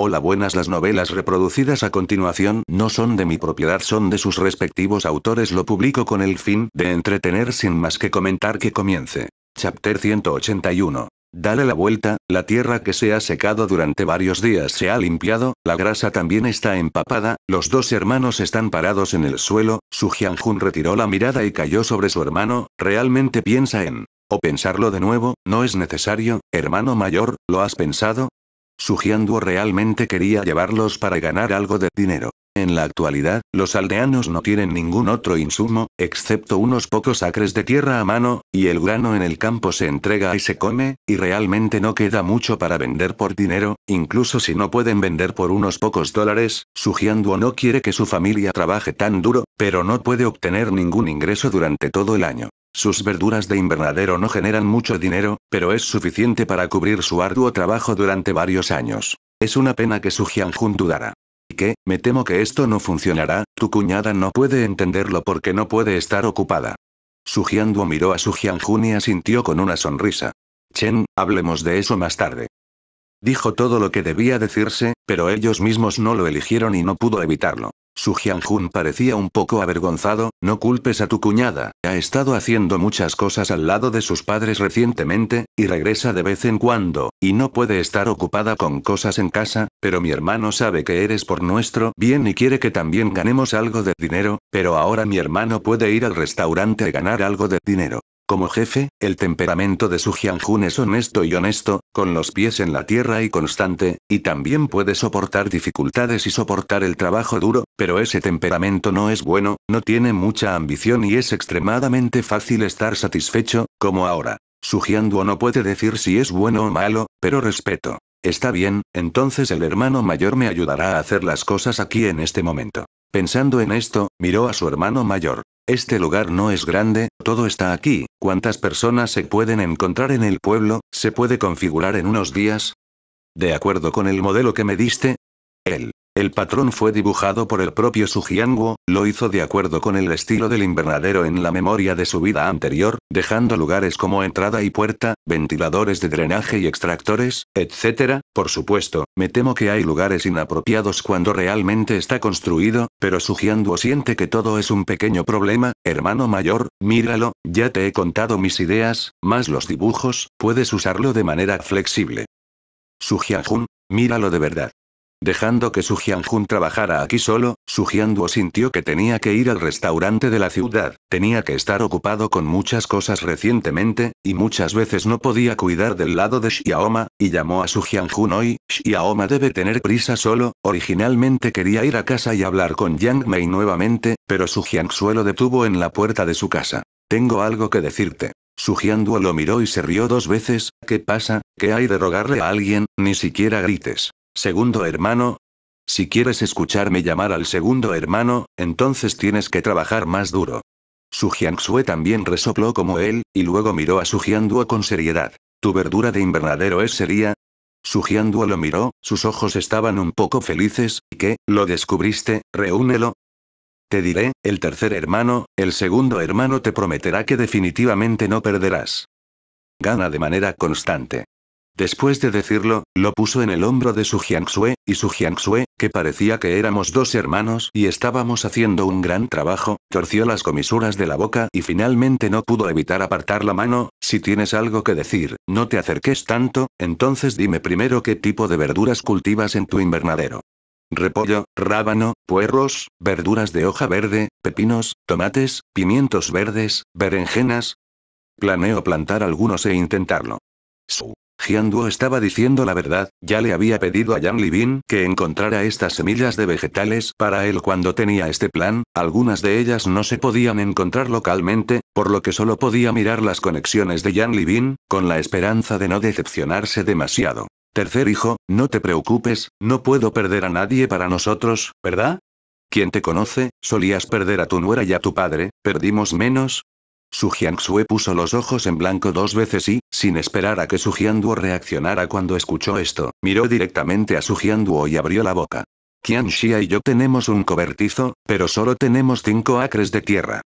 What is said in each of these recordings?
Hola buenas las novelas reproducidas a continuación no son de mi propiedad son de sus respectivos autores lo publico con el fin de entretener sin más que comentar que comience. Chapter 181. Dale la vuelta, la tierra que se ha secado durante varios días se ha limpiado, la grasa también está empapada, los dos hermanos están parados en el suelo, Su Jianjun retiró la mirada y cayó sobre su hermano, realmente piensa en... O pensarlo de nuevo, no es necesario, hermano mayor, ¿lo has pensado? Sujianduo realmente quería llevarlos para ganar algo de dinero. En la actualidad, los aldeanos no tienen ningún otro insumo, excepto unos pocos acres de tierra a mano, y el grano en el campo se entrega y se come, y realmente no queda mucho para vender por dinero, incluso si no pueden vender por unos pocos dólares, Sujianduo no quiere que su familia trabaje tan duro, pero no puede obtener ningún ingreso durante todo el año. Sus verduras de invernadero no generan mucho dinero, pero es suficiente para cubrir su arduo trabajo durante varios años. Es una pena que su Jianjun dudara. ¿Y qué? Me temo que esto no funcionará, tu cuñada no puede entenderlo porque no puede estar ocupada. Su Jianduo miró a su Jianjun y asintió con una sonrisa. Chen, hablemos de eso más tarde. Dijo todo lo que debía decirse, pero ellos mismos no lo eligieron y no pudo evitarlo. Su Jianjun parecía un poco avergonzado, no culpes a tu cuñada, ha estado haciendo muchas cosas al lado de sus padres recientemente, y regresa de vez en cuando, y no puede estar ocupada con cosas en casa, pero mi hermano sabe que eres por nuestro bien y quiere que también ganemos algo de dinero, pero ahora mi hermano puede ir al restaurante a ganar algo de dinero. Como jefe, el temperamento de su Jianjun es honesto y honesto, con los pies en la tierra y constante, y también puede soportar dificultades y soportar el trabajo duro, pero ese temperamento no es bueno, no tiene mucha ambición y es extremadamente fácil estar satisfecho, como ahora. Su Jianduo no puede decir si es bueno o malo, pero respeto. Está bien, entonces el hermano mayor me ayudará a hacer las cosas aquí en este momento. Pensando en esto, miró a su hermano mayor. Este lugar no es grande, todo está aquí, ¿cuántas personas se pueden encontrar en el pueblo? ¿Se puede configurar en unos días? De acuerdo con el modelo que me diste. Él el patrón fue dibujado por el propio Sujiango, lo hizo de acuerdo con el estilo del invernadero en la memoria de su vida anterior, dejando lugares como entrada y puerta, ventiladores de drenaje y extractores, etc. Por supuesto, me temo que hay lugares inapropiados cuando realmente está construido, pero Sujianguo siente que todo es un pequeño problema, hermano mayor, míralo, ya te he contado mis ideas, más los dibujos, puedes usarlo de manera flexible. Sujianjun, míralo de verdad. Dejando que Su Jun trabajara aquí solo, Su Jianduo sintió que tenía que ir al restaurante de la ciudad, tenía que estar ocupado con muchas cosas recientemente, y muchas veces no podía cuidar del lado de Xiaoma, y llamó a Su Jun hoy, Xiaoma debe tener prisa solo, originalmente quería ir a casa y hablar con Yang Mei nuevamente, pero Su Jiangsu lo detuvo en la puerta de su casa. Tengo algo que decirte. Su Jianduo lo miró y se rió dos veces, ¿qué pasa? ¿Qué hay de rogarle a alguien? Ni siquiera grites. Segundo hermano. Si quieres escucharme llamar al segundo hermano, entonces tienes que trabajar más duro. Su Jiangxue también resopló como él, y luego miró a Su Jianduo con seriedad. ¿Tu verdura de invernadero es seria? Su Jianduo lo miró, sus ojos estaban un poco felices, ¿y qué? ¿Lo descubriste? Reúnelo. Te diré, el tercer hermano, el segundo hermano te prometerá que definitivamente no perderás. Gana de manera constante. Después de decirlo, lo puso en el hombro de su Jiangxue, y su Jiangxue, que parecía que éramos dos hermanos y estábamos haciendo un gran trabajo, torció las comisuras de la boca y finalmente no pudo evitar apartar la mano, si tienes algo que decir, no te acerques tanto, entonces dime primero qué tipo de verduras cultivas en tu invernadero. Repollo, rábano, puerros, verduras de hoja verde, pepinos, tomates, pimientos verdes, berenjenas. Planeo plantar algunos e intentarlo. Su Jianduo estaba diciendo la verdad, ya le había pedido a Yan Libin que encontrara estas semillas de vegetales para él cuando tenía este plan, algunas de ellas no se podían encontrar localmente, por lo que solo podía mirar las conexiones de Yan Libin, con la esperanza de no decepcionarse demasiado. Tercer hijo, no te preocupes, no puedo perder a nadie para nosotros, ¿verdad? Quien te conoce, solías perder a tu nuera y a tu padre, perdimos menos, su Jiangxue puso los ojos en blanco dos veces y, sin esperar a que Su Jianduo reaccionara cuando escuchó esto, miró directamente a Su y abrió la boca. Qian y yo tenemos un cobertizo, pero solo tenemos cinco acres de tierra.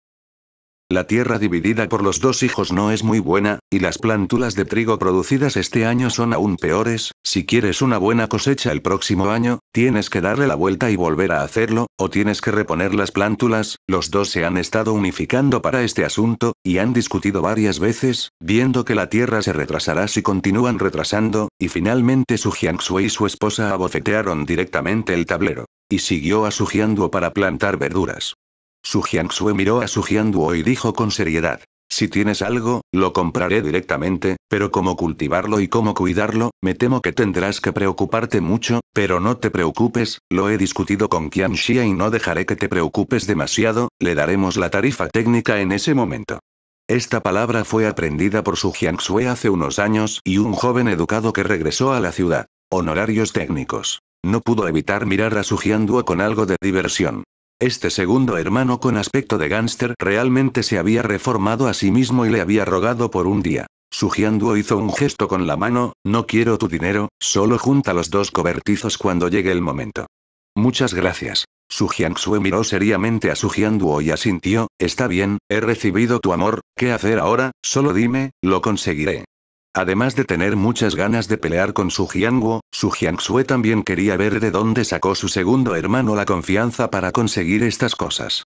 La tierra dividida por los dos hijos no es muy buena, y las plántulas de trigo producidas este año son aún peores, si quieres una buena cosecha el próximo año, tienes que darle la vuelta y volver a hacerlo, o tienes que reponer las plántulas, los dos se han estado unificando para este asunto, y han discutido varias veces, viendo que la tierra se retrasará si continúan retrasando, y finalmente Su Jiangsui y su esposa abofetearon directamente el tablero. Y siguió a Su para plantar verduras. Su Jiangxue miró a su Jianduo y dijo con seriedad. Si tienes algo, lo compraré directamente, pero cómo cultivarlo y cómo cuidarlo, me temo que tendrás que preocuparte mucho, pero no te preocupes, lo he discutido con Qianxia y no dejaré que te preocupes demasiado, le daremos la tarifa técnica en ese momento. Esta palabra fue aprendida por su Jiangxue hace unos años y un joven educado que regresó a la ciudad. Honorarios técnicos. No pudo evitar mirar a su Jianduo con algo de diversión. Este segundo hermano con aspecto de gánster realmente se había reformado a sí mismo y le había rogado por un día. Jianduo hizo un gesto con la mano, no quiero tu dinero, solo junta los dos cobertizos cuando llegue el momento. Muchas gracias. Su Jiangxue miró seriamente a Jianduo y asintió, está bien, he recibido tu amor, ¿qué hacer ahora? Solo dime, lo conseguiré. Además de tener muchas ganas de pelear con su wu su Jiangxue también quería ver de dónde sacó su segundo hermano la confianza para conseguir estas cosas.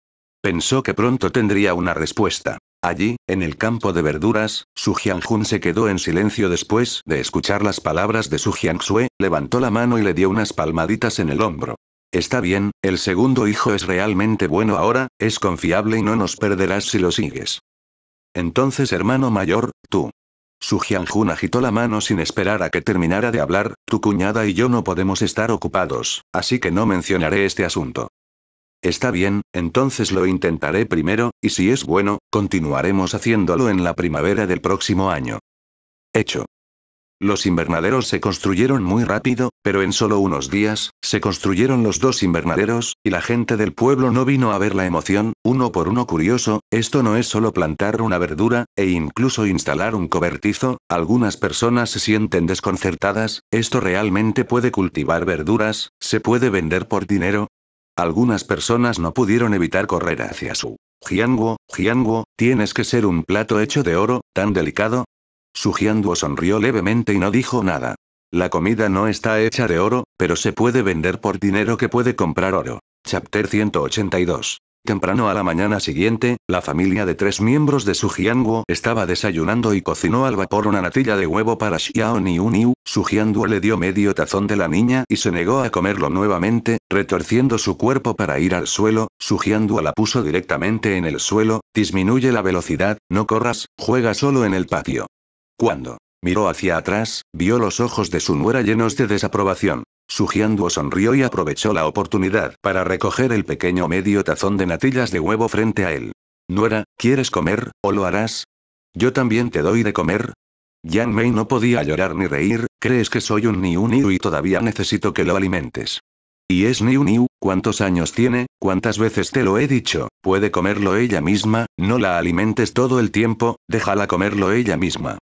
Pensó que pronto tendría una respuesta. Allí, en el campo de verduras, su se quedó en silencio después de escuchar las palabras de su Jiangxue, levantó la mano y le dio unas palmaditas en el hombro. Está bien, el segundo hijo es realmente bueno ahora, es confiable y no nos perderás si lo sigues. Entonces hermano mayor, tú, su Jianjun agitó la mano sin esperar a que terminara de hablar, tu cuñada y yo no podemos estar ocupados, así que no mencionaré este asunto. Está bien, entonces lo intentaré primero, y si es bueno, continuaremos haciéndolo en la primavera del próximo año. Hecho. Los invernaderos se construyeron muy rápido, pero en solo unos días, se construyeron los dos invernaderos, y la gente del pueblo no vino a ver la emoción, uno por uno curioso, esto no es solo plantar una verdura, e incluso instalar un cobertizo, algunas personas se sienten desconcertadas, esto realmente puede cultivar verduras, se puede vender por dinero. Algunas personas no pudieron evitar correr hacia su Jianguo, Jianguo, tienes que ser un plato hecho de oro, tan delicado, Sujianduo sonrió levemente y no dijo nada. La comida no está hecha de oro, pero se puede vender por dinero que puede comprar oro. Chapter 182. Temprano a la mañana siguiente, la familia de tres miembros de Sujianguo estaba desayunando y cocinó al vapor una natilla de huevo para Xiao Niu Sujianduo le dio medio tazón de la niña y se negó a comerlo nuevamente, retorciendo su cuerpo para ir al suelo. Sujianduo la puso directamente en el suelo. Disminuye la velocidad, no corras, juega solo en el patio. Cuando miró hacia atrás, vio los ojos de su nuera llenos de desaprobación. Sugiando sonrió y aprovechó la oportunidad para recoger el pequeño medio tazón de natillas de huevo frente a él. Nuera, ¿quieres comer, o lo harás? Yo también te doy de comer, Yang Mei no podía llorar ni reír, crees que soy un Niu y todavía necesito que lo alimentes. Y es Niu Niu, ¿cuántos años tiene? ¿Cuántas veces te lo he dicho? Puede comerlo ella misma, no la alimentes todo el tiempo, déjala comerlo ella misma.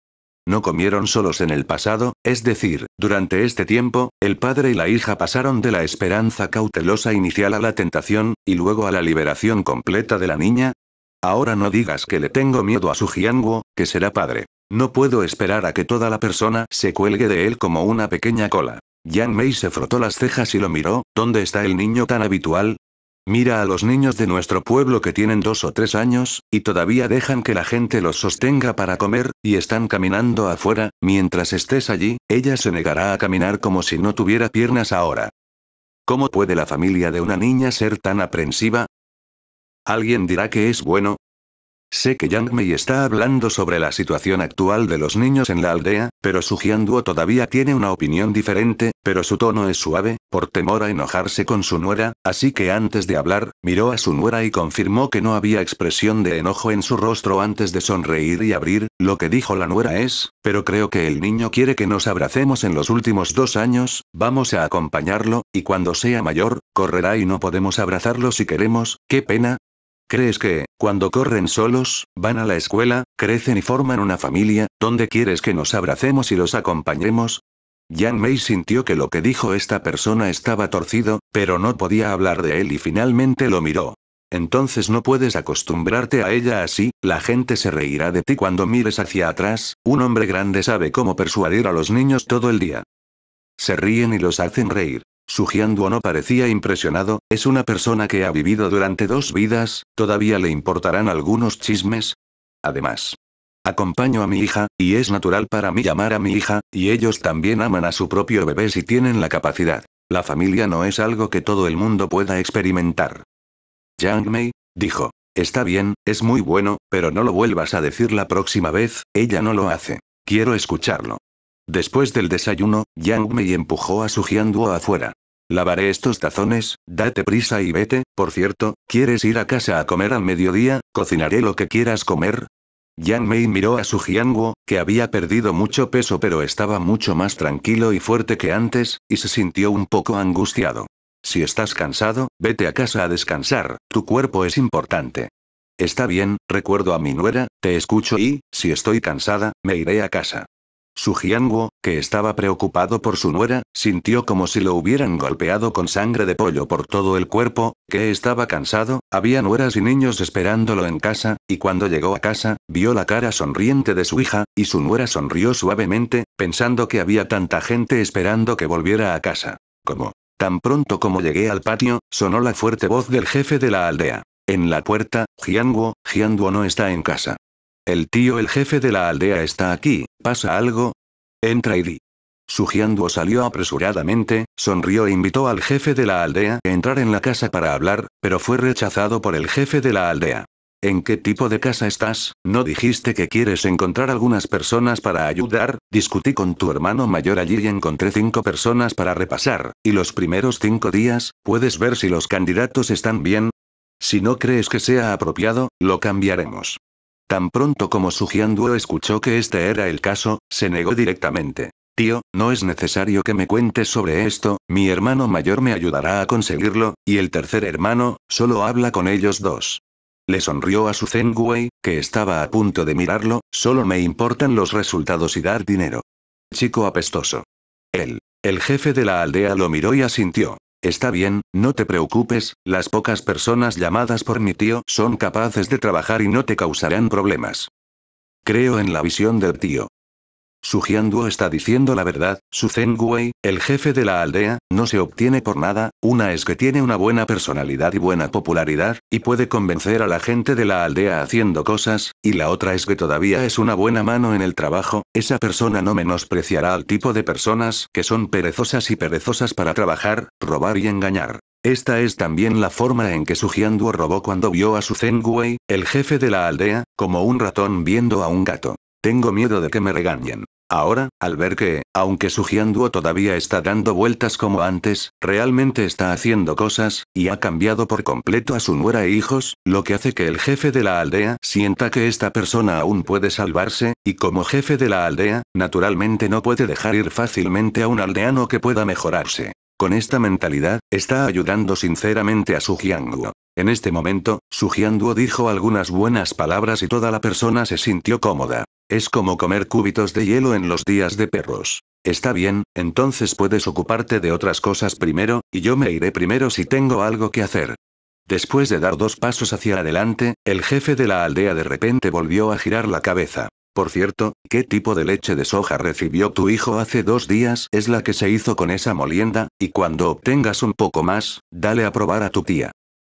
No comieron solos en el pasado, es decir, durante este tiempo, el padre y la hija pasaron de la esperanza cautelosa inicial a la tentación, y luego a la liberación completa de la niña. Ahora no digas que le tengo miedo a su Jiangwo, que será padre. No puedo esperar a que toda la persona se cuelgue de él como una pequeña cola. Yang Mei se frotó las cejas y lo miró, ¿dónde está el niño tan habitual? Mira a los niños de nuestro pueblo que tienen dos o tres años, y todavía dejan que la gente los sostenga para comer, y están caminando afuera, mientras estés allí, ella se negará a caminar como si no tuviera piernas ahora. ¿Cómo puede la familia de una niña ser tan aprensiva? Alguien dirá que es bueno, Sé que Yang Mei está hablando sobre la situación actual de los niños en la aldea, pero su Jianduo todavía tiene una opinión diferente, pero su tono es suave, por temor a enojarse con su nuera, así que antes de hablar, miró a su nuera y confirmó que no había expresión de enojo en su rostro antes de sonreír y abrir, lo que dijo la nuera es, pero creo que el niño quiere que nos abracemos en los últimos dos años, vamos a acompañarlo, y cuando sea mayor, correrá y no podemos abrazarlo si queremos, qué pena, ¿Crees que, cuando corren solos, van a la escuela, crecen y forman una familia, ¿dónde quieres que nos abracemos y los acompañemos? Jan May sintió que lo que dijo esta persona estaba torcido, pero no podía hablar de él y finalmente lo miró. Entonces no puedes acostumbrarte a ella así, la gente se reirá de ti cuando mires hacia atrás, un hombre grande sabe cómo persuadir a los niños todo el día. Se ríen y los hacen reír. Su Jianduo no parecía impresionado, es una persona que ha vivido durante dos vidas, ¿todavía le importarán algunos chismes? Además, acompaño a mi hija, y es natural para mí llamar a mi hija, y ellos también aman a su propio bebé si tienen la capacidad. La familia no es algo que todo el mundo pueda experimentar. Yang Mei, dijo. Está bien, es muy bueno, pero no lo vuelvas a decir la próxima vez, ella no lo hace. Quiero escucharlo. Después del desayuno, Yang Mei empujó a su jianguo afuera. Lavaré estos tazones, date prisa y vete, por cierto, ¿quieres ir a casa a comer al mediodía? Cocinaré lo que quieras comer. Yang Mei miró a su Jianguo, que había perdido mucho peso pero estaba mucho más tranquilo y fuerte que antes, y se sintió un poco angustiado. Si estás cansado, vete a casa a descansar, tu cuerpo es importante. Está bien, recuerdo a mi nuera, te escucho y, si estoy cansada, me iré a casa. Su Jianguo, que estaba preocupado por su nuera, sintió como si lo hubieran golpeado con sangre de pollo por todo el cuerpo, que estaba cansado, había nueras y niños esperándolo en casa, y cuando llegó a casa, vio la cara sonriente de su hija, y su nuera sonrió suavemente, pensando que había tanta gente esperando que volviera a casa. Como. Tan pronto como llegué al patio, sonó la fuerte voz del jefe de la aldea. En la puerta, Jianguo, Jianguo no está en casa. El tío, el jefe de la aldea, está aquí, ¿pasa algo? Entra y di. Sugiando salió apresuradamente, sonrió e invitó al jefe de la aldea a entrar en la casa para hablar, pero fue rechazado por el jefe de la aldea. ¿En qué tipo de casa estás? ¿No dijiste que quieres encontrar algunas personas para ayudar? Discutí con tu hermano mayor allí y encontré cinco personas para repasar, y los primeros cinco días, puedes ver si los candidatos están bien. Si no crees que sea apropiado, lo cambiaremos. Tan pronto como su Duo escuchó que este era el caso, se negó directamente. Tío, no es necesario que me cuentes sobre esto, mi hermano mayor me ayudará a conseguirlo, y el tercer hermano, solo habla con ellos dos. Le sonrió a su Zengwei, que estaba a punto de mirarlo, solo me importan los resultados y dar dinero. Chico apestoso. Él. El jefe de la aldea lo miró y asintió. Está bien, no te preocupes, las pocas personas llamadas por mi tío son capaces de trabajar y no te causarán problemas. Creo en la visión del tío. Su Jianguo está diciendo la verdad, su Zengwei, el jefe de la aldea, no se obtiene por nada, una es que tiene una buena personalidad y buena popularidad, y puede convencer a la gente de la aldea haciendo cosas, y la otra es que todavía es una buena mano en el trabajo, esa persona no menospreciará al tipo de personas que son perezosas y perezosas para trabajar, robar y engañar. Esta es también la forma en que su robó cuando vio a su Zengwei, el jefe de la aldea, como un ratón viendo a un gato. Tengo miedo de que me regañen. Ahora, al ver que, aunque su todavía está dando vueltas como antes, realmente está haciendo cosas, y ha cambiado por completo a su nuera e hijos, lo que hace que el jefe de la aldea sienta que esta persona aún puede salvarse, y como jefe de la aldea, naturalmente no puede dejar ir fácilmente a un aldeano que pueda mejorarse. Con esta mentalidad, está ayudando sinceramente a su En este momento, su dijo algunas buenas palabras y toda la persona se sintió cómoda. Es como comer cúbitos de hielo en los días de perros. Está bien, entonces puedes ocuparte de otras cosas primero, y yo me iré primero si tengo algo que hacer. Después de dar dos pasos hacia adelante, el jefe de la aldea de repente volvió a girar la cabeza. Por cierto, ¿qué tipo de leche de soja recibió tu hijo hace dos días? Es la que se hizo con esa molienda, y cuando obtengas un poco más, dale a probar a tu tía.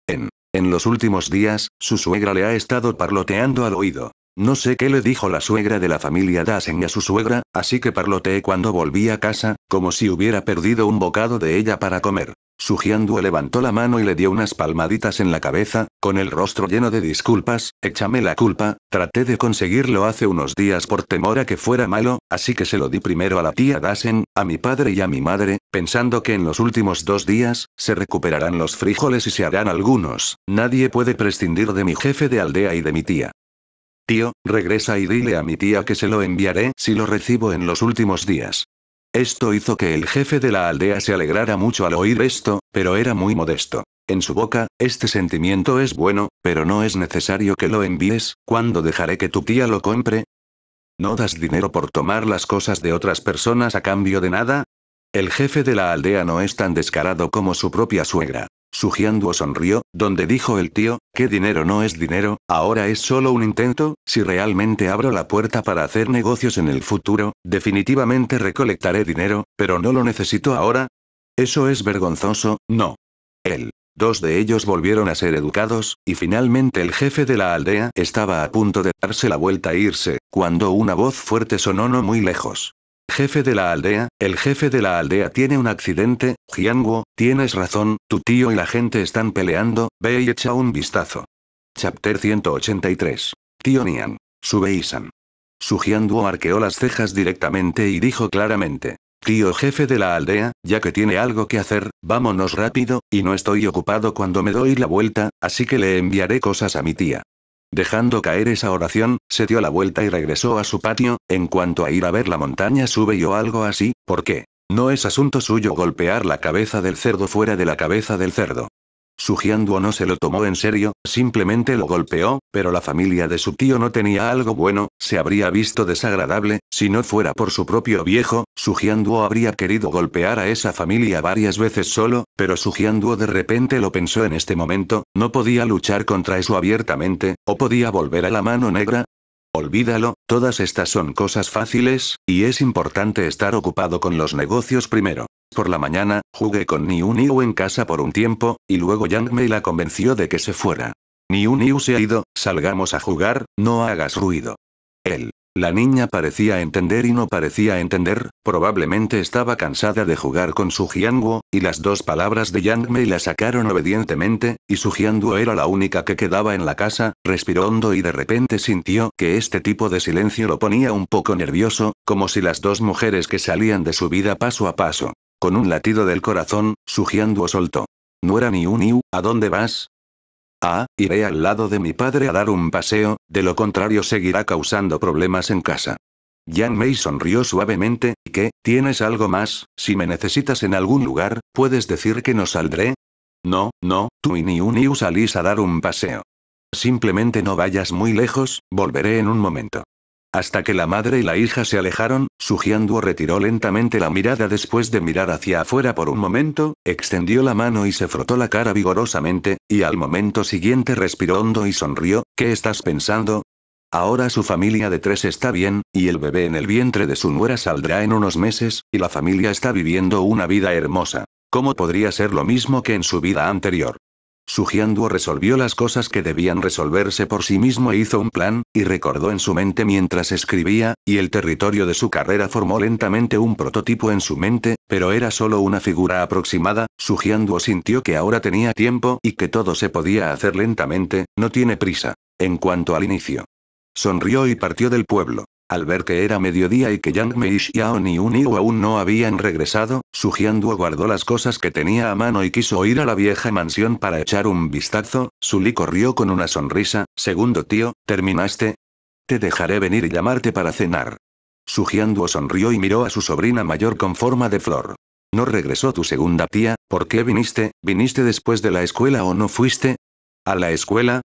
En, en los últimos días, su suegra le ha estado parloteando al oído. No sé qué le dijo la suegra de la familia Dasen a su suegra, así que parloteé cuando volví a casa, como si hubiera perdido un bocado de ella para comer. sugiando levantó la mano y le dio unas palmaditas en la cabeza, con el rostro lleno de disculpas, échame la culpa, traté de conseguirlo hace unos días por temor a que fuera malo, así que se lo di primero a la tía Dasen, a mi padre y a mi madre, pensando que en los últimos dos días, se recuperarán los frijoles y se harán algunos, nadie puede prescindir de mi jefe de aldea y de mi tía. Tío, regresa y dile a mi tía que se lo enviaré si lo recibo en los últimos días. Esto hizo que el jefe de la aldea se alegrara mucho al oír esto, pero era muy modesto. En su boca, este sentimiento es bueno, pero no es necesario que lo envíes, ¿cuándo dejaré que tu tía lo compre? ¿No das dinero por tomar las cosas de otras personas a cambio de nada? El jefe de la aldea no es tan descarado como su propia suegra. Sujiando sonrió, donde dijo el tío, que dinero no es dinero, ahora es solo un intento, si realmente abro la puerta para hacer negocios en el futuro, definitivamente recolectaré dinero, pero no lo necesito ahora. Eso es vergonzoso, no. Él. Dos de ellos volvieron a ser educados, y finalmente el jefe de la aldea estaba a punto de darse la vuelta e irse, cuando una voz fuerte sonó no muy lejos. Jefe de la aldea, el jefe de la aldea tiene un accidente, Jianguo, tienes razón, tu tío y la gente están peleando, ve y echa un vistazo. Chapter 183. Tío Nian. Sube Isan. Su Jianguo arqueó las cejas directamente y dijo claramente. Tío jefe de la aldea, ya que tiene algo que hacer, vámonos rápido, y no estoy ocupado cuando me doy la vuelta, así que le enviaré cosas a mi tía. Dejando caer esa oración, se dio la vuelta y regresó a su patio, en cuanto a ir a ver la montaña sube yo algo así, porque no es asunto suyo golpear la cabeza del cerdo fuera de la cabeza del cerdo. Sugiando no se lo tomó en serio, simplemente lo golpeó, pero la familia de su tío no tenía algo bueno, se habría visto desagradable, si no fuera por su propio viejo, Sugiando habría querido golpear a esa familia varias veces solo, pero Sugiando de repente lo pensó en este momento, no podía luchar contra eso abiertamente, o podía volver a la mano negra, Olvídalo, todas estas son cosas fáciles, y es importante estar ocupado con los negocios primero. Por la mañana, jugué con Niuniu en casa por un tiempo, y luego Yang Mei la convenció de que se fuera. un Niu se ha ido, salgamos a jugar, no hagas ruido. Él. La niña parecía entender y no parecía entender, probablemente estaba cansada de jugar con su Jianguo, y las dos palabras de Yangmei la sacaron obedientemente, y su Jianguo era la única que quedaba en la casa, respiró hondo y de repente sintió que este tipo de silencio lo ponía un poco nervioso, como si las dos mujeres que salían de su vida paso a paso. Con un latido del corazón, su Jianguo soltó. No era ni un iu, ¿a dónde vas? Ah, iré al lado de mi padre a dar un paseo, de lo contrario seguirá causando problemas en casa. Jan Mei sonrió suavemente, ¿y qué? ¿Tienes algo más? Si me necesitas en algún lugar, ¿puedes decir que no saldré? No, no, tú y Niu salís a dar un paseo. Simplemente no vayas muy lejos, volveré en un momento. Hasta que la madre y la hija se alejaron, gianduo retiró lentamente la mirada después de mirar hacia afuera por un momento, extendió la mano y se frotó la cara vigorosamente, y al momento siguiente respiró hondo y sonrió, ¿qué estás pensando? Ahora su familia de tres está bien, y el bebé en el vientre de su nuera saldrá en unos meses, y la familia está viviendo una vida hermosa. ¿Cómo podría ser lo mismo que en su vida anterior? Sujianduo resolvió las cosas que debían resolverse por sí mismo e hizo un plan, y recordó en su mente mientras escribía, y el territorio de su carrera formó lentamente un prototipo en su mente, pero era solo una figura aproximada, Sujianduo sintió que ahora tenía tiempo y que todo se podía hacer lentamente, no tiene prisa. En cuanto al inicio. Sonrió y partió del pueblo. Al ver que era mediodía y que Yang Meishiao ni un Yu aún no habían regresado, Su guardó las cosas que tenía a mano y quiso ir a la vieja mansión para echar un vistazo, Suli corrió con una sonrisa, segundo tío, ¿terminaste? Te dejaré venir y llamarte para cenar. Su sonrió y miró a su sobrina mayor con forma de flor. No regresó tu segunda tía, ¿por qué viniste? ¿Viniste después de la escuela o no fuiste? A la escuela,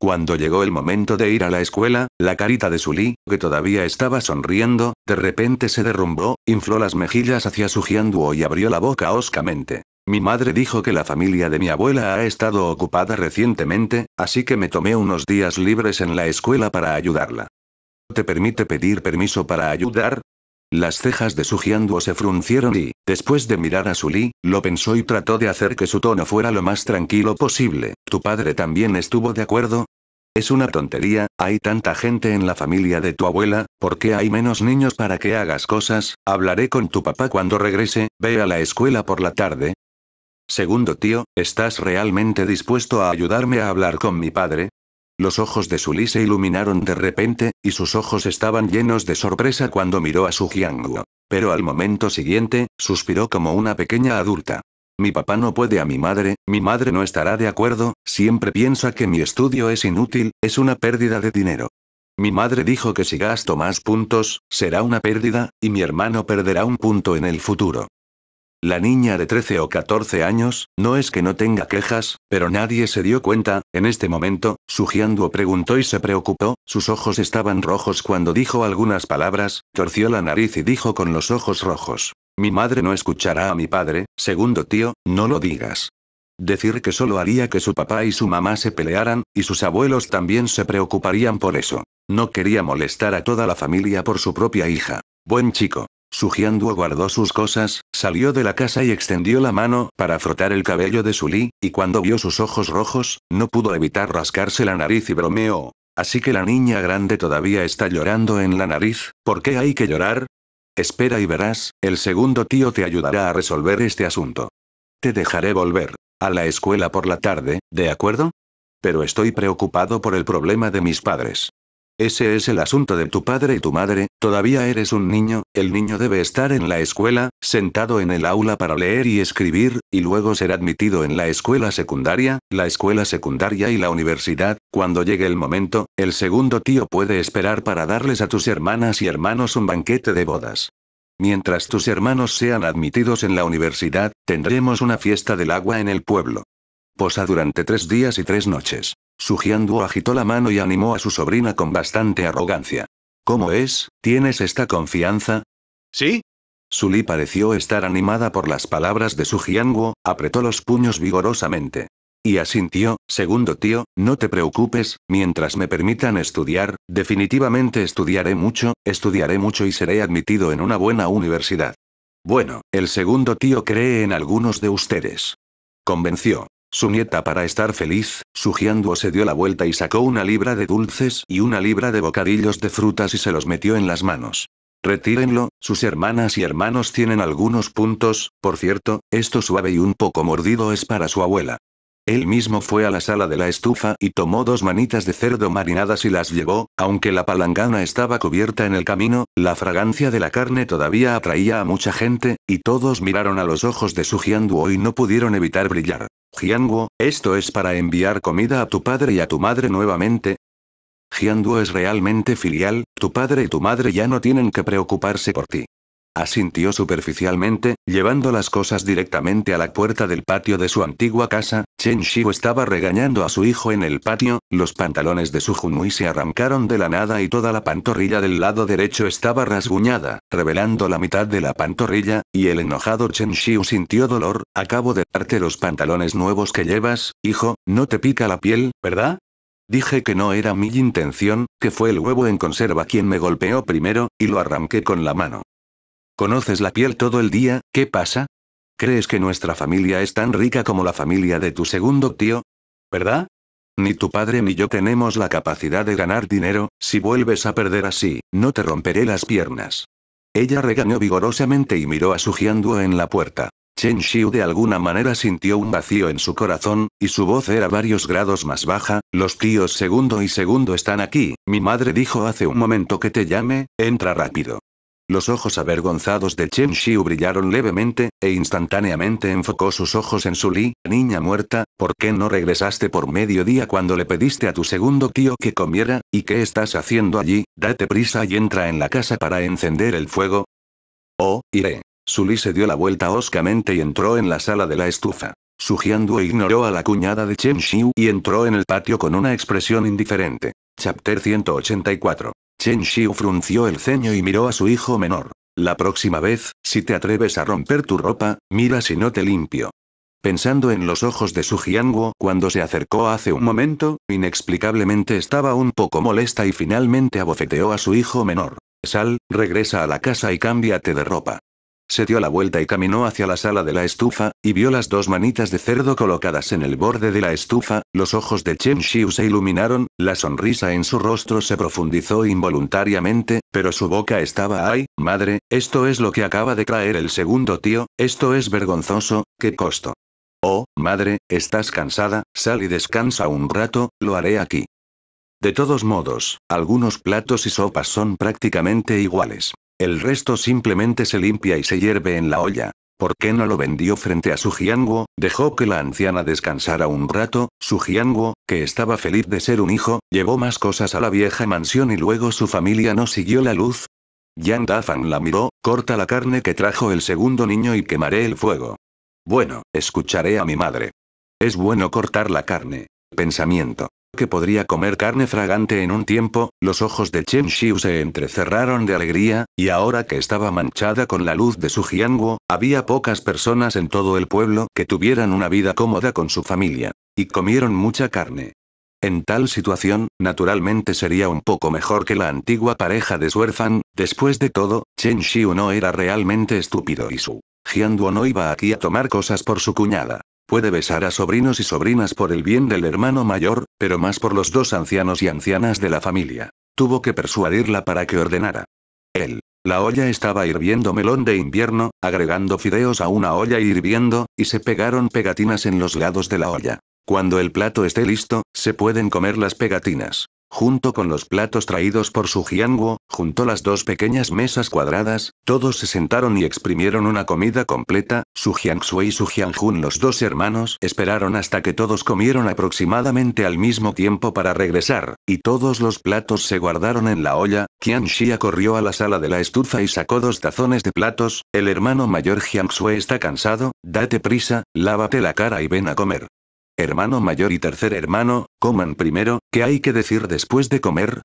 cuando llegó el momento de ir a la escuela, la carita de Sulí, que todavía estaba sonriendo, de repente se derrumbó, infló las mejillas hacia su Gianduo y abrió la boca hoscamente. Mi madre dijo que la familia de mi abuela ha estado ocupada recientemente, así que me tomé unos días libres en la escuela para ayudarla. ¿Te permite pedir permiso para ayudar? Las cejas de su se fruncieron y, después de mirar a Suli, lo pensó y trató de hacer que su tono fuera lo más tranquilo posible. ¿Tu padre también estuvo de acuerdo? Es una tontería, hay tanta gente en la familia de tu abuela, ¿por qué hay menos niños para que hagas cosas? Hablaré con tu papá cuando regrese, ve a la escuela por la tarde. Segundo tío, ¿estás realmente dispuesto a ayudarme a hablar con mi padre? Los ojos de Suli se iluminaron de repente, y sus ojos estaban llenos de sorpresa cuando miró a su Jianguo. Pero al momento siguiente, suspiró como una pequeña adulta. Mi papá no puede a mi madre, mi madre no estará de acuerdo, siempre piensa que mi estudio es inútil, es una pérdida de dinero. Mi madre dijo que si gasto más puntos, será una pérdida, y mi hermano perderá un punto en el futuro. La niña de 13 o 14 años, no es que no tenga quejas, pero nadie se dio cuenta, en este momento, Sugiando preguntó y se preocupó, sus ojos estaban rojos cuando dijo algunas palabras, torció la nariz y dijo con los ojos rojos. Mi madre no escuchará a mi padre, segundo tío, no lo digas. Decir que solo haría que su papá y su mamá se pelearan, y sus abuelos también se preocuparían por eso. No quería molestar a toda la familia por su propia hija. Buen chico. Sujianduo guardó sus cosas, salió de la casa y extendió la mano para frotar el cabello de Sulí. y cuando vio sus ojos rojos, no pudo evitar rascarse la nariz y bromeó. Así que la niña grande todavía está llorando en la nariz, ¿por qué hay que llorar? Espera y verás, el segundo tío te ayudará a resolver este asunto. Te dejaré volver a la escuela por la tarde, ¿de acuerdo? Pero estoy preocupado por el problema de mis padres. Ese es el asunto de tu padre y tu madre, todavía eres un niño, el niño debe estar en la escuela, sentado en el aula para leer y escribir, y luego ser admitido en la escuela secundaria, la escuela secundaria y la universidad, cuando llegue el momento, el segundo tío puede esperar para darles a tus hermanas y hermanos un banquete de bodas. Mientras tus hermanos sean admitidos en la universidad, tendremos una fiesta del agua en el pueblo. Posa durante tres días y tres noches. Jianguo agitó la mano y animó a su sobrina con bastante arrogancia. ¿Cómo es? ¿Tienes esta confianza? ¿Sí? Suli pareció estar animada por las palabras de Jianguo. apretó los puños vigorosamente. Y asintió, segundo tío, no te preocupes, mientras me permitan estudiar, definitivamente estudiaré mucho, estudiaré mucho y seré admitido en una buena universidad. Bueno, el segundo tío cree en algunos de ustedes. Convenció. Su nieta para estar feliz, Sugiando se dio la vuelta y sacó una libra de dulces y una libra de bocadillos de frutas y se los metió en las manos. Retírenlo, sus hermanas y hermanos tienen algunos puntos, por cierto, esto suave y un poco mordido es para su abuela. Él mismo fue a la sala de la estufa y tomó dos manitas de cerdo marinadas y las llevó, aunque la palangana estaba cubierta en el camino, la fragancia de la carne todavía atraía a mucha gente, y todos miraron a los ojos de su Sujianduo y no pudieron evitar brillar. Jianguo, ¿esto es para enviar comida a tu padre y a tu madre nuevamente? Jianguo es realmente filial, tu padre y tu madre ya no tienen que preocuparse por ti. Asintió superficialmente, llevando las cosas directamente a la puerta del patio de su antigua casa, Chen Shiu estaba regañando a su hijo en el patio, los pantalones de su Junui se arrancaron de la nada y toda la pantorrilla del lado derecho estaba rasguñada, revelando la mitad de la pantorrilla, y el enojado Chen Shiu sintió dolor, acabo de darte los pantalones nuevos que llevas, hijo, no te pica la piel, ¿verdad? Dije que no era mi intención, que fue el huevo en conserva quien me golpeó primero, y lo arranqué con la mano. ¿Conoces la piel todo el día? ¿Qué pasa? ¿Crees que nuestra familia es tan rica como la familia de tu segundo tío? ¿Verdad? Ni tu padre ni yo tenemos la capacidad de ganar dinero, si vuelves a perder así, no te romperé las piernas. Ella regañó vigorosamente y miró a su Jianduo en la puerta. Chen Xiu de alguna manera sintió un vacío en su corazón, y su voz era varios grados más baja, los tíos segundo y segundo están aquí, mi madre dijo hace un momento que te llame, entra rápido. Los ojos avergonzados de Chen Xiu brillaron levemente, e instantáneamente enfocó sus ojos en Su niña muerta, ¿por qué no regresaste por mediodía cuando le pediste a tu segundo tío que comiera, y qué estás haciendo allí, date prisa y entra en la casa para encender el fuego? Oh, iré. Suli se dio la vuelta hoscamente y entró en la sala de la estufa. Su e ignoró a la cuñada de Chen Xiu y entró en el patio con una expresión indiferente. Chapter 184 Chen Xiu frunció el ceño y miró a su hijo menor. La próxima vez, si te atreves a romper tu ropa, mira si no te limpio. Pensando en los ojos de su Jianguo cuando se acercó hace un momento, inexplicablemente estaba un poco molesta y finalmente abofeteó a su hijo menor. Sal, regresa a la casa y cámbiate de ropa. Se dio la vuelta y caminó hacia la sala de la estufa, y vio las dos manitas de cerdo colocadas en el borde de la estufa, los ojos de Chen Xiu se iluminaron, la sonrisa en su rostro se profundizó involuntariamente, pero su boca estaba ay, madre, esto es lo que acaba de traer el segundo tío, esto es vergonzoso, qué costo. Oh, madre, estás cansada, sal y descansa un rato, lo haré aquí. De todos modos, algunos platos y sopas son prácticamente iguales. El resto simplemente se limpia y se hierve en la olla. ¿Por qué no lo vendió frente a su Jianguo? Dejó que la anciana descansara un rato, su Jianguo, que estaba feliz de ser un hijo, llevó más cosas a la vieja mansión y luego su familia no siguió la luz. Yang Dafan la miró, corta la carne que trajo el segundo niño y quemaré el fuego. Bueno, escucharé a mi madre. Es bueno cortar la carne. Pensamiento que podría comer carne fragante en un tiempo, los ojos de Chen Xiu se entrecerraron de alegría, y ahora que estaba manchada con la luz de su Jiangwo, había pocas personas en todo el pueblo que tuvieran una vida cómoda con su familia. Y comieron mucha carne. En tal situación, naturalmente sería un poco mejor que la antigua pareja de Suerfan, después de todo, Chen Xiu no era realmente estúpido y su jianguo no iba aquí a tomar cosas por su cuñada. Puede besar a sobrinos y sobrinas por el bien del hermano mayor, pero más por los dos ancianos y ancianas de la familia. Tuvo que persuadirla para que ordenara. Él. La olla estaba hirviendo melón de invierno, agregando fideos a una olla hirviendo, y se pegaron pegatinas en los lados de la olla. Cuando el plato esté listo, se pueden comer las pegatinas. Junto con los platos traídos por su Jianguo, juntó las dos pequeñas mesas cuadradas, todos se sentaron y exprimieron una comida completa, su Jiangxue y su Jiangjun los dos hermanos esperaron hasta que todos comieron aproximadamente al mismo tiempo para regresar, y todos los platos se guardaron en la olla, Qianxia corrió a la sala de la estufa y sacó dos tazones de platos, el hermano mayor Jiangxue está cansado, date prisa, lávate la cara y ven a comer. Hermano mayor y tercer hermano, coman primero, ¿qué hay que decir después de comer?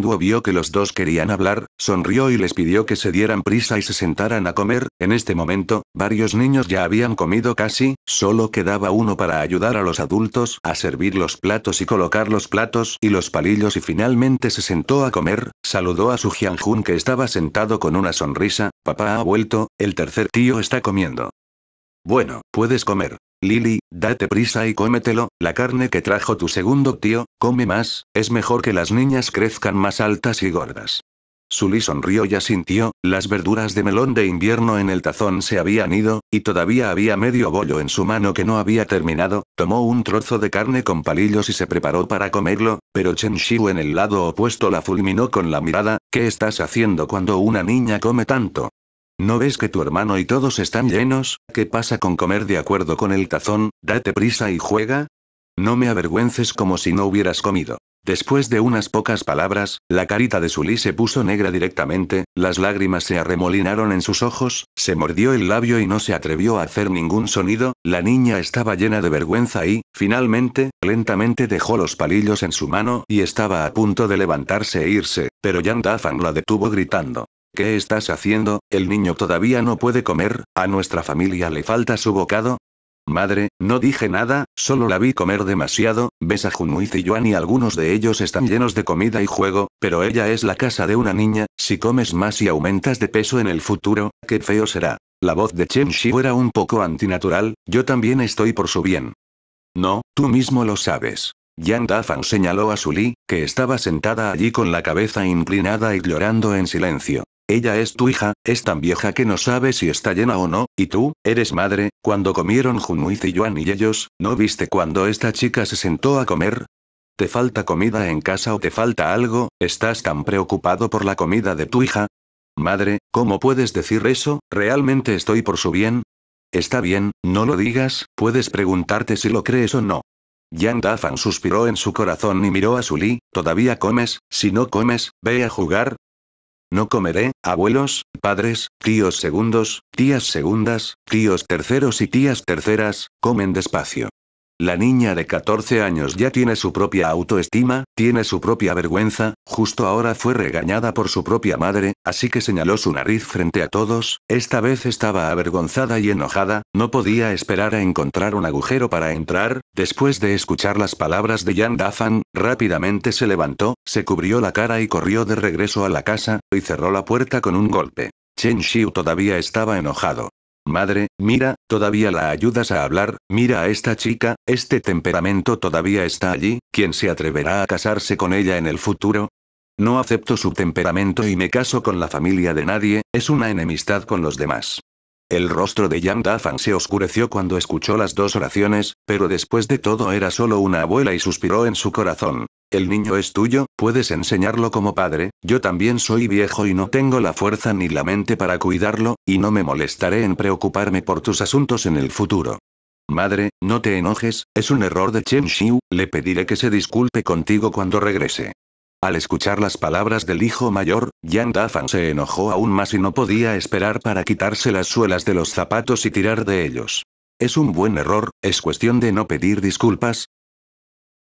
Duo vio que los dos querían hablar, sonrió y les pidió que se dieran prisa y se sentaran a comer, en este momento, varios niños ya habían comido casi, solo quedaba uno para ayudar a los adultos a servir los platos y colocar los platos y los palillos y finalmente se sentó a comer, saludó a Jun que estaba sentado con una sonrisa, papá ha vuelto, el tercer tío está comiendo. Bueno, puedes comer. Lily, date prisa y cómetelo, la carne que trajo tu segundo tío, come más, es mejor que las niñas crezcan más altas y gordas. Suli sonrió y asintió, las verduras de melón de invierno en el tazón se habían ido, y todavía había medio bollo en su mano que no había terminado, tomó un trozo de carne con palillos y se preparó para comerlo, pero Chen Shiu en el lado opuesto la fulminó con la mirada, ¿qué estás haciendo cuando una niña come tanto? ¿No ves que tu hermano y todos están llenos? ¿Qué pasa con comer de acuerdo con el tazón? Date prisa y juega. No me avergüences como si no hubieras comido. Después de unas pocas palabras, la carita de Suli se puso negra directamente, las lágrimas se arremolinaron en sus ojos, se mordió el labio y no se atrevió a hacer ningún sonido, la niña estaba llena de vergüenza y, finalmente, lentamente dejó los palillos en su mano y estaba a punto de levantarse e irse, pero Jan la detuvo gritando, ¿Qué estás haciendo? El niño todavía no puede comer, a nuestra familia le falta su bocado. Madre, no dije nada, solo la vi comer demasiado, ves a y Yuan y algunos de ellos están llenos de comida y juego, pero ella es la casa de una niña, si comes más y aumentas de peso en el futuro, qué feo será. La voz de Chen Shi era un poco antinatural, yo también estoy por su bien. No, tú mismo lo sabes. Yang Dafan señaló a Suli, que estaba sentada allí con la cabeza inclinada y llorando en silencio. Ella es tu hija, es tan vieja que no sabe si está llena o no, y tú, eres madre, cuando comieron Junuiz y Juan y ellos, ¿no viste cuando esta chica se sentó a comer? ¿Te falta comida en casa o te falta algo? ¿Estás tan preocupado por la comida de tu hija? Madre, ¿cómo puedes decir eso? ¿Realmente estoy por su bien? Está bien, no lo digas, puedes preguntarte si lo crees o no. Yang Dafan suspiró en su corazón y miró a Li. todavía comes, si no comes, ve a jugar, no comeré, abuelos, padres, tíos segundos, tías segundas, tíos terceros y tías terceras, comen despacio. La niña de 14 años ya tiene su propia autoestima, tiene su propia vergüenza, justo ahora fue regañada por su propia madre, así que señaló su nariz frente a todos, esta vez estaba avergonzada y enojada, no podía esperar a encontrar un agujero para entrar, después de escuchar las palabras de Da Dafan, rápidamente se levantó, se cubrió la cara y corrió de regreso a la casa, y cerró la puerta con un golpe. Chen Xiu todavía estaba enojado. Madre, mira, todavía la ayudas a hablar, mira a esta chica, este temperamento todavía está allí, ¿quién se atreverá a casarse con ella en el futuro? No acepto su temperamento y me caso con la familia de nadie, es una enemistad con los demás. El rostro de Jan Dafan se oscureció cuando escuchó las dos oraciones, pero después de todo era solo una abuela y suspiró en su corazón. El niño es tuyo, puedes enseñarlo como padre, yo también soy viejo y no tengo la fuerza ni la mente para cuidarlo, y no me molestaré en preocuparme por tus asuntos en el futuro. Madre, no te enojes, es un error de Chen Xiu, le pediré que se disculpe contigo cuando regrese. Al escuchar las palabras del hijo mayor, Yang Dafan se enojó aún más y no podía esperar para quitarse las suelas de los zapatos y tirar de ellos. Es un buen error, es cuestión de no pedir disculpas,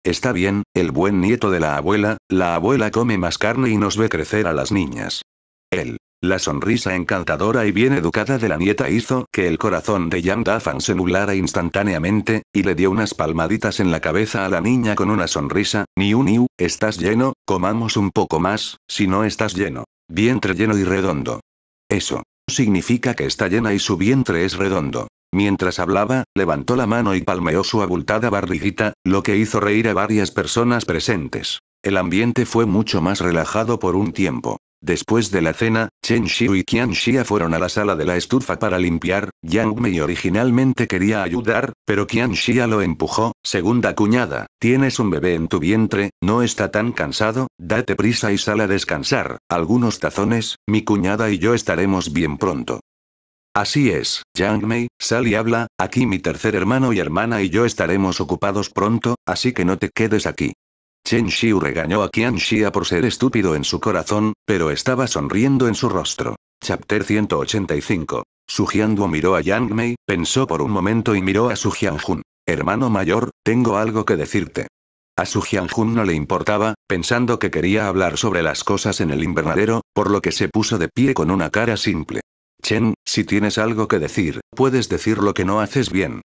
Está bien, el buen nieto de la abuela, la abuela come más carne y nos ve crecer a las niñas. Él. La sonrisa encantadora y bien educada de la nieta hizo que el corazón de Yang Dafan se nublara instantáneamente, y le dio unas palmaditas en la cabeza a la niña con una sonrisa, Niu Niu, estás lleno, comamos un poco más, si no estás lleno. Vientre lleno y redondo. Eso. Significa que está llena y su vientre es redondo. Mientras hablaba, levantó la mano y palmeó su abultada barriguita, lo que hizo reír a varias personas presentes. El ambiente fue mucho más relajado por un tiempo. Después de la cena, Chen Xiu y Qian Xia fueron a la sala de la estufa para limpiar. Yang Mei originalmente quería ayudar, pero Qian Xia lo empujó. Segunda cuñada, tienes un bebé en tu vientre, no está tan cansado, date prisa y sal a descansar. Algunos tazones, mi cuñada y yo estaremos bien pronto. Así es, Yang Mei, sal y habla, aquí mi tercer hermano y hermana y yo estaremos ocupados pronto, así que no te quedes aquí. Chen Xiu regañó a Qian Xia por ser estúpido en su corazón, pero estaba sonriendo en su rostro. Chapter 185. Su Jianduo miró a Yang Mei, pensó por un momento y miró a Su Jianjun. Hermano mayor, tengo algo que decirte. A Su Jianjun no le importaba, pensando que quería hablar sobre las cosas en el invernadero, por lo que se puso de pie con una cara simple. Chen, si tienes algo que decir, puedes decir lo que no haces bien.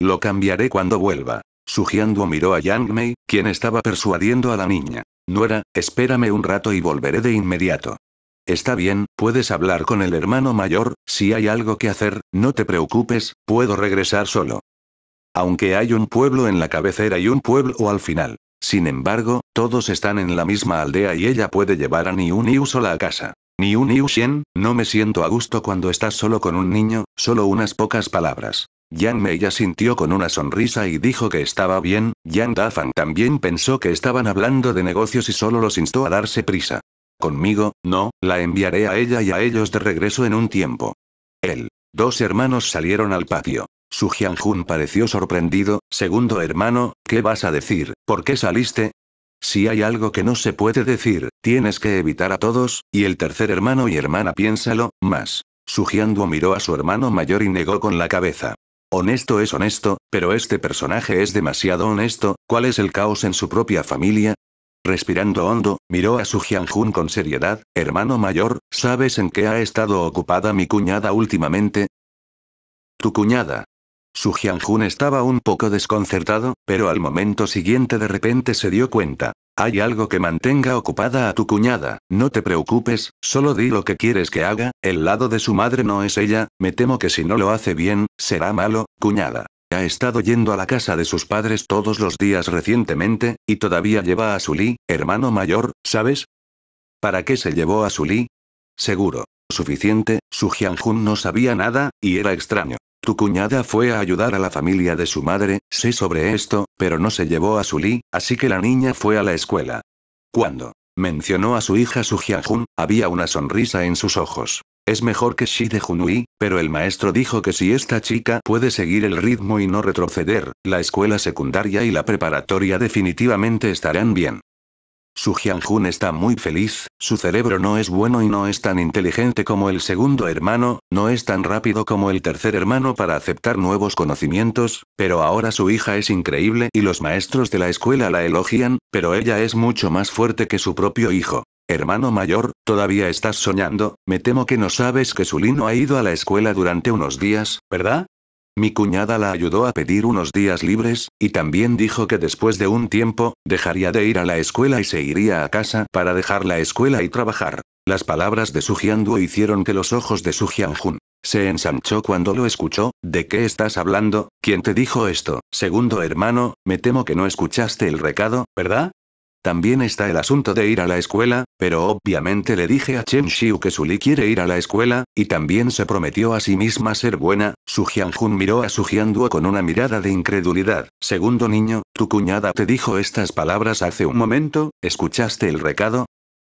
Lo cambiaré cuando vuelva. Sugiendo, miró a Yang Mei, quien estaba persuadiendo a la niña. Nuera, espérame un rato y volveré de inmediato. Está bien, puedes hablar con el hermano mayor, si hay algo que hacer, no te preocupes, puedo regresar solo. Aunque hay un pueblo en la cabecera y un pueblo al final. Sin embargo, todos están en la misma aldea y ella puede llevar a Niun y sola a casa. Ni un Niu no me siento a gusto cuando estás solo con un niño, solo unas pocas palabras. Yang Mei sintió con una sonrisa y dijo que estaba bien, Yang Dafan también pensó que estaban hablando de negocios y solo los instó a darse prisa. Conmigo, no, la enviaré a ella y a ellos de regreso en un tiempo. Él. Dos hermanos salieron al patio. Su Jianjun pareció sorprendido, segundo hermano, ¿qué vas a decir? ¿Por qué saliste? Si hay algo que no se puede decir, tienes que evitar a todos, y el tercer hermano y hermana piénsalo, más. Jianduo miró a su hermano mayor y negó con la cabeza. Honesto es honesto, pero este personaje es demasiado honesto, ¿cuál es el caos en su propia familia? Respirando hondo, miró a su Jianjun con seriedad, hermano mayor, ¿sabes en qué ha estado ocupada mi cuñada últimamente? Tu cuñada, su Jianjun estaba un poco desconcertado, pero al momento siguiente de repente se dio cuenta. Hay algo que mantenga ocupada a tu cuñada, no te preocupes, solo di lo que quieres que haga, el lado de su madre no es ella, me temo que si no lo hace bien, será malo, cuñada. Ha estado yendo a la casa de sus padres todos los días recientemente, y todavía lleva a Li, hermano mayor, ¿sabes? ¿Para qué se llevó a Li? Seguro. Suficiente, su Jianjun no sabía nada, y era extraño. Tu cuñada fue a ayudar a la familia de su madre, sé sobre esto, pero no se llevó a Suli, así que la niña fue a la escuela. Cuando mencionó a su hija Su Jun, había una sonrisa en sus ojos. Es mejor que de Junui, pero el maestro dijo que si esta chica puede seguir el ritmo y no retroceder, la escuela secundaria y la preparatoria definitivamente estarán bien. Su Jianjun está muy feliz, su cerebro no es bueno y no es tan inteligente como el segundo hermano, no es tan rápido como el tercer hermano para aceptar nuevos conocimientos, pero ahora su hija es increíble y los maestros de la escuela la elogian, pero ella es mucho más fuerte que su propio hijo. Hermano mayor, todavía estás soñando, me temo que no sabes que Sulino ha ido a la escuela durante unos días, ¿verdad? Mi cuñada la ayudó a pedir unos días libres, y también dijo que después de un tiempo, dejaría de ir a la escuela y se iría a casa para dejar la escuela y trabajar. Las palabras de Su hicieron que los ojos de Su se ensanchó cuando lo escuchó. ¿De qué estás hablando? ¿Quién te dijo esto? Segundo hermano, me temo que no escuchaste el recado, ¿verdad? También está el asunto de ir a la escuela, pero obviamente le dije a Chen Xiu que Li quiere ir a la escuela, y también se prometió a sí misma ser buena. Su Jianjun miró a su Jianduo con una mirada de incredulidad. Segundo niño, tu cuñada te dijo estas palabras hace un momento, ¿escuchaste el recado?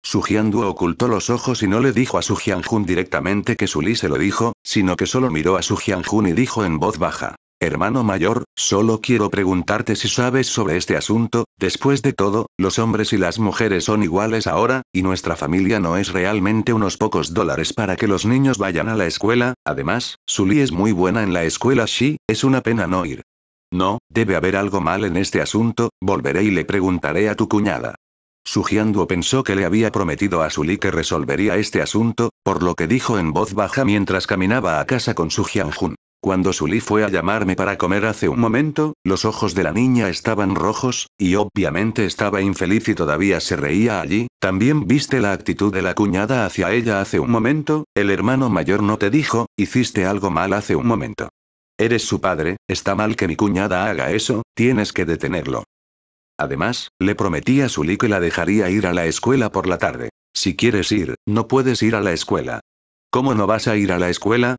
Su Jianduo ocultó los ojos y no le dijo a Su Jianjun directamente que Suli se lo dijo, sino que solo miró a Su Jianjun y dijo en voz baja, Hermano mayor, solo quiero preguntarte si sabes sobre este asunto, después de todo, los hombres y las mujeres son iguales ahora, y nuestra familia no es realmente unos pocos dólares para que los niños vayan a la escuela, además, Suli es muy buena en la escuela sí, es una pena no ir. No, debe haber algo mal en este asunto, volveré y le preguntaré a tu cuñada. Sujianduo pensó que le había prometido a Suli que resolvería este asunto, por lo que dijo en voz baja mientras caminaba a casa con su cuando Sully fue a llamarme para comer hace un momento, los ojos de la niña estaban rojos, y obviamente estaba infeliz y todavía se reía allí. También viste la actitud de la cuñada hacia ella hace un momento, el hermano mayor no te dijo, hiciste algo mal hace un momento. Eres su padre, está mal que mi cuñada haga eso, tienes que detenerlo. Además, le prometí a Sully que la dejaría ir a la escuela por la tarde. Si quieres ir, no puedes ir a la escuela. ¿Cómo no vas a ir a la escuela?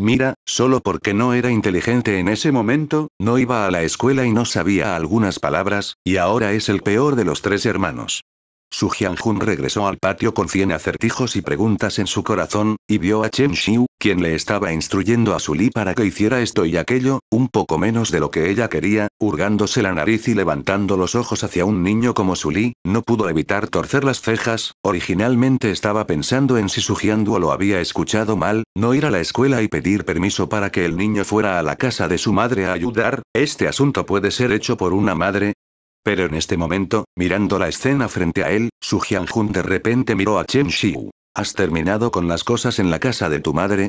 Mira, solo porque no era inteligente en ese momento, no iba a la escuela y no sabía algunas palabras, y ahora es el peor de los tres hermanos. Su Jianjun regresó al patio con cien acertijos y preguntas en su corazón, y vio a Chen Xiu, quien le estaba instruyendo a Su Li para que hiciera esto y aquello, un poco menos de lo que ella quería, hurgándose la nariz y levantando los ojos hacia un niño como Su Li, no pudo evitar torcer las cejas, originalmente estaba pensando en si su Jianduo lo había escuchado mal, no ir a la escuela y pedir permiso para que el niño fuera a la casa de su madre a ayudar, este asunto puede ser hecho por una madre, pero en este momento, mirando la escena frente a él, Su Hyun de repente miró a Chen Xiu. ¿Has terminado con las cosas en la casa de tu madre?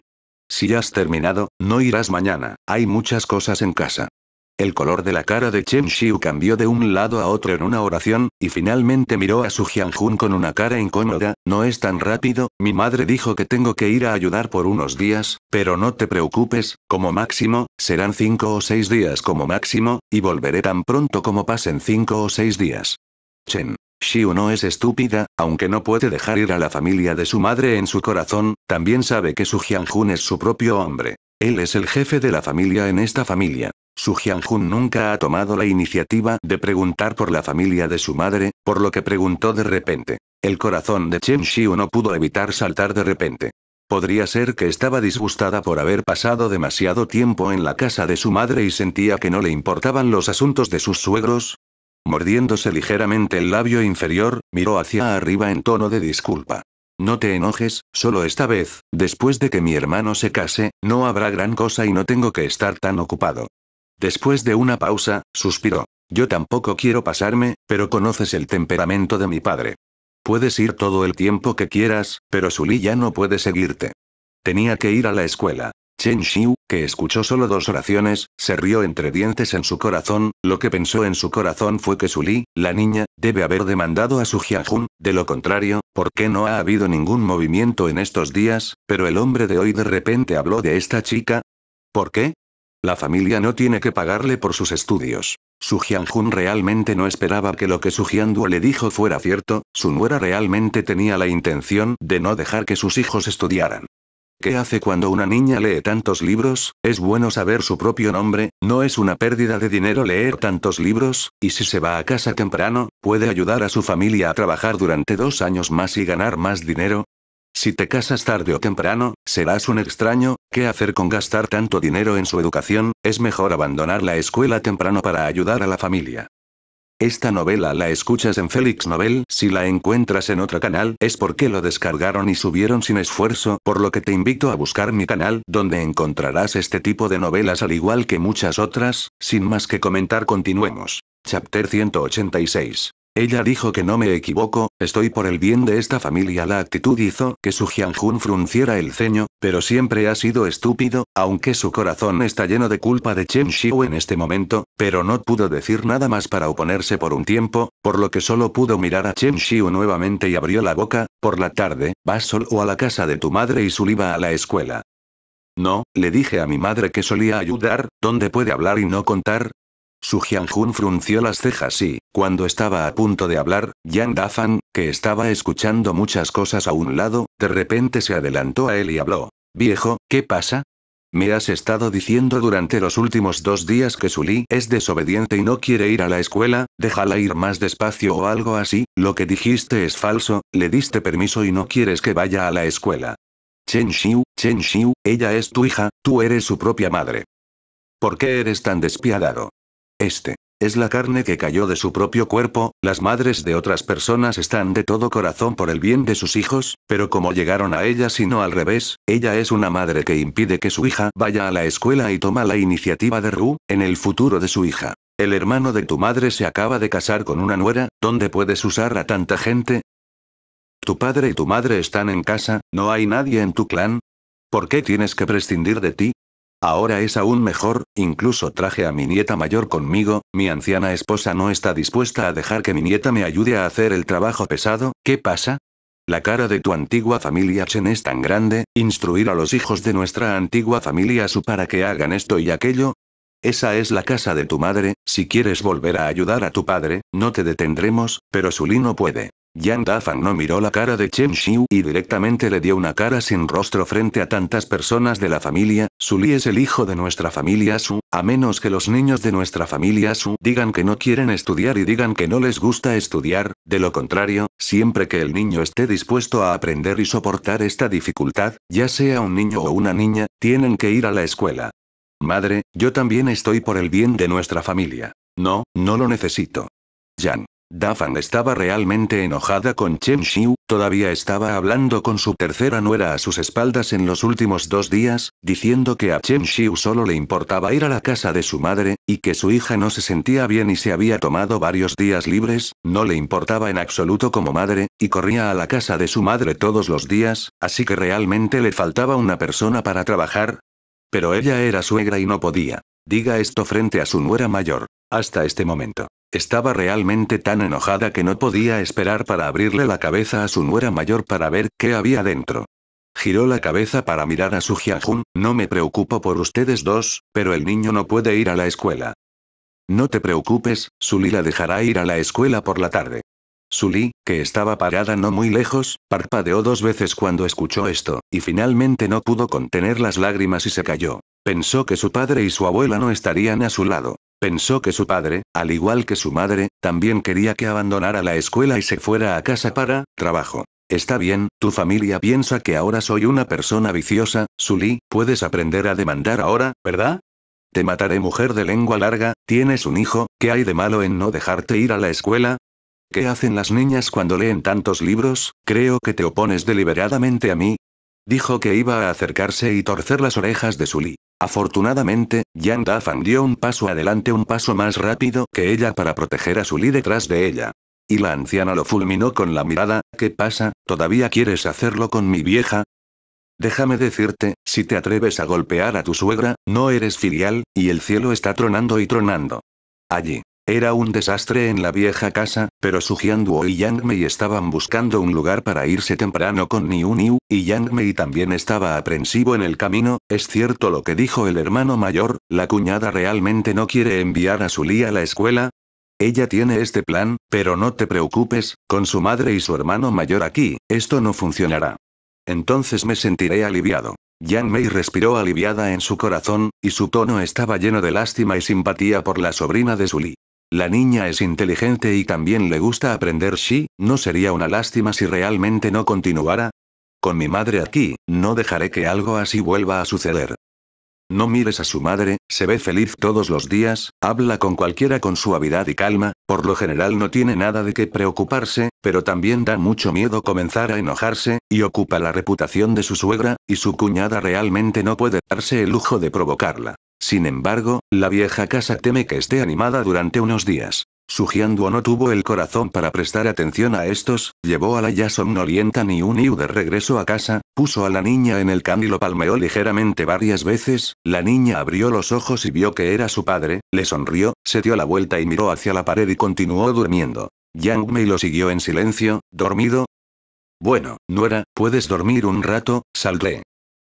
Si has terminado, no irás mañana, hay muchas cosas en casa. El color de la cara de Chen Xiu cambió de un lado a otro en una oración, y finalmente miró a Su Jianjun con una cara incómoda, no es tan rápido, mi madre dijo que tengo que ir a ayudar por unos días, pero no te preocupes, como máximo, serán cinco o seis días como máximo, y volveré tan pronto como pasen cinco o seis días. Chen. Xiu no es estúpida, aunque no puede dejar ir a la familia de su madre en su corazón, también sabe que su Jianjun es su propio hombre. Él es el jefe de la familia en esta familia. Su Jianjun nunca ha tomado la iniciativa de preguntar por la familia de su madre, por lo que preguntó de repente. El corazón de Chen Xiu no pudo evitar saltar de repente. Podría ser que estaba disgustada por haber pasado demasiado tiempo en la casa de su madre y sentía que no le importaban los asuntos de sus suegros. Mordiéndose ligeramente el labio inferior, miró hacia arriba en tono de disculpa. No te enojes, solo esta vez, después de que mi hermano se case, no habrá gran cosa y no tengo que estar tan ocupado. Después de una pausa, suspiró. Yo tampoco quiero pasarme, pero conoces el temperamento de mi padre. Puedes ir todo el tiempo que quieras, pero Suli ya no puede seguirte. Tenía que ir a la escuela. Chen Xiu, que escuchó solo dos oraciones, se rió entre dientes en su corazón, lo que pensó en su corazón fue que Suli, la niña, debe haber demandado a su Jiajun, de lo contrario, ¿por qué no ha habido ningún movimiento en estos días? Pero el hombre de hoy de repente habló de esta chica. ¿Por qué? La familia no tiene que pagarle por sus estudios. Su Jianjun realmente no esperaba que lo que su Jianduo le dijo fuera cierto, su nuera realmente tenía la intención de no dejar que sus hijos estudiaran. ¿Qué hace cuando una niña lee tantos libros? Es bueno saber su propio nombre, no es una pérdida de dinero leer tantos libros, y si se va a casa temprano, puede ayudar a su familia a trabajar durante dos años más y ganar más dinero, si te casas tarde o temprano, serás un extraño, ¿qué hacer con gastar tanto dinero en su educación? Es mejor abandonar la escuela temprano para ayudar a la familia. Esta novela la escuchas en Félix Novel, si la encuentras en otro canal es porque lo descargaron y subieron sin esfuerzo, por lo que te invito a buscar mi canal, donde encontrarás este tipo de novelas al igual que muchas otras, sin más que comentar continuemos. Chapter 186 ella dijo que no me equivoco, estoy por el bien de esta familia. La actitud hizo que su Jianjun frunciera el ceño, pero siempre ha sido estúpido, aunque su corazón está lleno de culpa de Chen Xiu en este momento, pero no pudo decir nada más para oponerse por un tiempo, por lo que solo pudo mirar a Chen Xiu nuevamente y abrió la boca, por la tarde, vas o a la casa de tu madre y liba a la escuela. No, le dije a mi madre que solía ayudar, donde puede hablar y no contar, su Jianjun frunció las cejas y, cuando estaba a punto de hablar, Yang Dafan, que estaba escuchando muchas cosas a un lado, de repente se adelantó a él y habló. Viejo, ¿qué pasa? Me has estado diciendo durante los últimos dos días que Li es desobediente y no quiere ir a la escuela, déjala ir más despacio o algo así, lo que dijiste es falso, le diste permiso y no quieres que vaya a la escuela. Chen Xiu, Chen Xiu, ella es tu hija, tú eres su propia madre. ¿Por qué eres tan despiadado? Este es la carne que cayó de su propio cuerpo, las madres de otras personas están de todo corazón por el bien de sus hijos, pero como llegaron a ella sino al revés, ella es una madre que impide que su hija vaya a la escuela y toma la iniciativa de Ru, en el futuro de su hija. El hermano de tu madre se acaba de casar con una nuera, ¿dónde puedes usar a tanta gente? Tu padre y tu madre están en casa, no hay nadie en tu clan. ¿Por qué tienes que prescindir de ti? Ahora es aún mejor, incluso traje a mi nieta mayor conmigo, mi anciana esposa no está dispuesta a dejar que mi nieta me ayude a hacer el trabajo pesado, ¿qué pasa? La cara de tu antigua familia Chen es tan grande, instruir a los hijos de nuestra antigua familia Su para que hagan esto y aquello. Esa es la casa de tu madre, si quieres volver a ayudar a tu padre, no te detendremos, pero Su no puede. Yang Dafan no miró la cara de Chen Xiu y directamente le dio una cara sin rostro frente a tantas personas de la familia, Suli es el hijo de nuestra familia Su, a menos que los niños de nuestra familia Su digan que no quieren estudiar y digan que no les gusta estudiar, de lo contrario, siempre que el niño esté dispuesto a aprender y soportar esta dificultad, ya sea un niño o una niña, tienen que ir a la escuela. Madre, yo también estoy por el bien de nuestra familia. No, no lo necesito. Yang. Dafan estaba realmente enojada con Chen Xiu, todavía estaba hablando con su tercera nuera a sus espaldas en los últimos dos días, diciendo que a Chen Xiu solo le importaba ir a la casa de su madre, y que su hija no se sentía bien y se había tomado varios días libres, no le importaba en absoluto como madre, y corría a la casa de su madre todos los días, así que realmente le faltaba una persona para trabajar, pero ella era suegra y no podía. Diga esto frente a su nuera mayor. Hasta este momento. Estaba realmente tan enojada que no podía esperar para abrirle la cabeza a su nuera mayor para ver qué había dentro. Giró la cabeza para mirar a su Jianjun, no me preocupo por ustedes dos, pero el niño no puede ir a la escuela. No te preocupes, la dejará ir a la escuela por la tarde. Sully, que estaba parada no muy lejos, parpadeó dos veces cuando escuchó esto, y finalmente no pudo contener las lágrimas y se cayó. Pensó que su padre y su abuela no estarían a su lado. Pensó que su padre, al igual que su madre, también quería que abandonara la escuela y se fuera a casa para trabajo. Está bien, tu familia piensa que ahora soy una persona viciosa, Sully, puedes aprender a demandar ahora, ¿verdad? Te mataré mujer de lengua larga, tienes un hijo, ¿qué hay de malo en no dejarte ir a la escuela? ¿Qué hacen las niñas cuando leen tantos libros? Creo que te opones deliberadamente a mí. Dijo que iba a acercarse y torcer las orejas de Sully. Afortunadamente, Jan Dafan dio un paso adelante, un paso más rápido que ella para proteger a Sully detrás de ella. Y la anciana lo fulminó con la mirada, ¿qué pasa? ¿Todavía quieres hacerlo con mi vieja? Déjame decirte, si te atreves a golpear a tu suegra, no eres filial, y el cielo está tronando y tronando. Allí. Era un desastre en la vieja casa, pero su y Yang Mei estaban buscando un lugar para irse temprano con Niu Niu, y Yang Mei también estaba aprensivo en el camino, es cierto lo que dijo el hermano mayor, la cuñada realmente no quiere enviar a su a la escuela, ella tiene este plan, pero no te preocupes, con su madre y su hermano mayor aquí, esto no funcionará. Entonces me sentiré aliviado. Yang Mei respiró aliviada en su corazón, y su tono estaba lleno de lástima y simpatía por la sobrina de Zuli. La niña es inteligente y también le gusta aprender sí, ¿no sería una lástima si realmente no continuara? Con mi madre aquí, no dejaré que algo así vuelva a suceder. No mires a su madre, se ve feliz todos los días, habla con cualquiera con suavidad y calma, por lo general no tiene nada de qué preocuparse, pero también da mucho miedo comenzar a enojarse, y ocupa la reputación de su suegra, y su cuñada realmente no puede darse el lujo de provocarla. Sin embargo, la vieja casa teme que esté animada durante unos días jianguo no tuvo el corazón para prestar atención a estos, llevó a la ya somnolienta Niu de regreso a casa, puso a la niña en el can y lo palmeó ligeramente varias veces, la niña abrió los ojos y vio que era su padre, le sonrió, se dio la vuelta y miró hacia la pared y continuó durmiendo. Yang Mei lo siguió en silencio, dormido. Bueno, Nuera, puedes dormir un rato, saldré.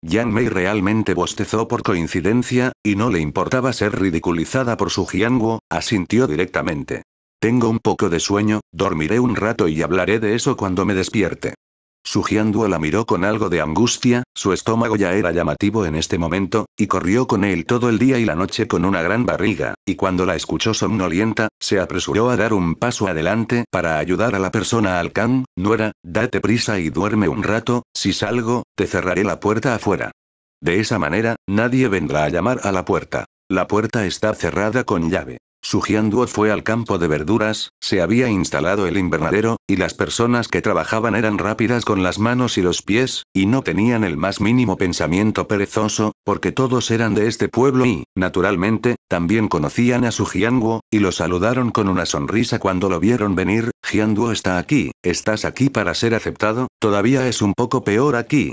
Yang Mei realmente bostezó por coincidencia, y no le importaba ser ridiculizada por su jianguo, asintió directamente. Tengo un poco de sueño, dormiré un rato y hablaré de eso cuando me despierte. Sugiandua la miró con algo de angustia, su estómago ya era llamativo en este momento, y corrió con él todo el día y la noche con una gran barriga, y cuando la escuchó somnolienta, se apresuró a dar un paso adelante para ayudar a la persona al can, nuera, date prisa y duerme un rato, si salgo, te cerraré la puerta afuera. De esa manera, nadie vendrá a llamar a la puerta. La puerta está cerrada con llave. Su fue al campo de verduras, se había instalado el invernadero, y las personas que trabajaban eran rápidas con las manos y los pies, y no tenían el más mínimo pensamiento perezoso, porque todos eran de este pueblo y, naturalmente, también conocían a su Jianguo, y lo saludaron con una sonrisa cuando lo vieron venir, Jianduo está aquí, estás aquí para ser aceptado, todavía es un poco peor aquí.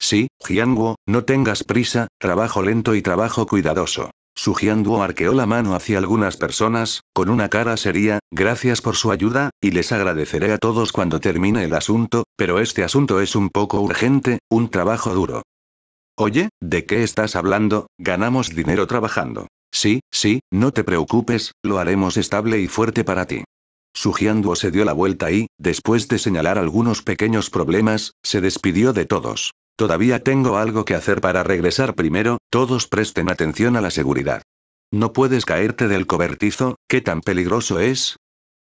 Sí, Jianguo, no tengas prisa, trabajo lento y trabajo cuidadoso. Sujianduo arqueó la mano hacia algunas personas, con una cara seria, gracias por su ayuda, y les agradeceré a todos cuando termine el asunto, pero este asunto es un poco urgente, un trabajo duro. Oye, ¿de qué estás hablando? Ganamos dinero trabajando. Sí, sí, no te preocupes, lo haremos estable y fuerte para ti. Sujianduo se dio la vuelta y, después de señalar algunos pequeños problemas, se despidió de todos. Todavía tengo algo que hacer para regresar primero, todos presten atención a la seguridad. No puedes caerte del cobertizo, ¿qué tan peligroso es,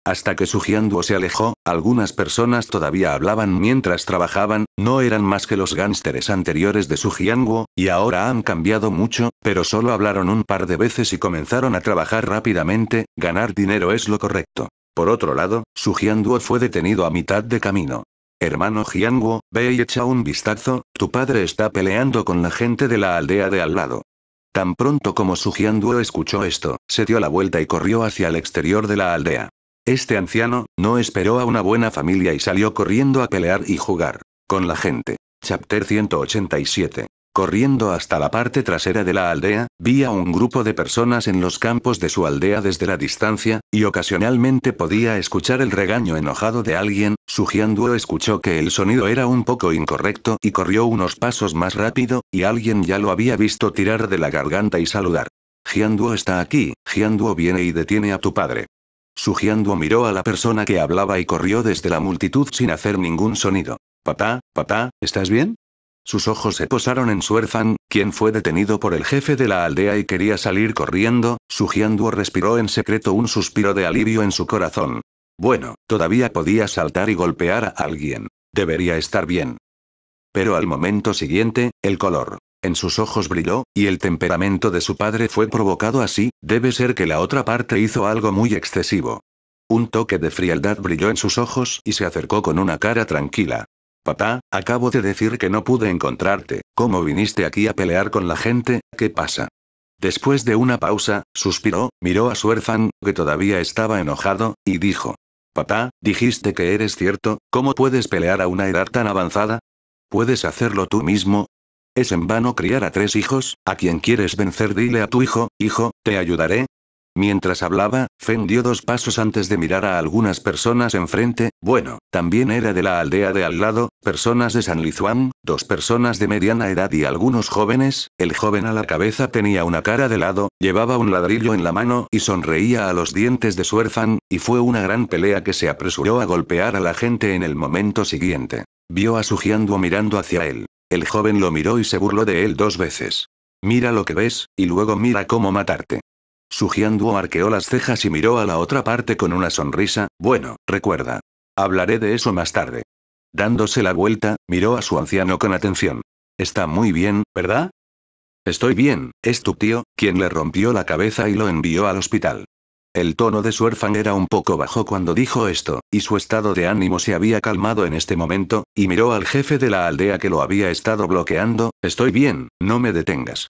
hasta que su se alejó, algunas personas todavía hablaban mientras trabajaban, no eran más que los gánsteres anteriores de su y ahora han cambiado mucho, pero solo hablaron un par de veces y comenzaron a trabajar rápidamente, ganar dinero es lo correcto. Por otro lado, su fue detenido a mitad de camino. Hermano Jianguo, ve y echa un vistazo, tu padre está peleando con la gente de la aldea de al lado. Tan pronto como su Jianguo escuchó esto, se dio la vuelta y corrió hacia el exterior de la aldea. Este anciano, no esperó a una buena familia y salió corriendo a pelear y jugar. Con la gente. Chapter 187. Corriendo hasta la parte trasera de la aldea, vi a un grupo de personas en los campos de su aldea desde la distancia, y ocasionalmente podía escuchar el regaño enojado de alguien, Gianduo escuchó que el sonido era un poco incorrecto y corrió unos pasos más rápido, y alguien ya lo había visto tirar de la garganta y saludar. «Gianduo está aquí, Gianduo viene y detiene a tu padre. Sujianduo miró a la persona que hablaba y corrió desde la multitud sin hacer ningún sonido. Papá, papá, ¿estás bien? Sus ojos se posaron en Suerfan, quien fue detenido por el jefe de la aldea y quería salir corriendo, o respiró en secreto un suspiro de alivio en su corazón. Bueno, todavía podía saltar y golpear a alguien. Debería estar bien. Pero al momento siguiente, el color en sus ojos brilló, y el temperamento de su padre fue provocado así, debe ser que la otra parte hizo algo muy excesivo. Un toque de frialdad brilló en sus ojos y se acercó con una cara tranquila. Papá, acabo de decir que no pude encontrarte, ¿cómo viniste aquí a pelear con la gente? ¿Qué pasa? Después de una pausa, suspiró, miró a Su herfan, que todavía estaba enojado, y dijo. Papá, dijiste que eres cierto, ¿cómo puedes pelear a una edad tan avanzada? ¿Puedes hacerlo tú mismo? Es en vano criar a tres hijos, a quien quieres vencer dile a tu hijo, hijo, te ayudaré, Mientras hablaba, Fen dio dos pasos antes de mirar a algunas personas enfrente, bueno, también era de la aldea de al lado, personas de San Lizuán, dos personas de mediana edad y algunos jóvenes, el joven a la cabeza tenía una cara de lado, llevaba un ladrillo en la mano y sonreía a los dientes de su Suerfan, y fue una gran pelea que se apresuró a golpear a la gente en el momento siguiente. Vio a Su Sujiando mirando hacia él. El joven lo miró y se burló de él dos veces. Mira lo que ves, y luego mira cómo matarte. Sujianduo arqueó las cejas y miró a la otra parte con una sonrisa, bueno, recuerda. Hablaré de eso más tarde. Dándose la vuelta, miró a su anciano con atención. Está muy bien, ¿verdad? Estoy bien, es tu tío, quien le rompió la cabeza y lo envió al hospital. El tono de su era un poco bajo cuando dijo esto, y su estado de ánimo se había calmado en este momento, y miró al jefe de la aldea que lo había estado bloqueando, Estoy bien, no me detengas.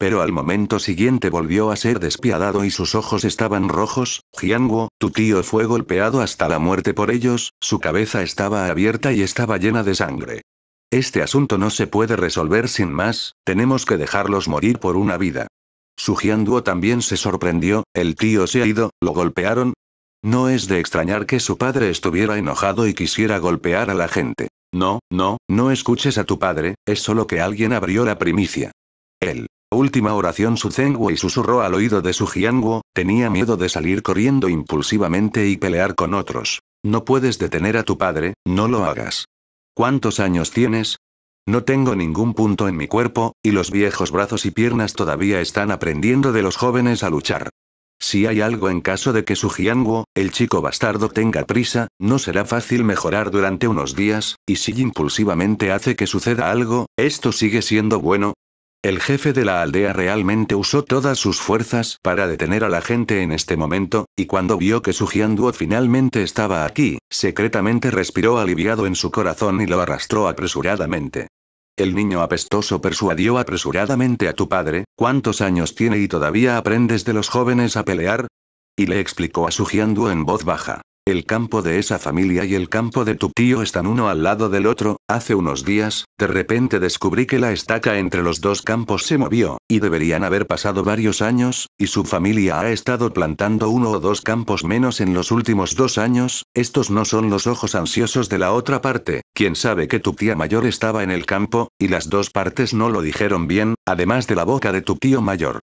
Pero al momento siguiente volvió a ser despiadado y sus ojos estaban rojos. Jianguo, tu tío fue golpeado hasta la muerte por ellos, su cabeza estaba abierta y estaba llena de sangre. Este asunto no se puede resolver sin más, tenemos que dejarlos morir por una vida. Su Jianguo también se sorprendió, el tío se ha ido, lo golpearon. No es de extrañar que su padre estuviera enojado y quisiera golpear a la gente. No, no, no escuches a tu padre, es solo que alguien abrió la primicia. Él última oración Su y susurró al oído de Su Jianguo, tenía miedo de salir corriendo impulsivamente y pelear con otros. No puedes detener a tu padre, no lo hagas. ¿Cuántos años tienes? No tengo ningún punto en mi cuerpo, y los viejos brazos y piernas todavía están aprendiendo de los jóvenes a luchar. Si hay algo en caso de que su Jianguo, el chico bastardo tenga prisa, no será fácil mejorar durante unos días, y si impulsivamente hace que suceda algo, ¿esto sigue siendo bueno? El jefe de la aldea realmente usó todas sus fuerzas para detener a la gente en este momento, y cuando vio que su finalmente estaba aquí, secretamente respiró aliviado en su corazón y lo arrastró apresuradamente. El niño apestoso persuadió apresuradamente a tu padre, ¿cuántos años tiene y todavía aprendes de los jóvenes a pelear? Y le explicó a su en voz baja. El campo de esa familia y el campo de tu tío están uno al lado del otro, hace unos días, de repente descubrí que la estaca entre los dos campos se movió, y deberían haber pasado varios años, y su familia ha estado plantando uno o dos campos menos en los últimos dos años, estos no son los ojos ansiosos de la otra parte, Quién sabe que tu tía mayor estaba en el campo, y las dos partes no lo dijeron bien, además de la boca de tu tío mayor.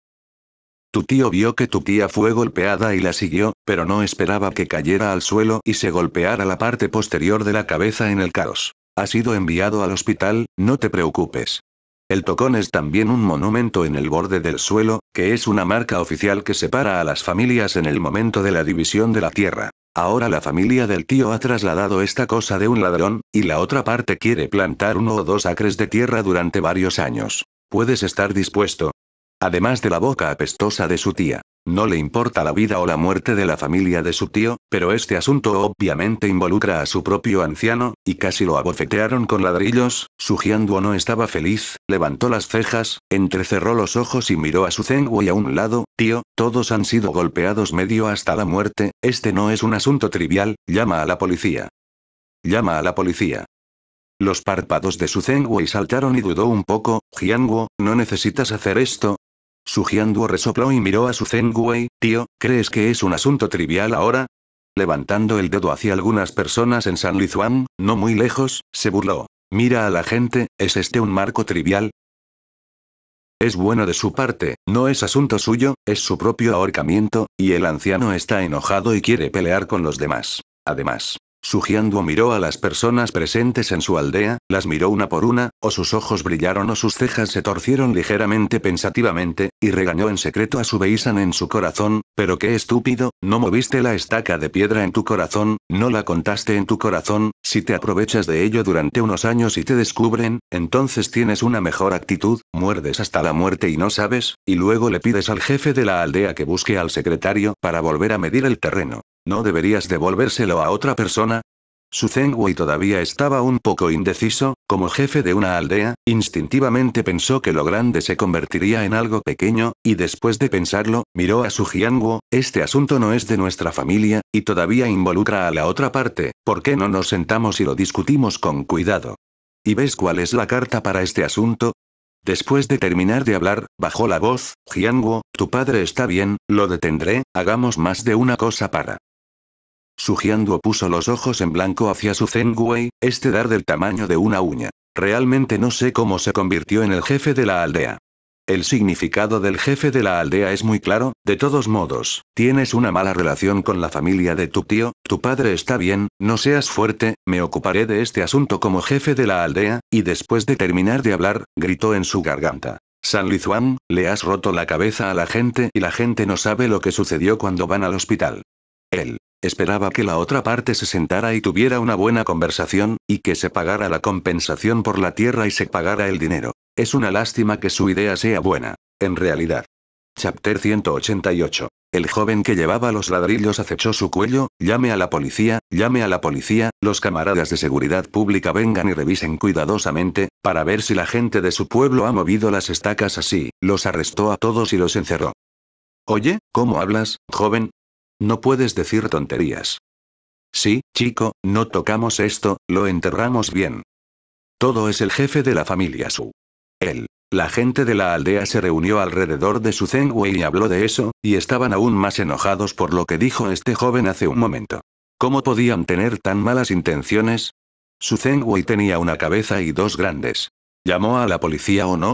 Tu tío vio que tu tía fue golpeada y la siguió, pero no esperaba que cayera al suelo y se golpeara la parte posterior de la cabeza en el caos. Ha sido enviado al hospital, no te preocupes. El tocón es también un monumento en el borde del suelo, que es una marca oficial que separa a las familias en el momento de la división de la tierra. Ahora la familia del tío ha trasladado esta cosa de un ladrón, y la otra parte quiere plantar uno o dos acres de tierra durante varios años. Puedes estar dispuesto, Además de la boca apestosa de su tía. No le importa la vida o la muerte de la familia de su tío, pero este asunto obviamente involucra a su propio anciano, y casi lo abofetearon con ladrillos, su Sugiando no estaba feliz, levantó las cejas, entrecerró los ojos y miró a su Zengwei a un lado, tío, todos han sido golpeados medio hasta la muerte, este no es un asunto trivial, llama a la policía. Llama a la policía. Los párpados de su Zengwei saltaron y dudó un poco, Jiangwo, no necesitas hacer esto, Sujianduo resopló y miró a su Zengwei, tío, ¿crees que es un asunto trivial ahora? Levantando el dedo hacia algunas personas en San Lizuan, no muy lejos, se burló. Mira a la gente, ¿es este un marco trivial? Es bueno de su parte, no es asunto suyo, es su propio ahorcamiento, y el anciano está enojado y quiere pelear con los demás. Además, Sugiando miró a las personas presentes en su aldea, las miró una por una, o sus ojos brillaron o sus cejas se torcieron ligeramente pensativamente, y regañó en secreto a su Beisan en su corazón, pero qué estúpido, no moviste la estaca de piedra en tu corazón, no la contaste en tu corazón, si te aprovechas de ello durante unos años y te descubren, entonces tienes una mejor actitud, muerdes hasta la muerte y no sabes, y luego le pides al jefe de la aldea que busque al secretario para volver a medir el terreno. ¿No deberías devolvérselo a otra persona? Su Zengwei todavía estaba un poco indeciso, como jefe de una aldea, instintivamente pensó que lo grande se convertiría en algo pequeño, y después de pensarlo, miró a su Jianguo, este asunto no es de nuestra familia, y todavía involucra a la otra parte, ¿por qué no nos sentamos y lo discutimos con cuidado? ¿Y ves cuál es la carta para este asunto? Después de terminar de hablar, bajó la voz, Jianguo, tu padre está bien, lo detendré, hagamos más de una cosa para Sugiando puso los ojos en blanco hacia su Zen este dar del tamaño de una uña. Realmente no sé cómo se convirtió en el jefe de la aldea. El significado del jefe de la aldea es muy claro, de todos modos, tienes una mala relación con la familia de tu tío, tu padre está bien, no seas fuerte, me ocuparé de este asunto como jefe de la aldea, y después de terminar de hablar, gritó en su garganta. San Lizuan, le has roto la cabeza a la gente y la gente no sabe lo que sucedió cuando van al hospital. Él, Esperaba que la otra parte se sentara y tuviera una buena conversación, y que se pagara la compensación por la tierra y se pagara el dinero. Es una lástima que su idea sea buena. En realidad. Chapter 188. El joven que llevaba los ladrillos acechó su cuello, llame a la policía, llame a la policía, los camaradas de seguridad pública vengan y revisen cuidadosamente, para ver si la gente de su pueblo ha movido las estacas así, los arrestó a todos y los encerró. Oye, ¿cómo hablas, joven? No puedes decir tonterías. Sí, chico, no tocamos esto, lo enterramos bien. Todo es el jefe de la familia Su. Él. La gente de la aldea se reunió alrededor de su Zengwei y habló de eso, y estaban aún más enojados por lo que dijo este joven hace un momento. ¿Cómo podían tener tan malas intenciones? Su Zengwei tenía una cabeza y dos grandes. ¿Llamó a la policía o no?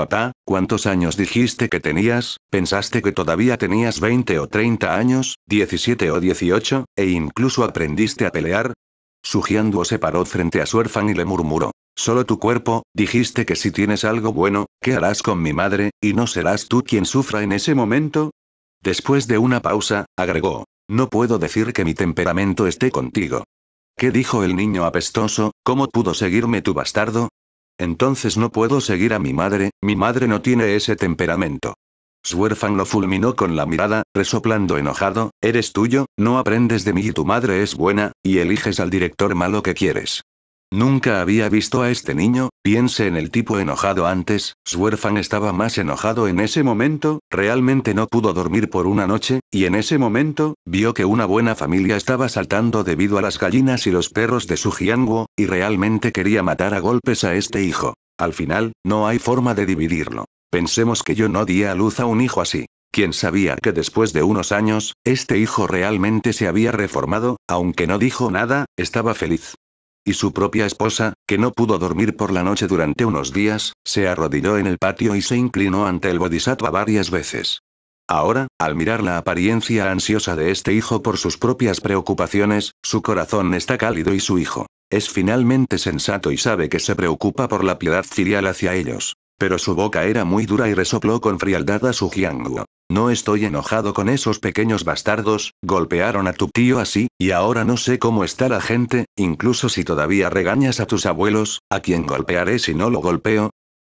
Papá, ¿cuántos años dijiste que tenías? Pensaste que todavía tenías 20 o 30 años, 17 o 18, e incluso aprendiste a pelear. Sugiando se paró frente a su y le murmuró. Solo tu cuerpo, dijiste que si tienes algo bueno, ¿qué harás con mi madre, y no serás tú quien sufra en ese momento? Después de una pausa, agregó. No puedo decir que mi temperamento esté contigo. ¿Qué dijo el niño apestoso? ¿Cómo pudo seguirme tu bastardo? Entonces no puedo seguir a mi madre, mi madre no tiene ese temperamento. Swerfan lo fulminó con la mirada, resoplando enojado, eres tuyo, no aprendes de mí y tu madre es buena, y eliges al director malo que quieres. Nunca había visto a este niño, piense en el tipo enojado antes, Swerfan estaba más enojado en ese momento, realmente no pudo dormir por una noche, y en ese momento, vio que una buena familia estaba saltando debido a las gallinas y los perros de su jianguo, y realmente quería matar a golpes a este hijo. Al final, no hay forma de dividirlo. Pensemos que yo no di a luz a un hijo así. Quien sabía que después de unos años, este hijo realmente se había reformado, aunque no dijo nada, estaba feliz y su propia esposa, que no pudo dormir por la noche durante unos días, se arrodilló en el patio y se inclinó ante el bodhisattva varias veces. Ahora, al mirar la apariencia ansiosa de este hijo por sus propias preocupaciones, su corazón está cálido y su hijo es finalmente sensato y sabe que se preocupa por la piedad filial hacia ellos. Pero su boca era muy dura y resopló con frialdad a su jianguo. No estoy enojado con esos pequeños bastardos, golpearon a tu tío así, y ahora no sé cómo está la gente, incluso si todavía regañas a tus abuelos, a quién golpearé si no lo golpeo.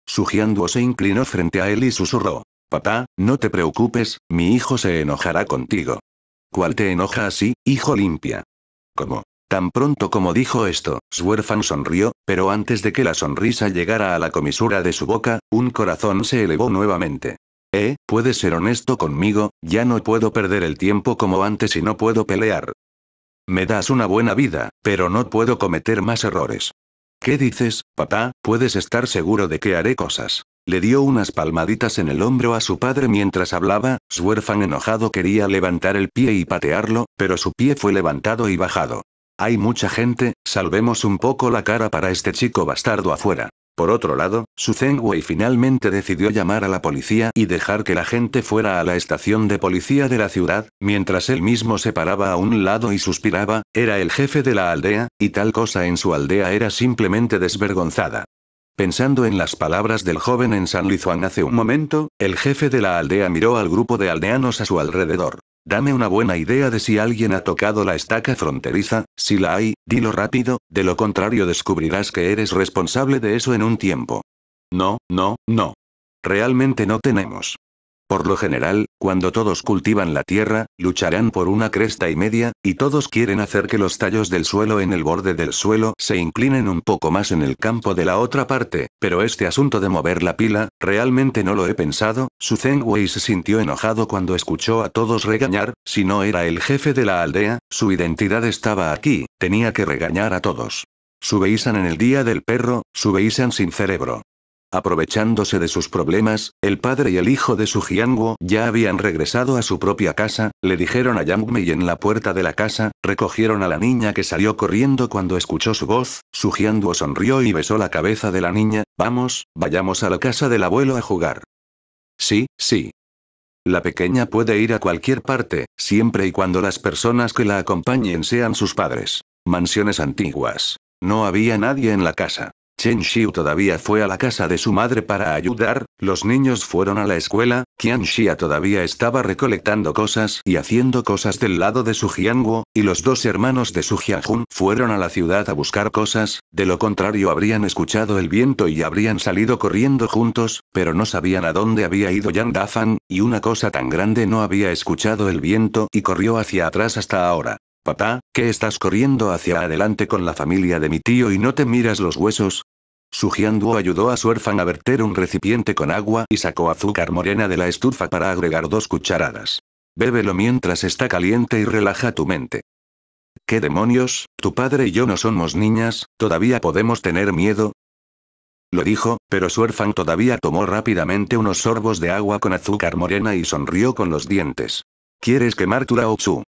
Su se inclinó frente a él y susurró. Papá, no te preocupes, mi hijo se enojará contigo. ¿Cuál te enoja así, hijo limpia? ¿Cómo? Tan pronto como dijo esto, Swerfan sonrió, pero antes de que la sonrisa llegara a la comisura de su boca, un corazón se elevó nuevamente. Eh, puedes ser honesto conmigo, ya no puedo perder el tiempo como antes y no puedo pelear. Me das una buena vida, pero no puedo cometer más errores. ¿Qué dices, papá? Puedes estar seguro de que haré cosas. Le dio unas palmaditas en el hombro a su padre mientras hablaba, Swerfan enojado quería levantar el pie y patearlo, pero su pie fue levantado y bajado. Hay mucha gente, salvemos un poco la cara para este chico bastardo afuera. Por otro lado, su Zengwei finalmente decidió llamar a la policía y dejar que la gente fuera a la estación de policía de la ciudad, mientras él mismo se paraba a un lado y suspiraba, era el jefe de la aldea, y tal cosa en su aldea era simplemente desvergonzada. Pensando en las palabras del joven en San Lizuan hace un momento, el jefe de la aldea miró al grupo de aldeanos a su alrededor. Dame una buena idea de si alguien ha tocado la estaca fronteriza, si la hay, dilo rápido, de lo contrario descubrirás que eres responsable de eso en un tiempo. No, no, no. Realmente no tenemos. Por lo general, cuando todos cultivan la tierra, lucharán por una cresta y media, y todos quieren hacer que los tallos del suelo en el borde del suelo se inclinen un poco más en el campo de la otra parte, pero este asunto de mover la pila, realmente no lo he pensado, Su Wei se sintió enojado cuando escuchó a todos regañar, si no era el jefe de la aldea, su identidad estaba aquí, tenía que regañar a todos. Beisan en el día del perro, Beisan sin cerebro. Aprovechándose de sus problemas, el padre y el hijo de su ya habían regresado a su propia casa, le dijeron a Yang y en la puerta de la casa, recogieron a la niña que salió corriendo cuando escuchó su voz, su sonrió y besó la cabeza de la niña, vamos, vayamos a la casa del abuelo a jugar. Sí, sí. La pequeña puede ir a cualquier parte, siempre y cuando las personas que la acompañen sean sus padres. Mansiones antiguas. No había nadie en la casa. Chen Xiu todavía fue a la casa de su madre para ayudar, los niños fueron a la escuela, Qian Xia todavía estaba recolectando cosas y haciendo cosas del lado de su jianguo, y los dos hermanos de su Jianjun fueron a la ciudad a buscar cosas, de lo contrario habrían escuchado el viento y habrían salido corriendo juntos, pero no sabían a dónde había ido Yang Dafan, y una cosa tan grande no había escuchado el viento y corrió hacia atrás hasta ahora. Papá, ¿qué estás corriendo hacia adelante con la familia de mi tío y no te miras los huesos? Sujianduo ayudó a su a verter un recipiente con agua y sacó azúcar morena de la estufa para agregar dos cucharadas. Bébelo mientras está caliente y relaja tu mente. ¿Qué demonios? Tu padre y yo no somos niñas, ¿todavía podemos tener miedo? Lo dijo, pero Suerfan todavía tomó rápidamente unos sorbos de agua con azúcar morena y sonrió con los dientes. ¿Quieres quemar tu rao-tsu?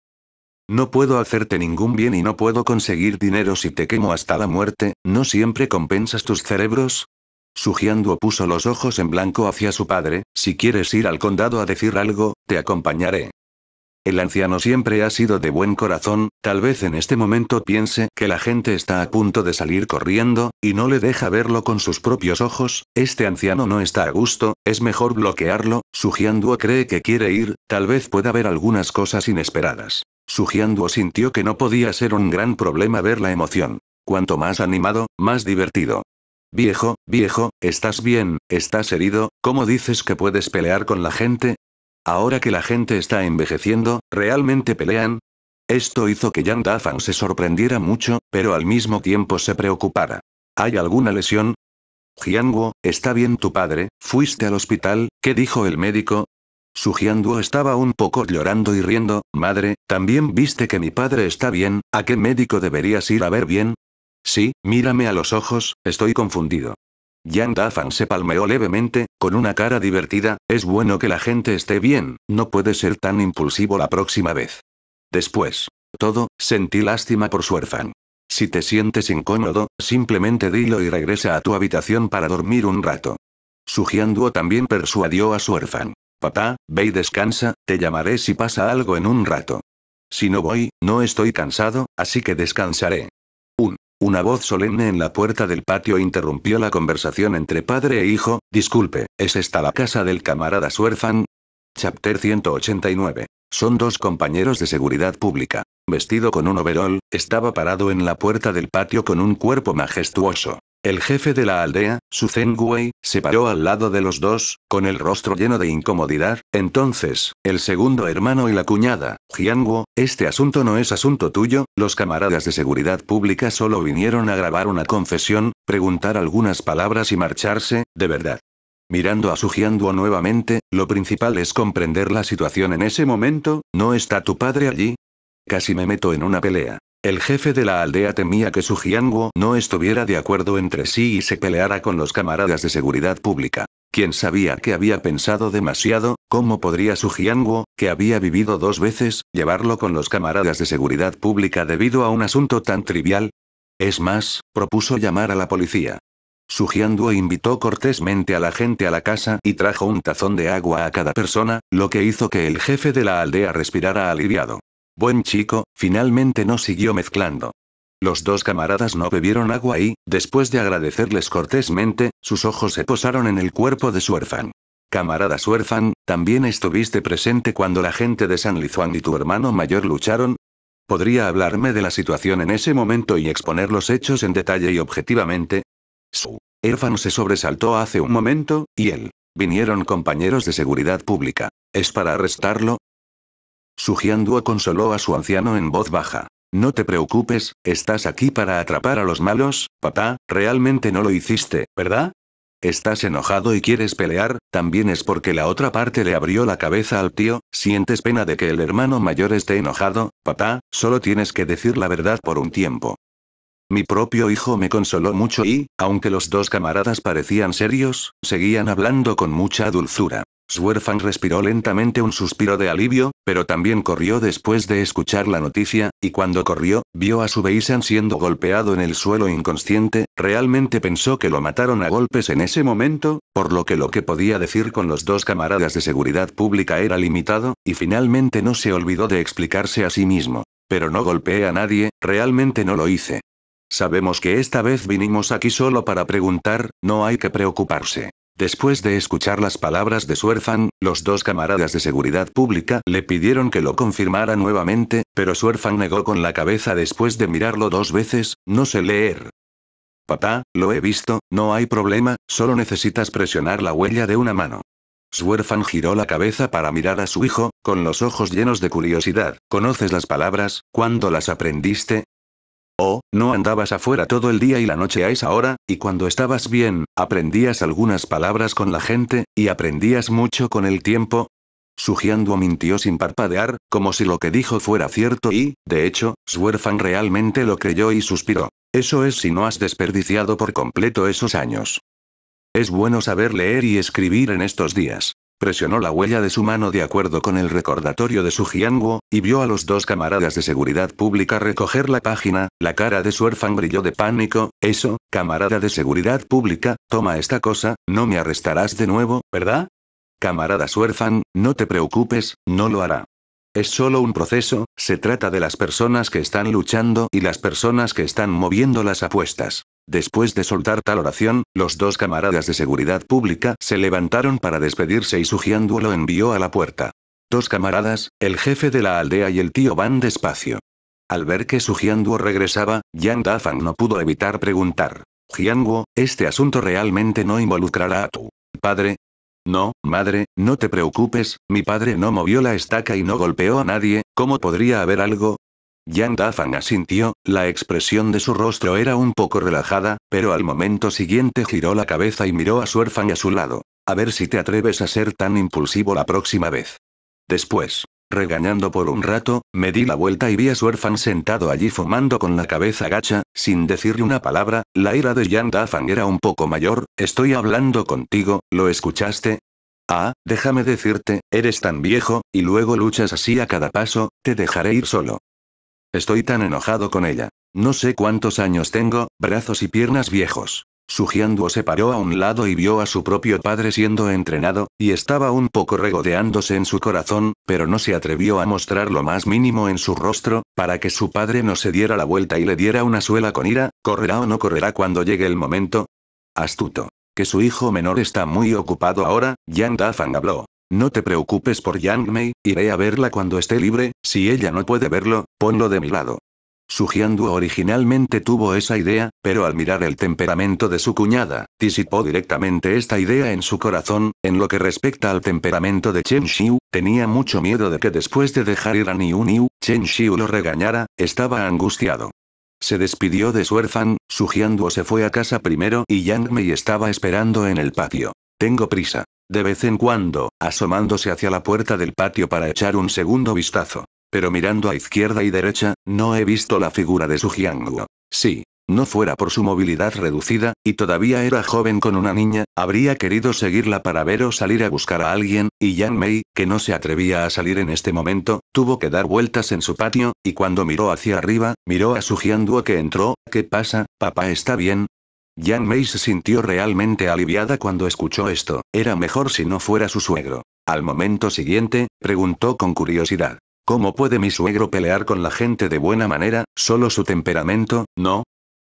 No puedo hacerte ningún bien y no puedo conseguir dinero si te quemo hasta la muerte, ¿no siempre compensas tus cerebros? Sugiando puso los ojos en blanco hacia su padre, si quieres ir al condado a decir algo, te acompañaré. El anciano siempre ha sido de buen corazón, tal vez en este momento piense que la gente está a punto de salir corriendo, y no le deja verlo con sus propios ojos, este anciano no está a gusto, es mejor bloquearlo, Sugianduo cree que quiere ir, tal vez pueda ver algunas cosas inesperadas. Sujiando sintió que no podía ser un gran problema ver la emoción. Cuanto más animado, más divertido. Viejo, viejo, estás bien, estás herido, ¿cómo dices que puedes pelear con la gente? Ahora que la gente está envejeciendo, ¿realmente pelean? Esto hizo que Yang Dafan se sorprendiera mucho, pero al mismo tiempo se preocupara. ¿Hay alguna lesión? Jianguo, está bien tu padre, fuiste al hospital, ¿qué dijo el médico? Su estaba un poco llorando y riendo, madre, también viste que mi padre está bien, ¿a qué médico deberías ir a ver bien? Sí, mírame a los ojos, estoy confundido. Yang Dafan se palmeó levemente, con una cara divertida, es bueno que la gente esté bien, no puede ser tan impulsivo la próxima vez. Después. Todo, sentí lástima por su orfan. Si te sientes incómodo, simplemente dilo y regresa a tu habitación para dormir un rato. Su también persuadió a su orfan. Papá, ve y descansa, te llamaré si pasa algo en un rato. Si no voy, no estoy cansado, así que descansaré. Un. Una voz solemne en la puerta del patio interrumpió la conversación entre padre e hijo. Disculpe, ¿es esta la casa del camarada Suerfan? Chapter 189. Son dos compañeros de seguridad pública. Vestido con un overol, estaba parado en la puerta del patio con un cuerpo majestuoso. El jefe de la aldea, Su Zengwei, se paró al lado de los dos, con el rostro lleno de incomodidad. Entonces, el segundo hermano y la cuñada, Jianguo, este asunto no es asunto tuyo, los camaradas de seguridad pública solo vinieron a grabar una confesión, preguntar algunas palabras y marcharse, de verdad. Mirando a su Jianguo nuevamente, lo principal es comprender la situación en ese momento, ¿no está tu padre allí? Casi me meto en una pelea. El jefe de la aldea temía que su no estuviera de acuerdo entre sí y se peleara con los camaradas de seguridad pública. Quien sabía que había pensado demasiado, ¿cómo podría su que había vivido dos veces, llevarlo con los camaradas de seguridad pública debido a un asunto tan trivial? Es más, propuso llamar a la policía. Su invitó cortésmente a la gente a la casa y trajo un tazón de agua a cada persona, lo que hizo que el jefe de la aldea respirara aliviado. Buen chico, finalmente no siguió mezclando. Los dos camaradas no bebieron agua y, después de agradecerles cortésmente, sus ojos se posaron en el cuerpo de Suerfan. Camarada Suerfan, ¿también estuviste presente cuando la gente de San Lizuan y tu hermano mayor lucharon? ¿Podría hablarme de la situación en ese momento y exponer los hechos en detalle y objetivamente? Su Erfan se sobresaltó hace un momento, y él. Vinieron compañeros de seguridad pública. ¿Es para arrestarlo? Su consoló a su anciano en voz baja. No te preocupes, estás aquí para atrapar a los malos, papá, realmente no lo hiciste, ¿verdad? Estás enojado y quieres pelear, también es porque la otra parte le abrió la cabeza al tío, sientes pena de que el hermano mayor esté enojado, papá, solo tienes que decir la verdad por un tiempo. Mi propio hijo me consoló mucho y, aunque los dos camaradas parecían serios, seguían hablando con mucha dulzura. Swerfang respiró lentamente un suspiro de alivio, pero también corrió después de escuchar la noticia, y cuando corrió, vio a su Beisan siendo golpeado en el suelo inconsciente, realmente pensó que lo mataron a golpes en ese momento, por lo que lo que podía decir con los dos camaradas de seguridad pública era limitado, y finalmente no se olvidó de explicarse a sí mismo. Pero no golpeé a nadie, realmente no lo hice. Sabemos que esta vez vinimos aquí solo para preguntar, no hay que preocuparse. Después de escuchar las palabras de Suerfan, los dos camaradas de seguridad pública le pidieron que lo confirmara nuevamente, pero Suerfan negó con la cabeza después de mirarlo dos veces, no sé leer. Papá, lo he visto, no hay problema, solo necesitas presionar la huella de una mano. Suerfan giró la cabeza para mirar a su hijo, con los ojos llenos de curiosidad. ¿Conoces las palabras? ¿Cuándo las aprendiste? Oh, ¿no andabas afuera todo el día y la noche a esa hora? Y cuando estabas bien, aprendías algunas palabras con la gente, y aprendías mucho con el tiempo. Sugiando mintió sin parpadear, como si lo que dijo fuera cierto y, de hecho, Swerfan realmente lo creyó y suspiró. Eso es si no has desperdiciado por completo esos años. Es bueno saber leer y escribir en estos días. Presionó la huella de su mano de acuerdo con el recordatorio de su Jianguo, y vio a los dos camaradas de seguridad pública recoger la página, la cara de Suerfan brilló de pánico, eso, camarada de seguridad pública, toma esta cosa, no me arrestarás de nuevo, ¿verdad? Camarada Suerfan, no te preocupes, no lo hará. Es solo un proceso, se trata de las personas que están luchando y las personas que están moviendo las apuestas. Después de soltar tal oración, los dos camaradas de seguridad pública se levantaron para despedirse y jianduo lo envió a la puerta. Dos camaradas, el jefe de la aldea y el tío van despacio. Al ver que jianduo regresaba, Yang Dafang no pudo evitar preguntar. Jianguo, este asunto realmente no involucrará a tu padre, no, madre, no te preocupes, mi padre no movió la estaca y no golpeó a nadie, ¿cómo podría haber algo? Yang Dafan asintió, la expresión de su rostro era un poco relajada, pero al momento siguiente giró la cabeza y miró a su Suerfan a su lado. A ver si te atreves a ser tan impulsivo la próxima vez. Después, Regañando por un rato, me di la vuelta y vi a su sentado allí fumando con la cabeza gacha, sin decirle una palabra, la ira de Jan Dafan era un poco mayor, estoy hablando contigo, ¿lo escuchaste? Ah, déjame decirte, eres tan viejo, y luego luchas así a cada paso, te dejaré ir solo. Estoy tan enojado con ella. No sé cuántos años tengo, brazos y piernas viejos. Sugiando se paró a un lado y vio a su propio padre siendo entrenado, y estaba un poco regodeándose en su corazón, pero no se atrevió a mostrar lo más mínimo en su rostro, para que su padre no se diera la vuelta y le diera una suela con ira, ¿correrá o no correrá cuando llegue el momento? Astuto. Que su hijo menor está muy ocupado ahora, Yang Dafang habló. No te preocupes por Yang Mei, iré a verla cuando esté libre, si ella no puede verlo, ponlo de mi lado. Su originalmente tuvo esa idea, pero al mirar el temperamento de su cuñada, disipó directamente esta idea en su corazón. En lo que respecta al temperamento de Chen Xiu, tenía mucho miedo de que después de dejar ir a Niu Chen Xiu lo regañara, estaba angustiado. Se despidió de su herfan, su Jianguo se fue a casa primero y Yang Mei estaba esperando en el patio. Tengo prisa. De vez en cuando, asomándose hacia la puerta del patio para echar un segundo vistazo pero mirando a izquierda y derecha, no he visto la figura de su Jianguo. Sí. No fuera por su movilidad reducida, y todavía era joven con una niña, habría querido seguirla para ver o salir a buscar a alguien, y Yang Mei, que no se atrevía a salir en este momento, tuvo que dar vueltas en su patio, y cuando miró hacia arriba, miró a su Jianduo que entró, ¿qué pasa, papá está bien? Yang Mei se sintió realmente aliviada cuando escuchó esto, era mejor si no fuera su suegro. Al momento siguiente, preguntó con curiosidad. ¿Cómo puede mi suegro pelear con la gente de buena manera, solo su temperamento, no?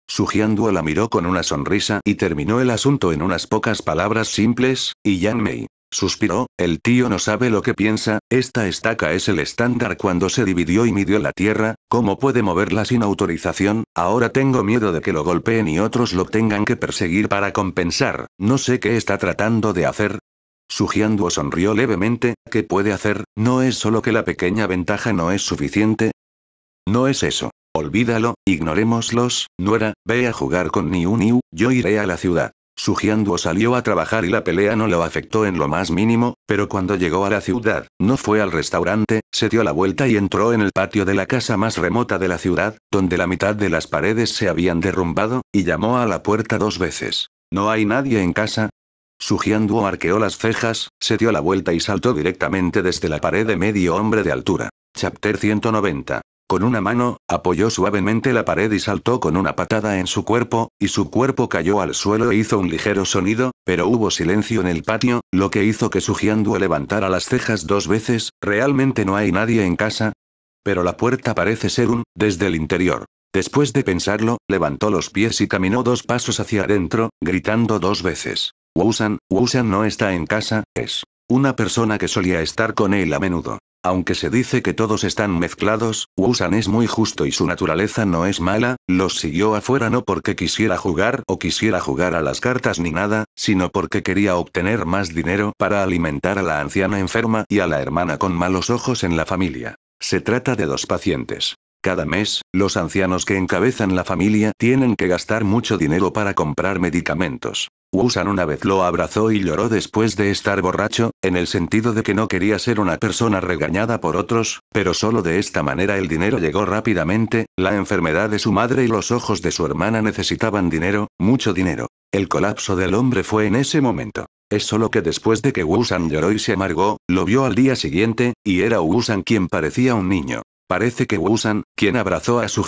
Jianduo la miró con una sonrisa y terminó el asunto en unas pocas palabras simples, y Yang Mei suspiró, el tío no sabe lo que piensa, esta estaca es el estándar cuando se dividió y midió la tierra, ¿cómo puede moverla sin autorización? Ahora tengo miedo de que lo golpeen y otros lo tengan que perseguir para compensar, no sé qué está tratando de hacer, Sugiando sonrió levemente, ¿qué puede hacer? ¿No es solo que la pequeña ventaja no es suficiente? No es eso. Olvídalo, ignorémoslos, Nuera, ve a jugar con Niu Niu, yo iré a la ciudad. Sugiando salió a trabajar y la pelea no lo afectó en lo más mínimo, pero cuando llegó a la ciudad, no fue al restaurante, se dio la vuelta y entró en el patio de la casa más remota de la ciudad, donde la mitad de las paredes se habían derrumbado, y llamó a la puerta dos veces. No hay nadie en casa, su arqueó las cejas, se dio la vuelta y saltó directamente desde la pared de medio hombre de altura. Chapter 190. Con una mano, apoyó suavemente la pared y saltó con una patada en su cuerpo, y su cuerpo cayó al suelo e hizo un ligero sonido, pero hubo silencio en el patio, lo que hizo que su levantara las cejas dos veces, ¿realmente no hay nadie en casa? Pero la puerta parece ser un, desde el interior. Después de pensarlo, levantó los pies y caminó dos pasos hacia adentro, gritando dos veces. Wusan, Wusan no está en casa, es una persona que solía estar con él a menudo. Aunque se dice que todos están mezclados, Wusan es muy justo y su naturaleza no es mala, los siguió afuera no porque quisiera jugar o quisiera jugar a las cartas ni nada, sino porque quería obtener más dinero para alimentar a la anciana enferma y a la hermana con malos ojos en la familia. Se trata de dos pacientes. Cada mes, los ancianos que encabezan la familia tienen que gastar mucho dinero para comprar medicamentos. Wusan una vez lo abrazó y lloró después de estar borracho, en el sentido de que no quería ser una persona regañada por otros, pero solo de esta manera el dinero llegó rápidamente, la enfermedad de su madre y los ojos de su hermana necesitaban dinero, mucho dinero. El colapso del hombre fue en ese momento. Es solo que después de que Wusan lloró y se amargó, lo vio al día siguiente, y era Wusan quien parecía un niño. Parece que San, quien abrazó a su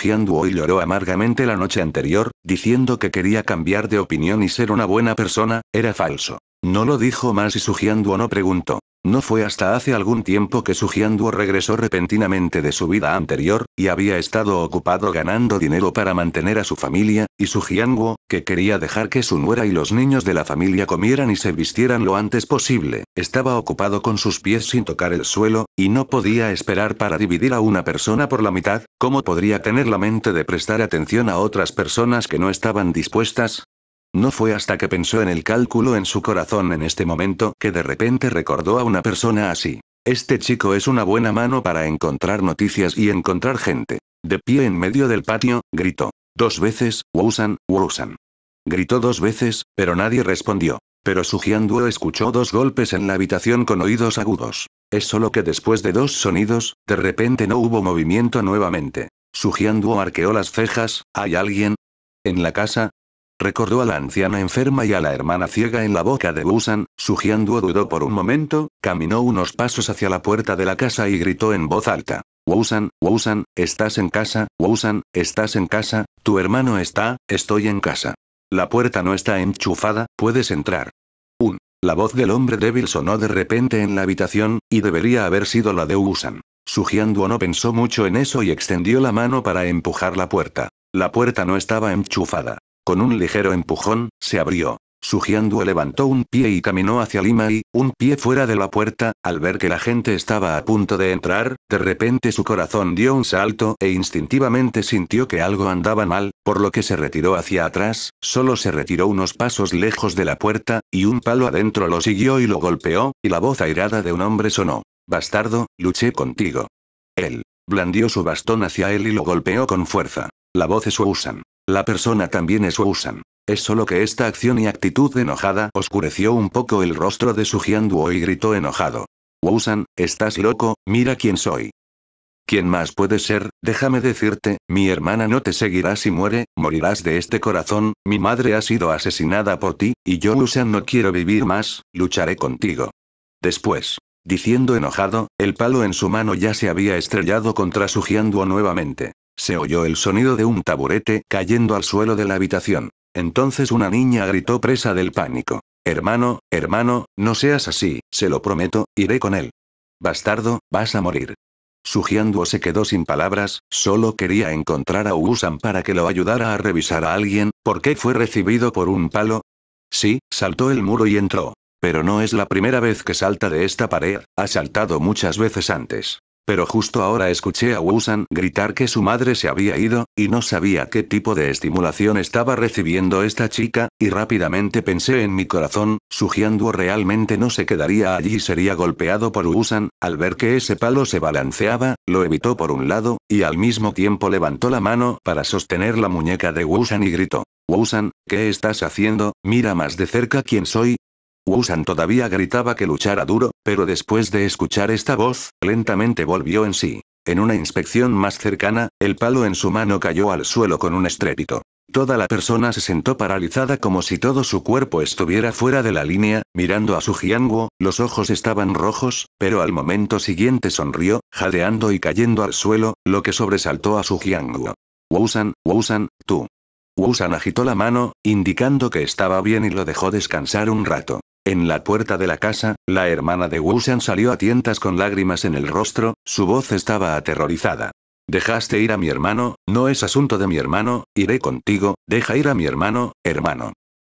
y lloró amargamente la noche anterior, diciendo que quería cambiar de opinión y ser una buena persona, era falso. No lo dijo más y su no preguntó. No fue hasta hace algún tiempo que su regresó repentinamente de su vida anterior, y había estado ocupado ganando dinero para mantener a su familia, y su Jianguo, que quería dejar que su nuera y los niños de la familia comieran y se vistieran lo antes posible, estaba ocupado con sus pies sin tocar el suelo, y no podía esperar para dividir a una persona por la mitad, ¿cómo podría tener la mente de prestar atención a otras personas que no estaban dispuestas? No fue hasta que pensó en el cálculo en su corazón en este momento que de repente recordó a una persona así. Este chico es una buena mano para encontrar noticias y encontrar gente. De pie en medio del patio, gritó. Dos veces, Wusan, Wusan. Gritó dos veces, pero nadie respondió. Pero su escuchó dos golpes en la habitación con oídos agudos. Es solo que después de dos sonidos, de repente no hubo movimiento nuevamente. Su arqueó las cejas, ¿hay alguien? En la casa, Recordó a la anciana enferma y a la hermana ciega en la boca de Busan, Sujianduo dudó por un momento, caminó unos pasos hacia la puerta de la casa y gritó en voz alta. Wusan, Wusan, estás en casa, Wusan, estás en casa, tu hermano está, estoy en casa. La puerta no está enchufada, puedes entrar. Un. La voz del hombre débil sonó de repente en la habitación, y debería haber sido la de Wusan. Sujianduo no pensó mucho en eso y extendió la mano para empujar la puerta. La puerta no estaba enchufada. Con un ligero empujón, se abrió. y levantó un pie y caminó hacia Lima y, un pie fuera de la puerta, al ver que la gente estaba a punto de entrar, de repente su corazón dio un salto e instintivamente sintió que algo andaba mal, por lo que se retiró hacia atrás, solo se retiró unos pasos lejos de la puerta, y un palo adentro lo siguió y lo golpeó, y la voz airada de un hombre sonó. Bastardo, luché contigo. Él. Blandió su bastón hacia él y lo golpeó con fuerza. La voz es Usan. La persona también es Wusan. Es solo que esta acción y actitud enojada oscureció un poco el rostro de su Jianduo y gritó enojado. Wusan, estás loco, mira quién soy. ¿Quién más puede ser? Déjame decirte, mi hermana no te seguirá si muere, morirás de este corazón, mi madre ha sido asesinada por ti, y yo Wusan no quiero vivir más, lucharé contigo. Después. Diciendo enojado, el palo en su mano ya se había estrellado contra su Jianduo nuevamente. Se oyó el sonido de un taburete cayendo al suelo de la habitación. Entonces una niña gritó presa del pánico. Hermano, hermano, no seas así, se lo prometo, iré con él. Bastardo, vas a morir. Sugiando se quedó sin palabras, solo quería encontrar a Usan para que lo ayudara a revisar a alguien, porque fue recibido por un palo. Sí, saltó el muro y entró. Pero no es la primera vez que salta de esta pared, ha saltado muchas veces antes. Pero justo ahora escuché a Wusan gritar que su madre se había ido, y no sabía qué tipo de estimulación estaba recibiendo esta chica, y rápidamente pensé en mi corazón, jianduo realmente no se quedaría allí sería golpeado por Wusan, al ver que ese palo se balanceaba, lo evitó por un lado, y al mismo tiempo levantó la mano para sostener la muñeca de Wusan y gritó. Wusan, ¿qué estás haciendo? Mira más de cerca quién soy, Wusan todavía gritaba que luchara duro, pero después de escuchar esta voz, lentamente volvió en sí. En una inspección más cercana, el palo en su mano cayó al suelo con un estrépito. Toda la persona se sentó paralizada como si todo su cuerpo estuviera fuera de la línea, mirando a su jianguo, los ojos estaban rojos, pero al momento siguiente sonrió, jadeando y cayendo al suelo, lo que sobresaltó a su San, Wusan, Wusan, tú. Wusan agitó la mano, indicando que estaba bien y lo dejó descansar un rato. En la puerta de la casa, la hermana de Wusan salió a tientas con lágrimas en el rostro, su voz estaba aterrorizada. Dejaste ir a mi hermano, no es asunto de mi hermano, iré contigo, deja ir a mi hermano, hermano.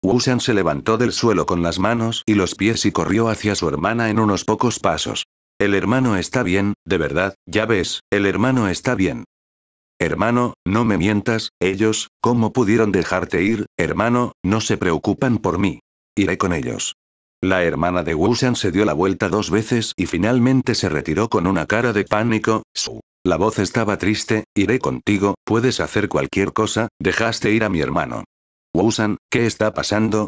Wusan se levantó del suelo con las manos y los pies y corrió hacia su hermana en unos pocos pasos. El hermano está bien, de verdad, ya ves, el hermano está bien. Hermano, no me mientas, ellos, ¿cómo pudieron dejarte ir? Hermano, no se preocupan por mí. Iré con ellos. La hermana de Wusan se dio la vuelta dos veces y finalmente se retiró con una cara de pánico. Su. La voz estaba triste, iré contigo, puedes hacer cualquier cosa, dejaste ir a mi hermano. Wusan, ¿qué está pasando?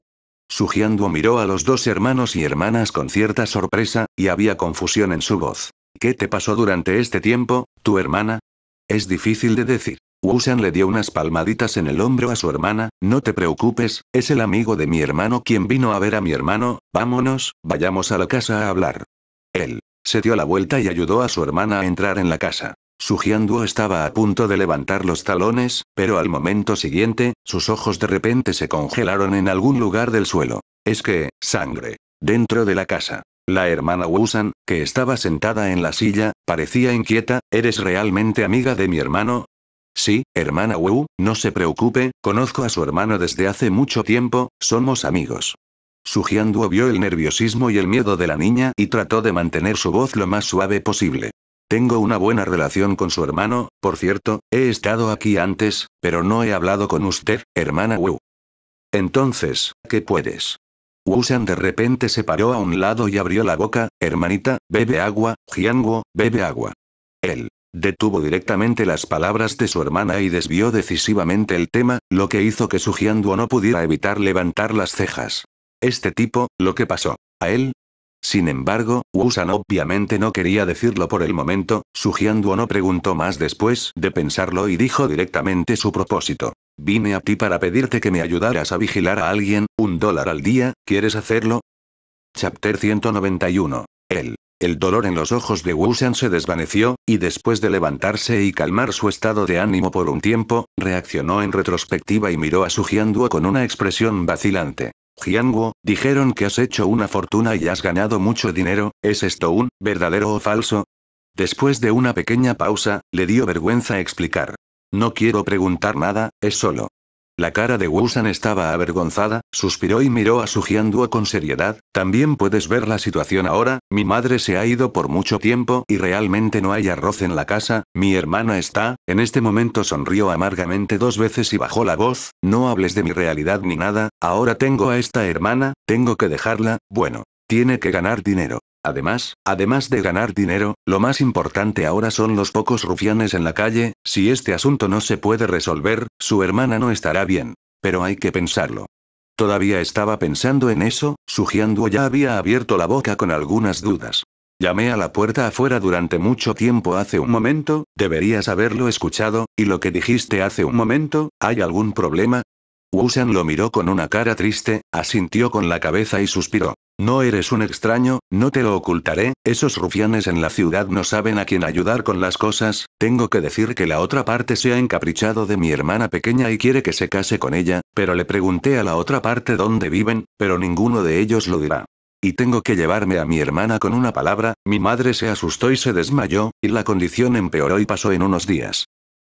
Sugiando miró a los dos hermanos y hermanas con cierta sorpresa, y había confusión en su voz. ¿Qué te pasó durante este tiempo, tu hermana? Es difícil de decir. Wusan le dio unas palmaditas en el hombro a su hermana, no te preocupes, es el amigo de mi hermano quien vino a ver a mi hermano, vámonos, vayamos a la casa a hablar. Él se dio la vuelta y ayudó a su hermana a entrar en la casa. Su Jianduo estaba a punto de levantar los talones, pero al momento siguiente, sus ojos de repente se congelaron en algún lugar del suelo. Es que, sangre. Dentro de la casa. La hermana Wusan, que estaba sentada en la silla, parecía inquieta, ¿eres realmente amiga de mi hermano? Sí, hermana Wu, no se preocupe, conozco a su hermano desde hace mucho tiempo, somos amigos. Su Duo vio el nerviosismo y el miedo de la niña y trató de mantener su voz lo más suave posible. Tengo una buena relación con su hermano, por cierto, he estado aquí antes, pero no he hablado con usted, hermana Wu. Entonces, ¿qué puedes? Wu Wu-san de repente se paró a un lado y abrió la boca, hermanita, bebe agua, Jianguo, bebe agua. Él. Detuvo directamente las palabras de su hermana y desvió decisivamente el tema, lo que hizo que su no pudiera evitar levantar las cejas. Este tipo, lo que pasó. ¿A él? Sin embargo, Wusan obviamente no quería decirlo por el momento, su no preguntó más después de pensarlo y dijo directamente su propósito. Vine a ti para pedirte que me ayudaras a vigilar a alguien, un dólar al día, ¿quieres hacerlo? Chapter 191 el dolor en los ojos de Wu Shan se desvaneció, y después de levantarse y calmar su estado de ánimo por un tiempo, reaccionó en retrospectiva y miró a su Jianguo con una expresión vacilante. Jianguo, dijeron que has hecho una fortuna y has ganado mucho dinero, ¿es esto un verdadero o falso? Después de una pequeña pausa, le dio vergüenza explicar. No quiero preguntar nada, es solo la cara de Wusan estaba avergonzada, suspiró y miró a su Jianduo con seriedad, también puedes ver la situación ahora, mi madre se ha ido por mucho tiempo y realmente no hay arroz en la casa, mi hermana está, en este momento sonrió amargamente dos veces y bajó la voz, no hables de mi realidad ni nada, ahora tengo a esta hermana, tengo que dejarla, bueno, tiene que ganar dinero. Además, además de ganar dinero, lo más importante ahora son los pocos rufianes en la calle, si este asunto no se puede resolver, su hermana no estará bien. Pero hay que pensarlo. Todavía estaba pensando en eso, Sugiando ya había abierto la boca con algunas dudas. Llamé a la puerta afuera durante mucho tiempo hace un momento, deberías haberlo escuchado, y lo que dijiste hace un momento, ¿hay algún problema? Wusan lo miró con una cara triste, asintió con la cabeza y suspiró. No eres un extraño, no te lo ocultaré, esos rufianes en la ciudad no saben a quién ayudar con las cosas, tengo que decir que la otra parte se ha encaprichado de mi hermana pequeña y quiere que se case con ella, pero le pregunté a la otra parte dónde viven, pero ninguno de ellos lo dirá. Y tengo que llevarme a mi hermana con una palabra, mi madre se asustó y se desmayó, y la condición empeoró y pasó en unos días.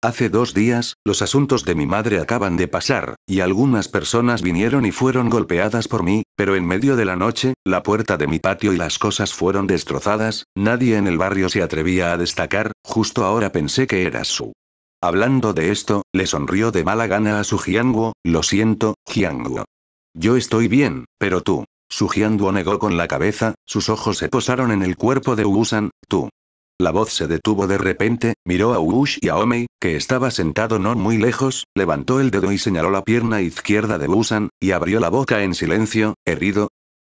Hace dos días, los asuntos de mi madre acaban de pasar, y algunas personas vinieron y fueron golpeadas por mí, pero en medio de la noche, la puerta de mi patio y las cosas fueron destrozadas, nadie en el barrio se atrevía a destacar, justo ahora pensé que eras su. Hablando de esto, le sonrió de mala gana a su Jianguo, lo siento, Jianguo. Yo estoy bien, pero tú. Su Jianguo negó con la cabeza, sus ojos se posaron en el cuerpo de Wusan, tú. La voz se detuvo de repente, miró a Wush y a Omei, que estaba sentado no muy lejos, levantó el dedo y señaló la pierna izquierda de Busan, y abrió la boca en silencio, herido.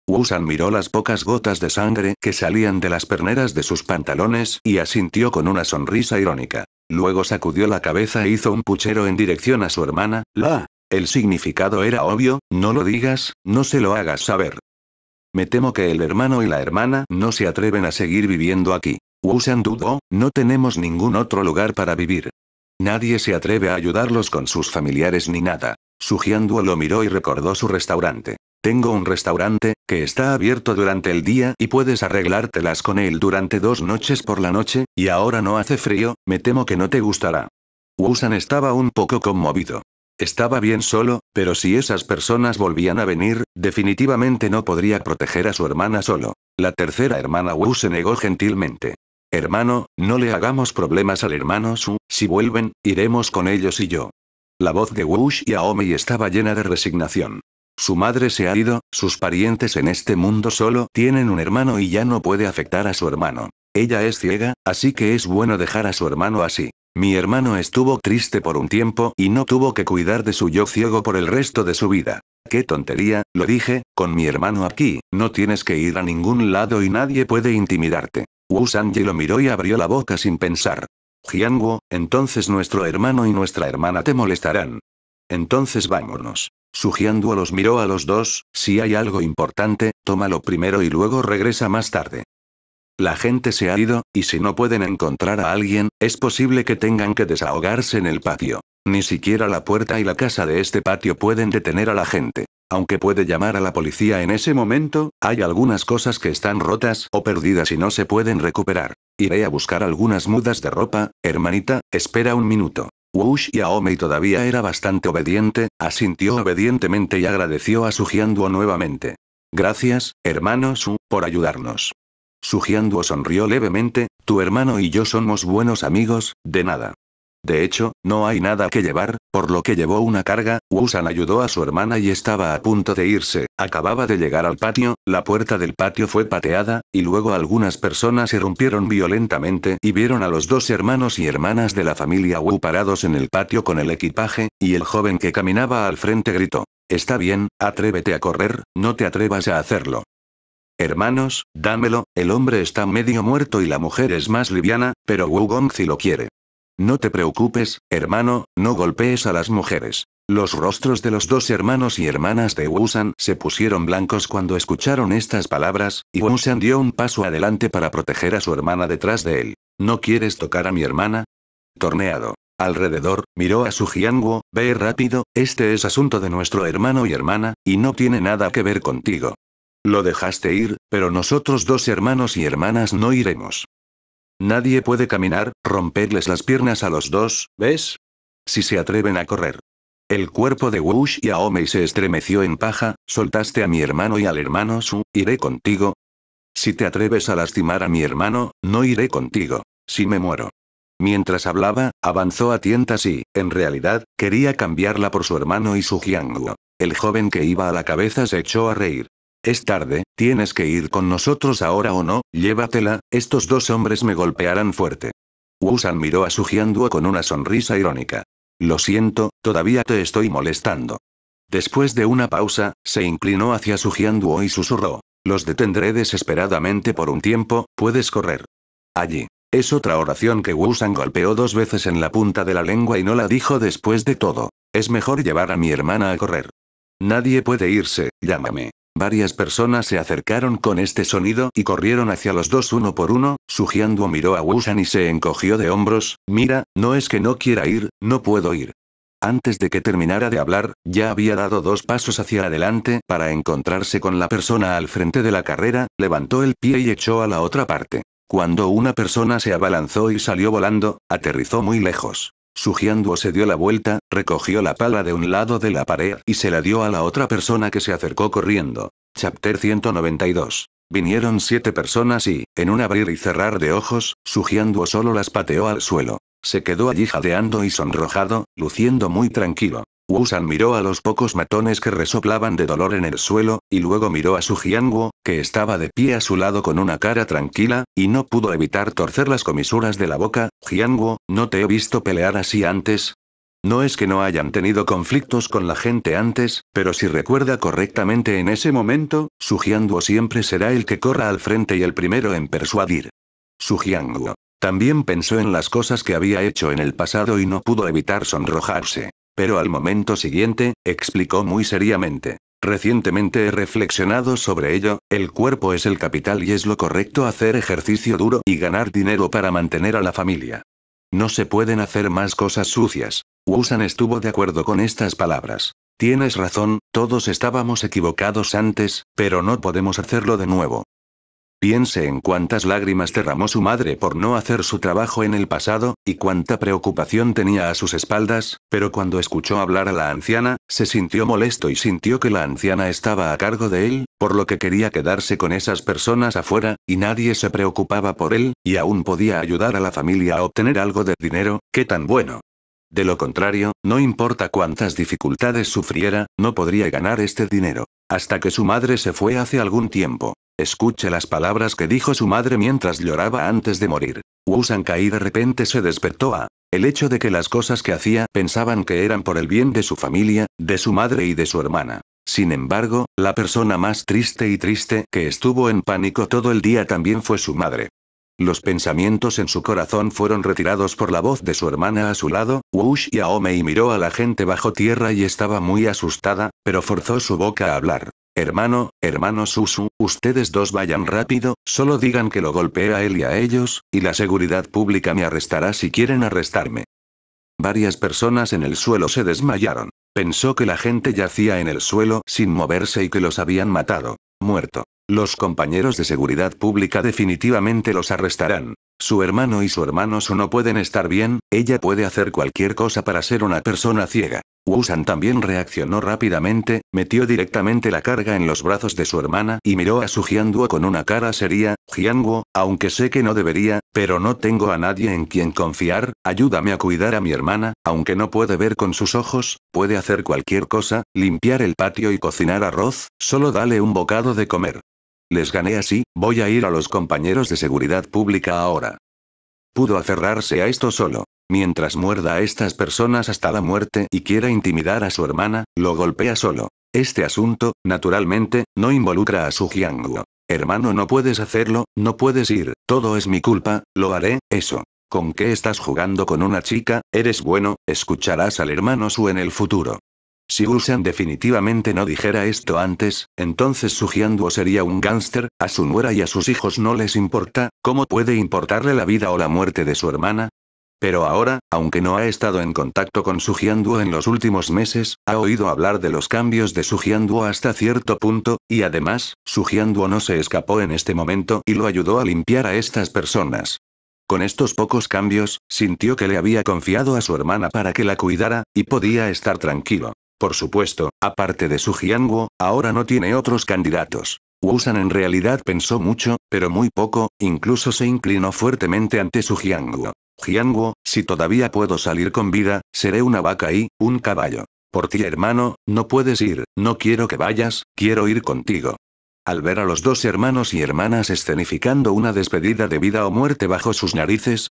Busan miró las pocas gotas de sangre que salían de las perneras de sus pantalones y asintió con una sonrisa irónica. Luego sacudió la cabeza e hizo un puchero en dirección a su hermana, la. El significado era obvio, no lo digas, no se lo hagas saber. Me temo que el hermano y la hermana no se atreven a seguir viviendo aquí. Wusan dudó, no tenemos ningún otro lugar para vivir. Nadie se atreve a ayudarlos con sus familiares ni nada. Sujianduo lo miró y recordó su restaurante. Tengo un restaurante, que está abierto durante el día y puedes arreglártelas con él durante dos noches por la noche, y ahora no hace frío, me temo que no te gustará. Wusan estaba un poco conmovido. Estaba bien solo, pero si esas personas volvían a venir, definitivamente no podría proteger a su hermana solo. La tercera hermana Wu se negó gentilmente. Hermano, no le hagamos problemas al hermano Su, si vuelven, iremos con ellos y yo. La voz de Wu y Aomi estaba llena de resignación. Su madre se ha ido, sus parientes en este mundo solo tienen un hermano y ya no puede afectar a su hermano. Ella es ciega, así que es bueno dejar a su hermano así. Mi hermano estuvo triste por un tiempo y no tuvo que cuidar de su yo ciego por el resto de su vida. Qué tontería, lo dije, con mi hermano aquí, no tienes que ir a ningún lado y nadie puede intimidarte. Wu Sanji lo miró y abrió la boca sin pensar. Jianguo, entonces nuestro hermano y nuestra hermana te molestarán. Entonces vámonos. Su Jianguo los miró a los dos, si hay algo importante, tómalo primero y luego regresa más tarde. La gente se ha ido, y si no pueden encontrar a alguien, es posible que tengan que desahogarse en el patio. Ni siquiera la puerta y la casa de este patio pueden detener a la gente. Aunque puede llamar a la policía en ese momento, hay algunas cosas que están rotas o perdidas y no se pueden recuperar. Iré a buscar algunas mudas de ropa, hermanita, espera un minuto. Wush Yaomei todavía era bastante obediente, asintió obedientemente y agradeció a su nuevamente. Gracias, hermano Su, por ayudarnos. Sugiando sonrió levemente, tu hermano y yo somos buenos amigos, de nada. De hecho, no hay nada que llevar, por lo que llevó una carga, San ayudó a su hermana y estaba a punto de irse, acababa de llegar al patio, la puerta del patio fue pateada, y luego algunas personas rompieron violentamente y vieron a los dos hermanos y hermanas de la familia Wu parados en el patio con el equipaje, y el joven que caminaba al frente gritó, Está bien, atrévete a correr, no te atrevas a hacerlo. Hermanos, dámelo, el hombre está medio muerto y la mujer es más liviana, pero Wu Gongzi lo quiere. No te preocupes, hermano, no golpees a las mujeres. Los rostros de los dos hermanos y hermanas de Wu San se pusieron blancos cuando escucharon estas palabras, y Wu San dio un paso adelante para proteger a su hermana detrás de él. ¿No quieres tocar a mi hermana? Torneado. Alrededor, miró a su Jianguo, ve rápido, este es asunto de nuestro hermano y hermana, y no tiene nada que ver contigo. Lo dejaste ir, pero nosotros dos hermanos y hermanas no iremos. Nadie puede caminar, romperles las piernas a los dos, ¿ves? Si se atreven a correr. El cuerpo de Wush y Aomei se estremeció en paja, soltaste a mi hermano y al hermano Su, iré contigo. Si te atreves a lastimar a mi hermano, no iré contigo. Si me muero. Mientras hablaba, avanzó a tientas y, en realidad, quería cambiarla por su hermano y su Jianguo. El joven que iba a la cabeza se echó a reír. Es tarde, tienes que ir con nosotros ahora o no, llévatela, estos dos hombres me golpearán fuerte. Wusan miró a su Jianduo con una sonrisa irónica. Lo siento, todavía te estoy molestando. Después de una pausa, se inclinó hacia su Jianduo y susurró. Los detendré desesperadamente por un tiempo, puedes correr. Allí. Es otra oración que Wusan golpeó dos veces en la punta de la lengua y no la dijo después de todo. Es mejor llevar a mi hermana a correr. Nadie puede irse, llámame. Varias personas se acercaron con este sonido y corrieron hacia los dos uno por uno. Sugiando miró a Shan y se encogió de hombros. Mira, no es que no quiera ir, no puedo ir. Antes de que terminara de hablar, ya había dado dos pasos hacia adelante para encontrarse con la persona al frente de la carrera, levantó el pie y echó a la otra parte. Cuando una persona se abalanzó y salió volando, aterrizó muy lejos. Sujiando se dio la vuelta, recogió la pala de un lado de la pared y se la dio a la otra persona que se acercó corriendo. Chapter 192. Vinieron siete personas y, en un abrir y cerrar de ojos, Sujiando solo las pateó al suelo. Se quedó allí jadeando y sonrojado, luciendo muy tranquilo. San miró a los pocos matones que resoplaban de dolor en el suelo, y luego miró a su Jianguo, que estaba de pie a su lado con una cara tranquila, y no pudo evitar torcer las comisuras de la boca. Jianguo, no te he visto pelear así antes. No es que no hayan tenido conflictos con la gente antes, pero si recuerda correctamente en ese momento, su Jianguo siempre será el que corra al frente y el primero en persuadir. Su Jianguo. También pensó en las cosas que había hecho en el pasado y no pudo evitar sonrojarse. Pero al momento siguiente, explicó muy seriamente. Recientemente he reflexionado sobre ello, el cuerpo es el capital y es lo correcto hacer ejercicio duro y ganar dinero para mantener a la familia. No se pueden hacer más cosas sucias. Wusan estuvo de acuerdo con estas palabras. Tienes razón, todos estábamos equivocados antes, pero no podemos hacerlo de nuevo. Piense en cuántas lágrimas derramó su madre por no hacer su trabajo en el pasado, y cuánta preocupación tenía a sus espaldas, pero cuando escuchó hablar a la anciana, se sintió molesto y sintió que la anciana estaba a cargo de él, por lo que quería quedarse con esas personas afuera, y nadie se preocupaba por él, y aún podía ayudar a la familia a obtener algo de dinero, qué tan bueno. De lo contrario, no importa cuántas dificultades sufriera, no podría ganar este dinero. Hasta que su madre se fue hace algún tiempo. Escuche las palabras que dijo su madre mientras lloraba antes de morir. Wu Kai de repente se despertó a el hecho de que las cosas que hacía pensaban que eran por el bien de su familia, de su madre y de su hermana. Sin embargo, la persona más triste y triste que estuvo en pánico todo el día también fue su madre. Los pensamientos en su corazón fueron retirados por la voz de su hermana a su lado, Wush y miró a la gente bajo tierra y estaba muy asustada, pero forzó su boca a hablar. Hermano, hermano Susu, ustedes dos vayan rápido, solo digan que lo golpeé a él y a ellos, y la seguridad pública me arrestará si quieren arrestarme. Varias personas en el suelo se desmayaron. Pensó que la gente yacía en el suelo sin moverse y que los habían matado. Muerto. Los compañeros de seguridad pública definitivamente los arrestarán. Su hermano y su hermano Su no pueden estar bien, ella puede hacer cualquier cosa para ser una persona ciega. Wusan también reaccionó rápidamente, metió directamente la carga en los brazos de su hermana y miró a su Jianguo con una cara seria, Jianguo, aunque sé que no debería, pero no tengo a nadie en quien confiar, ayúdame a cuidar a mi hermana, aunque no puede ver con sus ojos, puede hacer cualquier cosa, limpiar el patio y cocinar arroz, solo dale un bocado de comer. Les gané así, voy a ir a los compañeros de seguridad pública ahora. Pudo aferrarse a esto solo. Mientras muerda a estas personas hasta la muerte y quiera intimidar a su hermana, lo golpea solo. Este asunto, naturalmente, no involucra a su Jianguo. Hermano, no puedes hacerlo, no puedes ir, todo es mi culpa, lo haré, eso. ¿Con qué estás jugando con una chica? Eres bueno, escucharás al hermano Su en el futuro. Si Usan definitivamente no dijera esto antes, entonces su sería un gángster, a su nuera y a sus hijos no les importa, ¿cómo puede importarle la vida o la muerte de su hermana? Pero ahora, aunque no ha estado en contacto con su en los últimos meses, ha oído hablar de los cambios de su hasta cierto punto, y además, su no se escapó en este momento y lo ayudó a limpiar a estas personas. Con estos pocos cambios, sintió que le había confiado a su hermana para que la cuidara, y podía estar tranquilo. Por supuesto, aparte de su jianguo, ahora no tiene otros candidatos. Wusan en realidad pensó mucho, pero muy poco, incluso se inclinó fuertemente ante su jianguo. Jianguo, si todavía puedo salir con vida, seré una vaca y, un caballo. Por ti hermano, no puedes ir, no quiero que vayas, quiero ir contigo. Al ver a los dos hermanos y hermanas escenificando una despedida de vida o muerte bajo sus narices,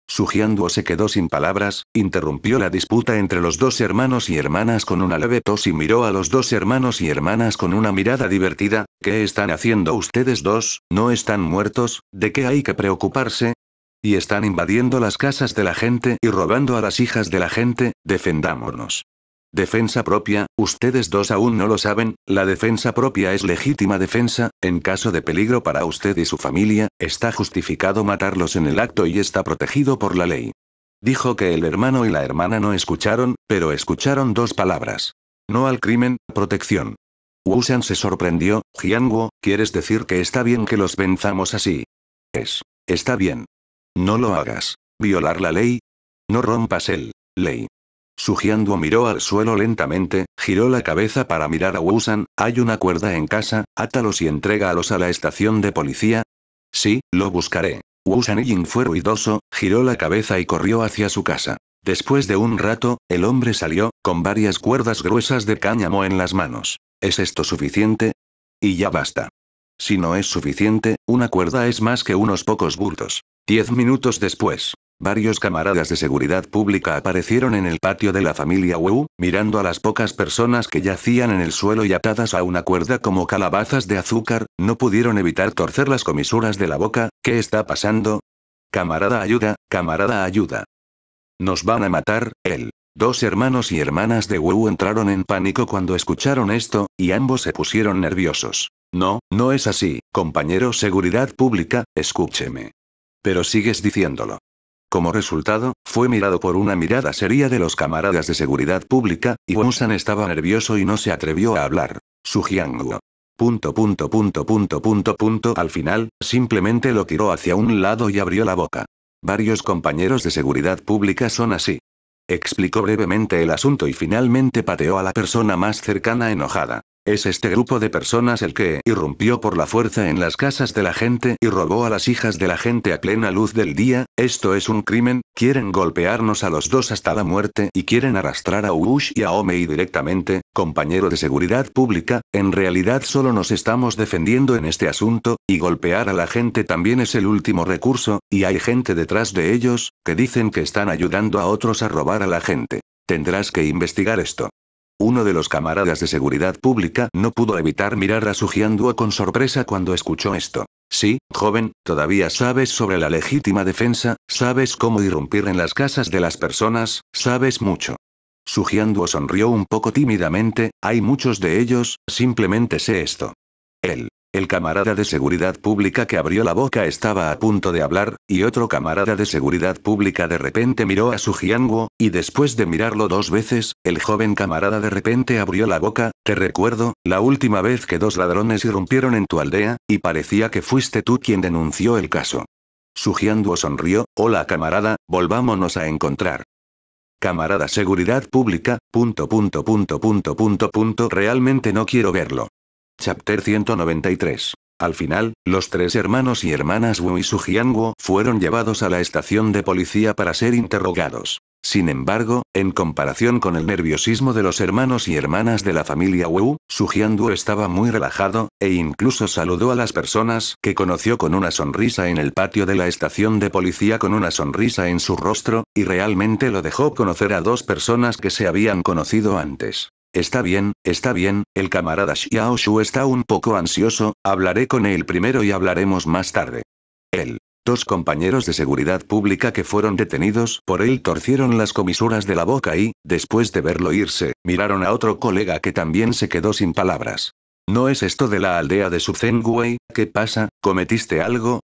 o se quedó sin palabras, interrumpió la disputa entre los dos hermanos y hermanas con una leve tos y miró a los dos hermanos y hermanas con una mirada divertida, ¿qué están haciendo ustedes dos? ¿No están muertos? ¿De qué hay que preocuparse? Y están invadiendo las casas de la gente y robando a las hijas de la gente, defendámonos. Defensa propia, ustedes dos aún no lo saben, la defensa propia es legítima defensa, en caso de peligro para usted y su familia, está justificado matarlos en el acto y está protegido por la ley. Dijo que el hermano y la hermana no escucharon, pero escucharon dos palabras. No al crimen, protección. Wusan se sorprendió, Wu, ¿quieres decir que está bien que los venzamos así? Es. Está bien. No lo hagas. Violar la ley. No rompas el. Ley. Sujianduo miró al suelo lentamente, giró la cabeza para mirar a Wusan, hay una cuerda en casa, átalos y entrégalos a la estación de policía. Sí, lo buscaré. Wusan Ying fue ruidoso, giró la cabeza y corrió hacia su casa. Después de un rato, el hombre salió, con varias cuerdas gruesas de cáñamo en las manos. ¿Es esto suficiente? Y ya basta. Si no es suficiente, una cuerda es más que unos pocos bultos. Diez minutos después. Varios camaradas de seguridad pública aparecieron en el patio de la familia Wu, mirando a las pocas personas que yacían en el suelo y atadas a una cuerda como calabazas de azúcar, no pudieron evitar torcer las comisuras de la boca, ¿qué está pasando? Camarada ayuda, camarada ayuda. Nos van a matar, él. Dos hermanos y hermanas de Wu entraron en pánico cuando escucharon esto, y ambos se pusieron nerviosos. No, no es así, compañero seguridad pública, escúcheme. Pero sigues diciéndolo. Como resultado, fue mirado por una mirada seria de los camaradas de seguridad pública, y Wonsan estaba nervioso y no se atrevió a hablar. Su Jianguo. Punto punto punto punto punto punto al final, simplemente lo tiró hacia un lado y abrió la boca. Varios compañeros de seguridad pública son así. Explicó brevemente el asunto y finalmente pateó a la persona más cercana enojada. Es este grupo de personas el que irrumpió por la fuerza en las casas de la gente y robó a las hijas de la gente a plena luz del día, esto es un crimen, quieren golpearnos a los dos hasta la muerte y quieren arrastrar a Ush y a Omei directamente, compañero de seguridad pública, en realidad solo nos estamos defendiendo en este asunto, y golpear a la gente también es el último recurso, y hay gente detrás de ellos, que dicen que están ayudando a otros a robar a la gente. Tendrás que investigar esto. Uno de los camaradas de seguridad pública no pudo evitar mirar a su con sorpresa cuando escuchó esto. Sí, joven, todavía sabes sobre la legítima defensa, sabes cómo irrumpir en las casas de las personas, sabes mucho. Su sonrió un poco tímidamente, hay muchos de ellos, simplemente sé esto. Él el camarada de seguridad pública que abrió la boca estaba a punto de hablar, y otro camarada de seguridad pública de repente miró a su Jiangwo, y después de mirarlo dos veces, el joven camarada de repente abrió la boca, te recuerdo, la última vez que dos ladrones irrumpieron en tu aldea, y parecía que fuiste tú quien denunció el caso. Su sonrió, hola camarada, volvámonos a encontrar camarada seguridad pública, punto punto punto punto punto punto realmente no quiero verlo. Chapter 193. Al final, los tres hermanos y hermanas Wu y Su Jianguo fueron llevados a la estación de policía para ser interrogados. Sin embargo, en comparación con el nerviosismo de los hermanos y hermanas de la familia Wu, Su Jianguo estaba muy relajado, e incluso saludó a las personas que conoció con una sonrisa en el patio de la estación de policía con una sonrisa en su rostro, y realmente lo dejó conocer a dos personas que se habían conocido antes. Está bien, está bien, el camarada Shu está un poco ansioso, hablaré con él primero y hablaremos más tarde. Él. Dos compañeros de seguridad pública que fueron detenidos por él torcieron las comisuras de la boca y, después de verlo irse, miraron a otro colega que también se quedó sin palabras. ¿No es esto de la aldea de Suzengwei? ¿Qué pasa? ¿Cometiste algo?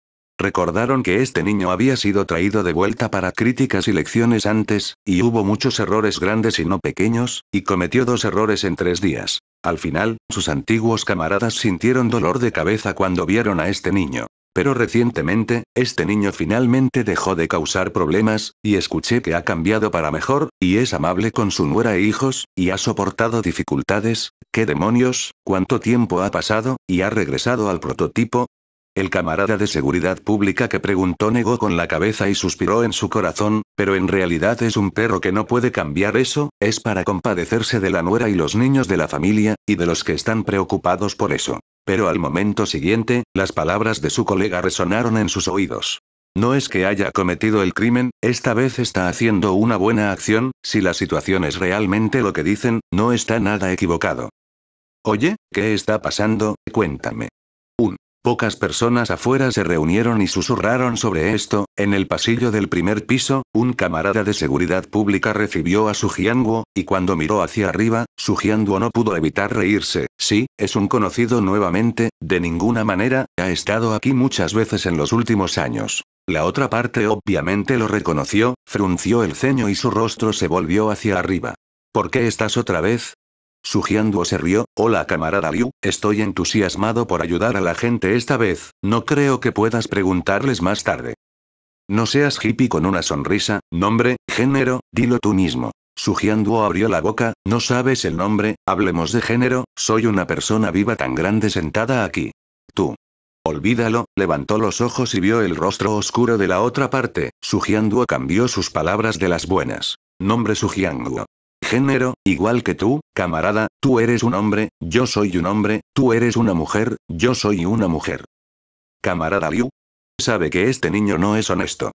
Recordaron que este niño había sido traído de vuelta para críticas y lecciones antes, y hubo muchos errores grandes y no pequeños, y cometió dos errores en tres días. Al final, sus antiguos camaradas sintieron dolor de cabeza cuando vieron a este niño. Pero recientemente, este niño finalmente dejó de causar problemas, y escuché que ha cambiado para mejor, y es amable con su nuera e hijos, y ha soportado dificultades, qué demonios, cuánto tiempo ha pasado, y ha regresado al prototipo, el camarada de seguridad pública que preguntó negó con la cabeza y suspiró en su corazón, pero en realidad es un perro que no puede cambiar eso, es para compadecerse de la nuera y los niños de la familia, y de los que están preocupados por eso. Pero al momento siguiente, las palabras de su colega resonaron en sus oídos. No es que haya cometido el crimen, esta vez está haciendo una buena acción, si la situación es realmente lo que dicen, no está nada equivocado. Oye, ¿qué está pasando? Cuéntame. Pocas personas afuera se reunieron y susurraron sobre esto. En el pasillo del primer piso, un camarada de seguridad pública recibió a su jianguo, y cuando miró hacia arriba, su jianguo no pudo evitar reírse. Sí, es un conocido nuevamente, de ninguna manera, ha estado aquí muchas veces en los últimos años. La otra parte obviamente lo reconoció, frunció el ceño y su rostro se volvió hacia arriba. ¿Por qué estás otra vez? Sugiando se rió, hola camarada Liu, estoy entusiasmado por ayudar a la gente esta vez, no creo que puedas preguntarles más tarde. No seas hippie con una sonrisa, nombre, género, dilo tú mismo. Sugiando abrió la boca, no sabes el nombre, hablemos de género, soy una persona viva tan grande sentada aquí. Tú. Olvídalo, levantó los ojos y vio el rostro oscuro de la otra parte, Sujianduo cambió sus palabras de las buenas. Nombre Sujianguo género, igual que tú, camarada, tú eres un hombre, yo soy un hombre, tú eres una mujer, yo soy una mujer. Camarada Liu. Sabe que este niño no es honesto.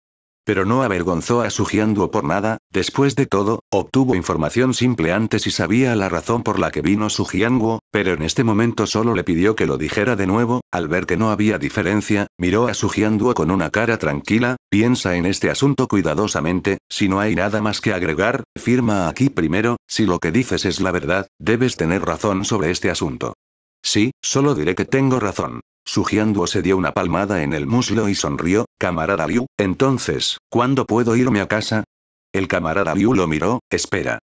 Pero no avergonzó a su por nada, después de todo, obtuvo información simple antes y sabía la razón por la que vino su jianguo, pero en este momento solo le pidió que lo dijera de nuevo, al ver que no había diferencia, miró a su con una cara tranquila, piensa en este asunto cuidadosamente, si no hay nada más que agregar, firma aquí primero, si lo que dices es la verdad, debes tener razón sobre este asunto. Sí, solo diré que tengo razón. Sugiando se dio una palmada en el muslo y sonrió, camarada Liu, entonces, ¿cuándo puedo irme a casa? El camarada Liu lo miró, espera.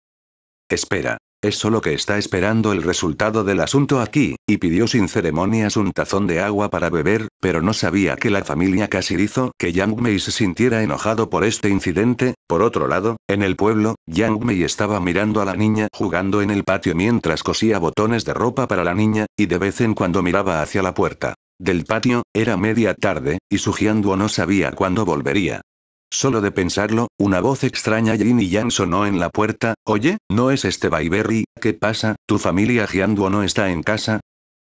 Espera. Es solo que está esperando el resultado del asunto aquí, y pidió sin ceremonias un tazón de agua para beber, pero no sabía que la familia casi hizo que Yang Mei se sintiera enojado por este incidente. Por otro lado, en el pueblo, Yang Mei estaba mirando a la niña jugando en el patio mientras cosía botones de ropa para la niña, y de vez en cuando miraba hacia la puerta del patio, era media tarde, y su jiangduo no sabía cuándo volvería. Solo de pensarlo, una voz extraña Yin y Yang sonó en la puerta, oye, ¿no es este Berry? ¿Qué pasa? ¿Tu familia Gianduo no está en casa?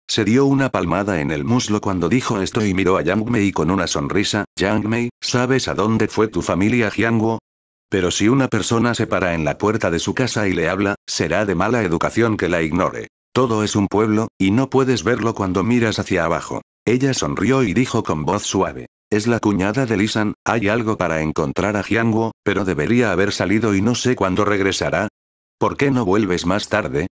Se dio una palmada en el muslo cuando dijo esto y miró a Yang Mei con una sonrisa, Yang Mei, ¿sabes a dónde fue tu familia Gianguo? Pero si una persona se para en la puerta de su casa y le habla, será de mala educación que la ignore. Todo es un pueblo, y no puedes verlo cuando miras hacia abajo. Ella sonrió y dijo con voz suave. Es la cuñada de Lisan, hay algo para encontrar a Jiangwo, pero debería haber salido y no sé cuándo regresará. ¿Por qué no vuelves más tarde?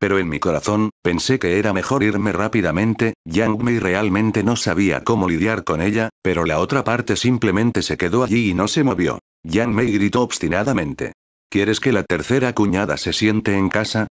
Pero en mi corazón, pensé que era mejor irme rápidamente, Yang Mei realmente no sabía cómo lidiar con ella, pero la otra parte simplemente se quedó allí y no se movió. Yang Mei gritó obstinadamente. ¿Quieres que la tercera cuñada se siente en casa?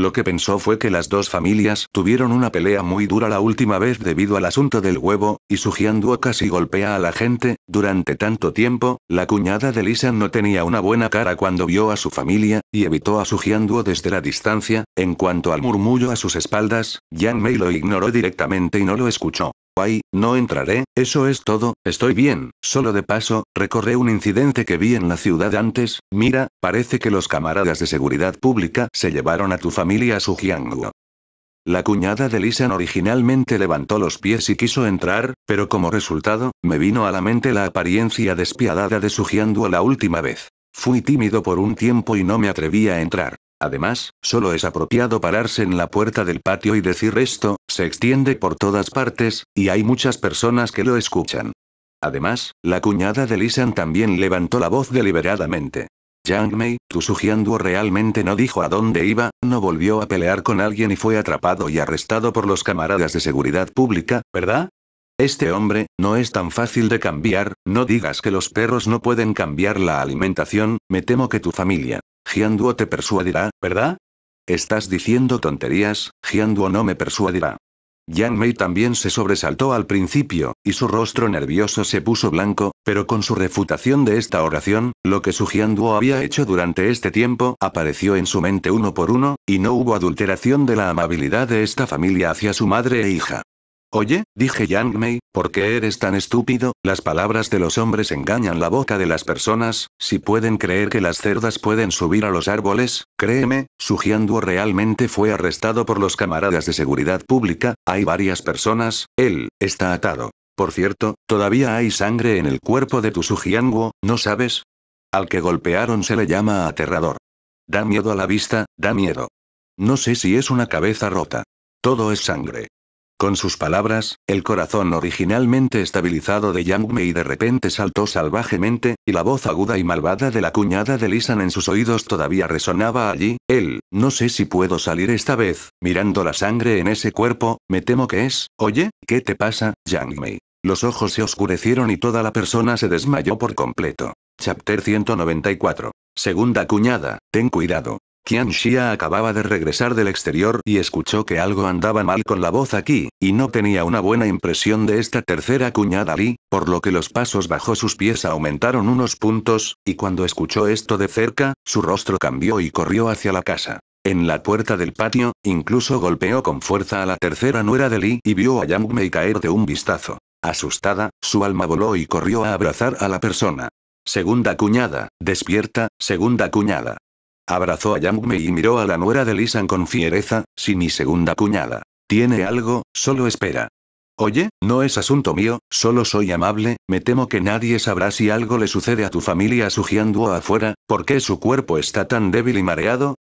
Lo que pensó fue que las dos familias tuvieron una pelea muy dura la última vez debido al asunto del huevo, y su Jianduo casi golpea a la gente, durante tanto tiempo, la cuñada de Lisa no tenía una buena cara cuando vio a su familia, y evitó a su desde la distancia, en cuanto al murmullo a sus espaldas, Yang Mei lo ignoró directamente y no lo escuchó. Guay, no entraré, eso es todo, estoy bien, solo de paso, recorré un incidente que vi en la ciudad antes, mira, parece que los camaradas de seguridad pública se llevaron a tu familia a Sujianguo. La cuñada de Lisan originalmente levantó los pies y quiso entrar, pero como resultado, me vino a la mente la apariencia despiadada de su Giangua la última vez. Fui tímido por un tiempo y no me atreví a entrar. Además, solo es apropiado pararse en la puerta del patio y decir esto, se extiende por todas partes, y hay muchas personas que lo escuchan. Además, la cuñada de Lisan también levantó la voz deliberadamente. Yang Mei, tu Sujianduo realmente no dijo a dónde iba, no volvió a pelear con alguien y fue atrapado y arrestado por los camaradas de seguridad pública, ¿verdad? Este hombre, no es tan fácil de cambiar, no digas que los perros no pueden cambiar la alimentación, me temo que tu familia. Jianduo te persuadirá, ¿verdad? Estás diciendo tonterías, Jianduo no me persuadirá. Yang Mei también se sobresaltó al principio, y su rostro nervioso se puso blanco, pero con su refutación de esta oración, lo que su Jianduo había hecho durante este tiempo apareció en su mente uno por uno, y no hubo adulteración de la amabilidad de esta familia hacia su madre e hija. Oye, dije Yang Mei, ¿por qué eres tan estúpido? Las palabras de los hombres engañan la boca de las personas, si pueden creer que las cerdas pueden subir a los árboles, créeme, Su realmente fue arrestado por los camaradas de seguridad pública, hay varias personas, él, está atado. Por cierto, todavía hay sangre en el cuerpo de tu Su ¿no sabes? Al que golpearon se le llama aterrador. Da miedo a la vista, da miedo. No sé si es una cabeza rota. Todo es sangre. Con sus palabras, el corazón originalmente estabilizado de Yang Mei de repente saltó salvajemente, y la voz aguda y malvada de la cuñada de Lisan en sus oídos todavía resonaba allí. Él, no sé si puedo salir esta vez, mirando la sangre en ese cuerpo, me temo que es. Oye, ¿qué te pasa, Yang Mei? Los ojos se oscurecieron y toda la persona se desmayó por completo. Chapter 194. Segunda cuñada, ten cuidado. Qianxia acababa de regresar del exterior y escuchó que algo andaba mal con la voz aquí, y no tenía una buena impresión de esta tercera cuñada Li, por lo que los pasos bajo sus pies aumentaron unos puntos, y cuando escuchó esto de cerca, su rostro cambió y corrió hacia la casa. En la puerta del patio, incluso golpeó con fuerza a la tercera nuera de Li y vio a Yang Mei caer de un vistazo. Asustada, su alma voló y corrió a abrazar a la persona. Segunda cuñada, despierta, segunda cuñada. Abrazó a Yangme y miró a la nuera de Lisan con fiereza, si mi segunda cuñada. Tiene algo, solo espera. Oye, no es asunto mío, solo soy amable, me temo que nadie sabrá si algo le sucede a tu familia sugiando afuera, ¿por qué su cuerpo está tan débil y mareado?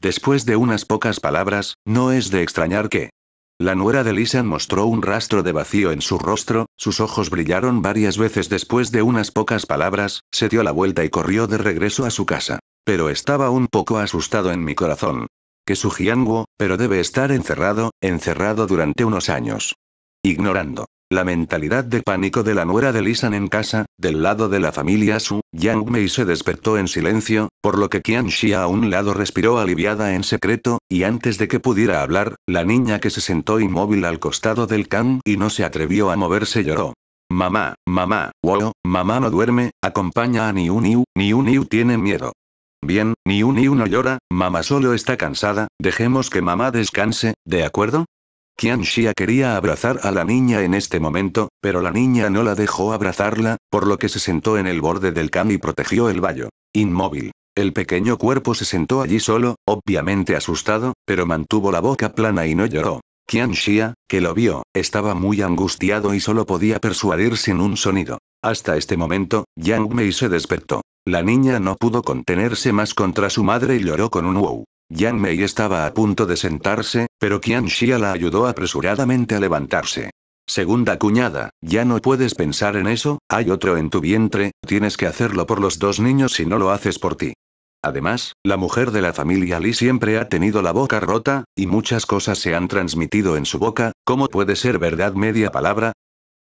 Después de unas pocas palabras, no es de extrañar que... La nuera de Lisan mostró un rastro de vacío en su rostro, sus ojos brillaron varias veces después de unas pocas palabras, se dio la vuelta y corrió de regreso a su casa. Pero estaba un poco asustado en mi corazón. Que su Jianguo, pero debe estar encerrado, encerrado durante unos años. Ignorando la mentalidad de pánico de la nuera de Lisan en casa, del lado de la familia Su, Yang Mei se despertó en silencio, por lo que Qian a un lado respiró aliviada en secreto, y antes de que pudiera hablar, la niña que se sentó inmóvil al costado del kan y no se atrevió a moverse lloró. Mamá, mamá, wow, mamá no duerme, acompaña a Niu Niu, Niu Niu tiene miedo. Bien, ni un ni uno llora, mamá solo está cansada, dejemos que mamá descanse, ¿de acuerdo? Qianxia quería abrazar a la niña en este momento, pero la niña no la dejó abrazarla, por lo que se sentó en el borde del can y protegió el vallo. Inmóvil. El pequeño cuerpo se sentó allí solo, obviamente asustado, pero mantuvo la boca plana y no lloró. Qianxia, que lo vio, estaba muy angustiado y solo podía persuadir sin un sonido. Hasta este momento, Yang Mei se despertó. La niña no pudo contenerse más contra su madre y lloró con un wow. Yang Mei estaba a punto de sentarse, pero Qian Xia la ayudó apresuradamente a levantarse. Segunda cuñada, ya no puedes pensar en eso, hay otro en tu vientre, tienes que hacerlo por los dos niños si no lo haces por ti. Además, la mujer de la familia Li siempre ha tenido la boca rota, y muchas cosas se han transmitido en su boca, ¿cómo puede ser verdad media palabra?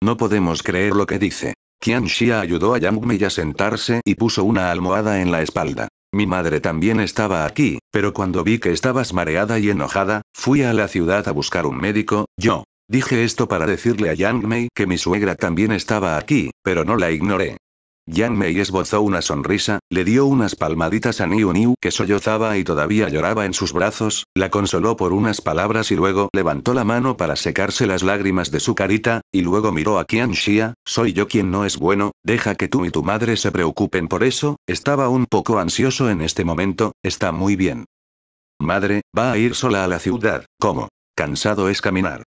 No podemos creer lo que dice. Qian ayudó a Yang Mei a sentarse y puso una almohada en la espalda. Mi madre también estaba aquí, pero cuando vi que estabas mareada y enojada, fui a la ciudad a buscar un médico, yo. Dije esto para decirle a Yang Mei que mi suegra también estaba aquí, pero no la ignoré. Yang Mei esbozó una sonrisa, le dio unas palmaditas a Niu Niu que sollozaba y todavía lloraba en sus brazos, la consoló por unas palabras y luego levantó la mano para secarse las lágrimas de su carita, y luego miró a Qian soy yo quien no es bueno, deja que tú y tu madre se preocupen por eso, estaba un poco ansioso en este momento, está muy bien. Madre, va a ir sola a la ciudad, ¿cómo? Cansado es caminar.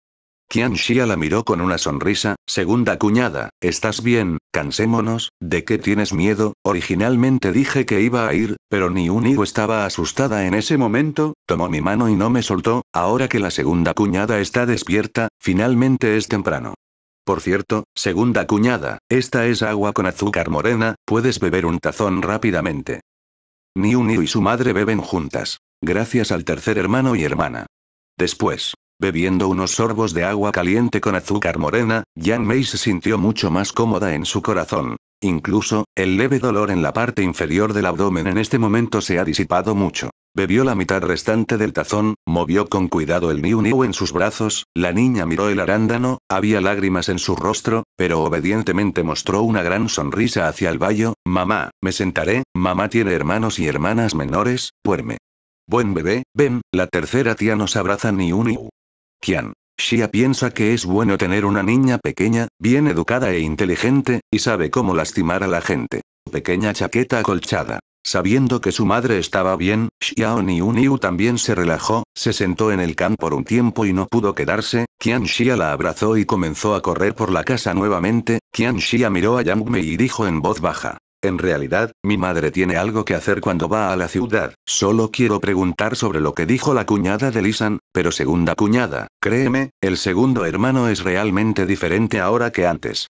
Qianxia la miró con una sonrisa, segunda cuñada, ¿estás bien? Cansémonos, ¿de qué tienes miedo? Originalmente dije que iba a ir, pero ni estaba asustada en ese momento, tomó mi mano y no me soltó, ahora que la segunda cuñada está despierta, finalmente es temprano. Por cierto, segunda cuñada, esta es agua con azúcar morena, puedes beber un tazón rápidamente. Ni un y su madre beben juntas. Gracias al tercer hermano y hermana. Después, Bebiendo unos sorbos de agua caliente con azúcar morena, Yang Mei se sintió mucho más cómoda en su corazón. Incluso, el leve dolor en la parte inferior del abdomen en este momento se ha disipado mucho. Bebió la mitad restante del tazón, movió con cuidado el Niu en sus brazos, la niña miró el arándano, había lágrimas en su rostro, pero obedientemente mostró una gran sonrisa hacia el vallo, mamá, me sentaré, mamá tiene hermanos y hermanas menores, puerme. Buen bebé, ven, la tercera tía nos abraza Niu Niu. Qian. Xia piensa que es bueno tener una niña pequeña, bien educada e inteligente, y sabe cómo lastimar a la gente. Pequeña chaqueta acolchada. Sabiendo que su madre estaba bien, Xiao Niu Niu también se relajó, se sentó en el can por un tiempo y no pudo quedarse, Qian Xia la abrazó y comenzó a correr por la casa nuevamente, Qian Xia miró a Yang Mei y dijo en voz baja. En realidad, mi madre tiene algo que hacer cuando va a la ciudad, solo quiero preguntar sobre lo que dijo la cuñada de Lisan, pero segunda cuñada, créeme, el segundo hermano es realmente diferente ahora que antes.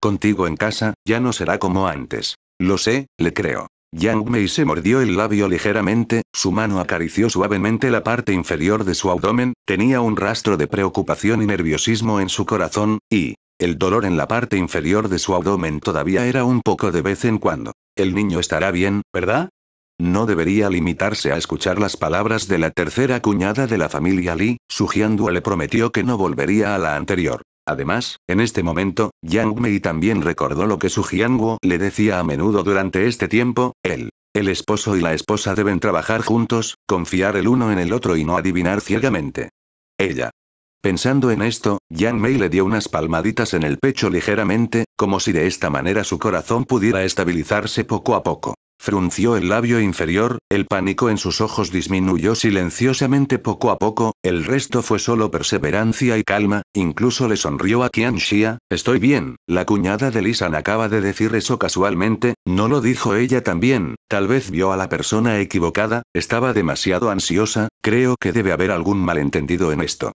Contigo en casa, ya no será como antes. Lo sé, le creo. Yang Mei se mordió el labio ligeramente, su mano acarició suavemente la parte inferior de su abdomen, tenía un rastro de preocupación y nerviosismo en su corazón, y el dolor en la parte inferior de su abdomen todavía era un poco de vez en cuando. El niño estará bien, ¿verdad? No debería limitarse a escuchar las palabras de la tercera cuñada de la familia Li, Sujiandua le prometió que no volvería a la anterior. Además, en este momento, Yang Mei también recordó lo que Su Jianguo le decía a menudo durante este tiempo, él, el esposo y la esposa deben trabajar juntos, confiar el uno en el otro y no adivinar ciegamente. Ella. Pensando en esto, Yang Mei le dio unas palmaditas en el pecho ligeramente, como si de esta manera su corazón pudiera estabilizarse poco a poco. Frunció el labio inferior, el pánico en sus ojos disminuyó silenciosamente poco a poco, el resto fue solo perseverancia y calma, incluso le sonrió a Qianxia, estoy bien, la cuñada de Lisan acaba de decir eso casualmente, no lo dijo ella también, tal vez vio a la persona equivocada, estaba demasiado ansiosa, creo que debe haber algún malentendido en esto.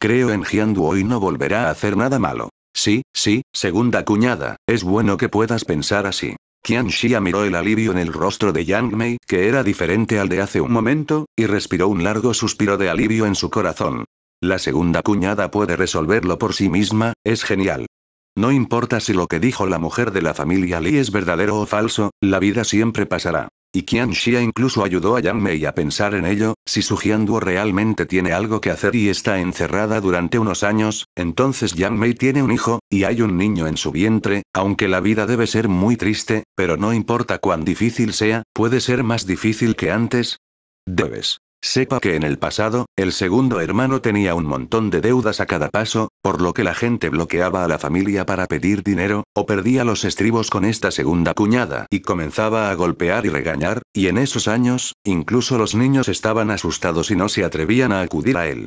Creo en Jianduo y no volverá a hacer nada malo. Sí, sí, segunda cuñada, es bueno que puedas pensar así. Qian Xia miró el alivio en el rostro de Yang Mei, que era diferente al de hace un momento, y respiró un largo suspiro de alivio en su corazón. La segunda cuñada puede resolverlo por sí misma, es genial. No importa si lo que dijo la mujer de la familia Li es verdadero o falso, la vida siempre pasará. Y Qian Xia incluso ayudó a Yang Mei a pensar en ello, si su Duo realmente tiene algo que hacer y está encerrada durante unos años, entonces Yang Mei tiene un hijo, y hay un niño en su vientre, aunque la vida debe ser muy triste, pero no importa cuán difícil sea, puede ser más difícil que antes. Debes Sepa que en el pasado, el segundo hermano tenía un montón de deudas a cada paso, por lo que la gente bloqueaba a la familia para pedir dinero, o perdía los estribos con esta segunda cuñada y comenzaba a golpear y regañar, y en esos años, incluso los niños estaban asustados y no se atrevían a acudir a él.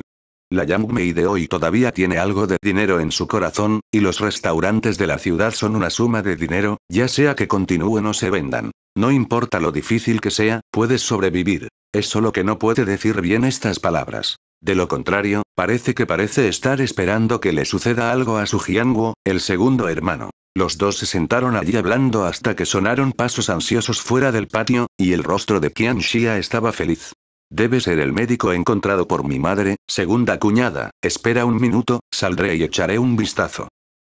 La Yangmei de hoy todavía tiene algo de dinero en su corazón, y los restaurantes de la ciudad son una suma de dinero, ya sea que continúen o se vendan. No importa lo difícil que sea, puedes sobrevivir. Es solo que no puede decir bien estas palabras. De lo contrario, parece que parece estar esperando que le suceda algo a su Jianguo, el segundo hermano. Los dos se sentaron allí hablando hasta que sonaron pasos ansiosos fuera del patio, y el rostro de Qianxia estaba feliz. Debe ser el médico encontrado por mi madre, segunda cuñada, espera un minuto, saldré y echaré un vistazo.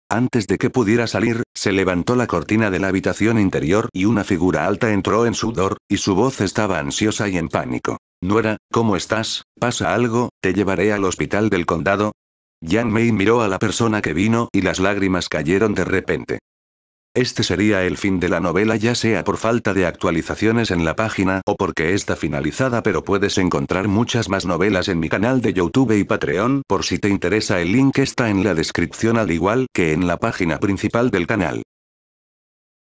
Antes de que pudiera salir, se levantó la cortina de la habitación interior y una figura alta entró en dor, y su voz estaba ansiosa y en pánico. Nuera, ¿cómo estás? ¿Pasa algo? ¿Te llevaré al hospital del condado? Yang Mei miró a la persona que vino y las lágrimas cayeron de repente. Este sería el fin de la novela ya sea por falta de actualizaciones en la página o porque está finalizada pero puedes encontrar muchas más novelas en mi canal de YouTube y Patreon por si te interesa el link está en la descripción al igual que en la página principal del canal.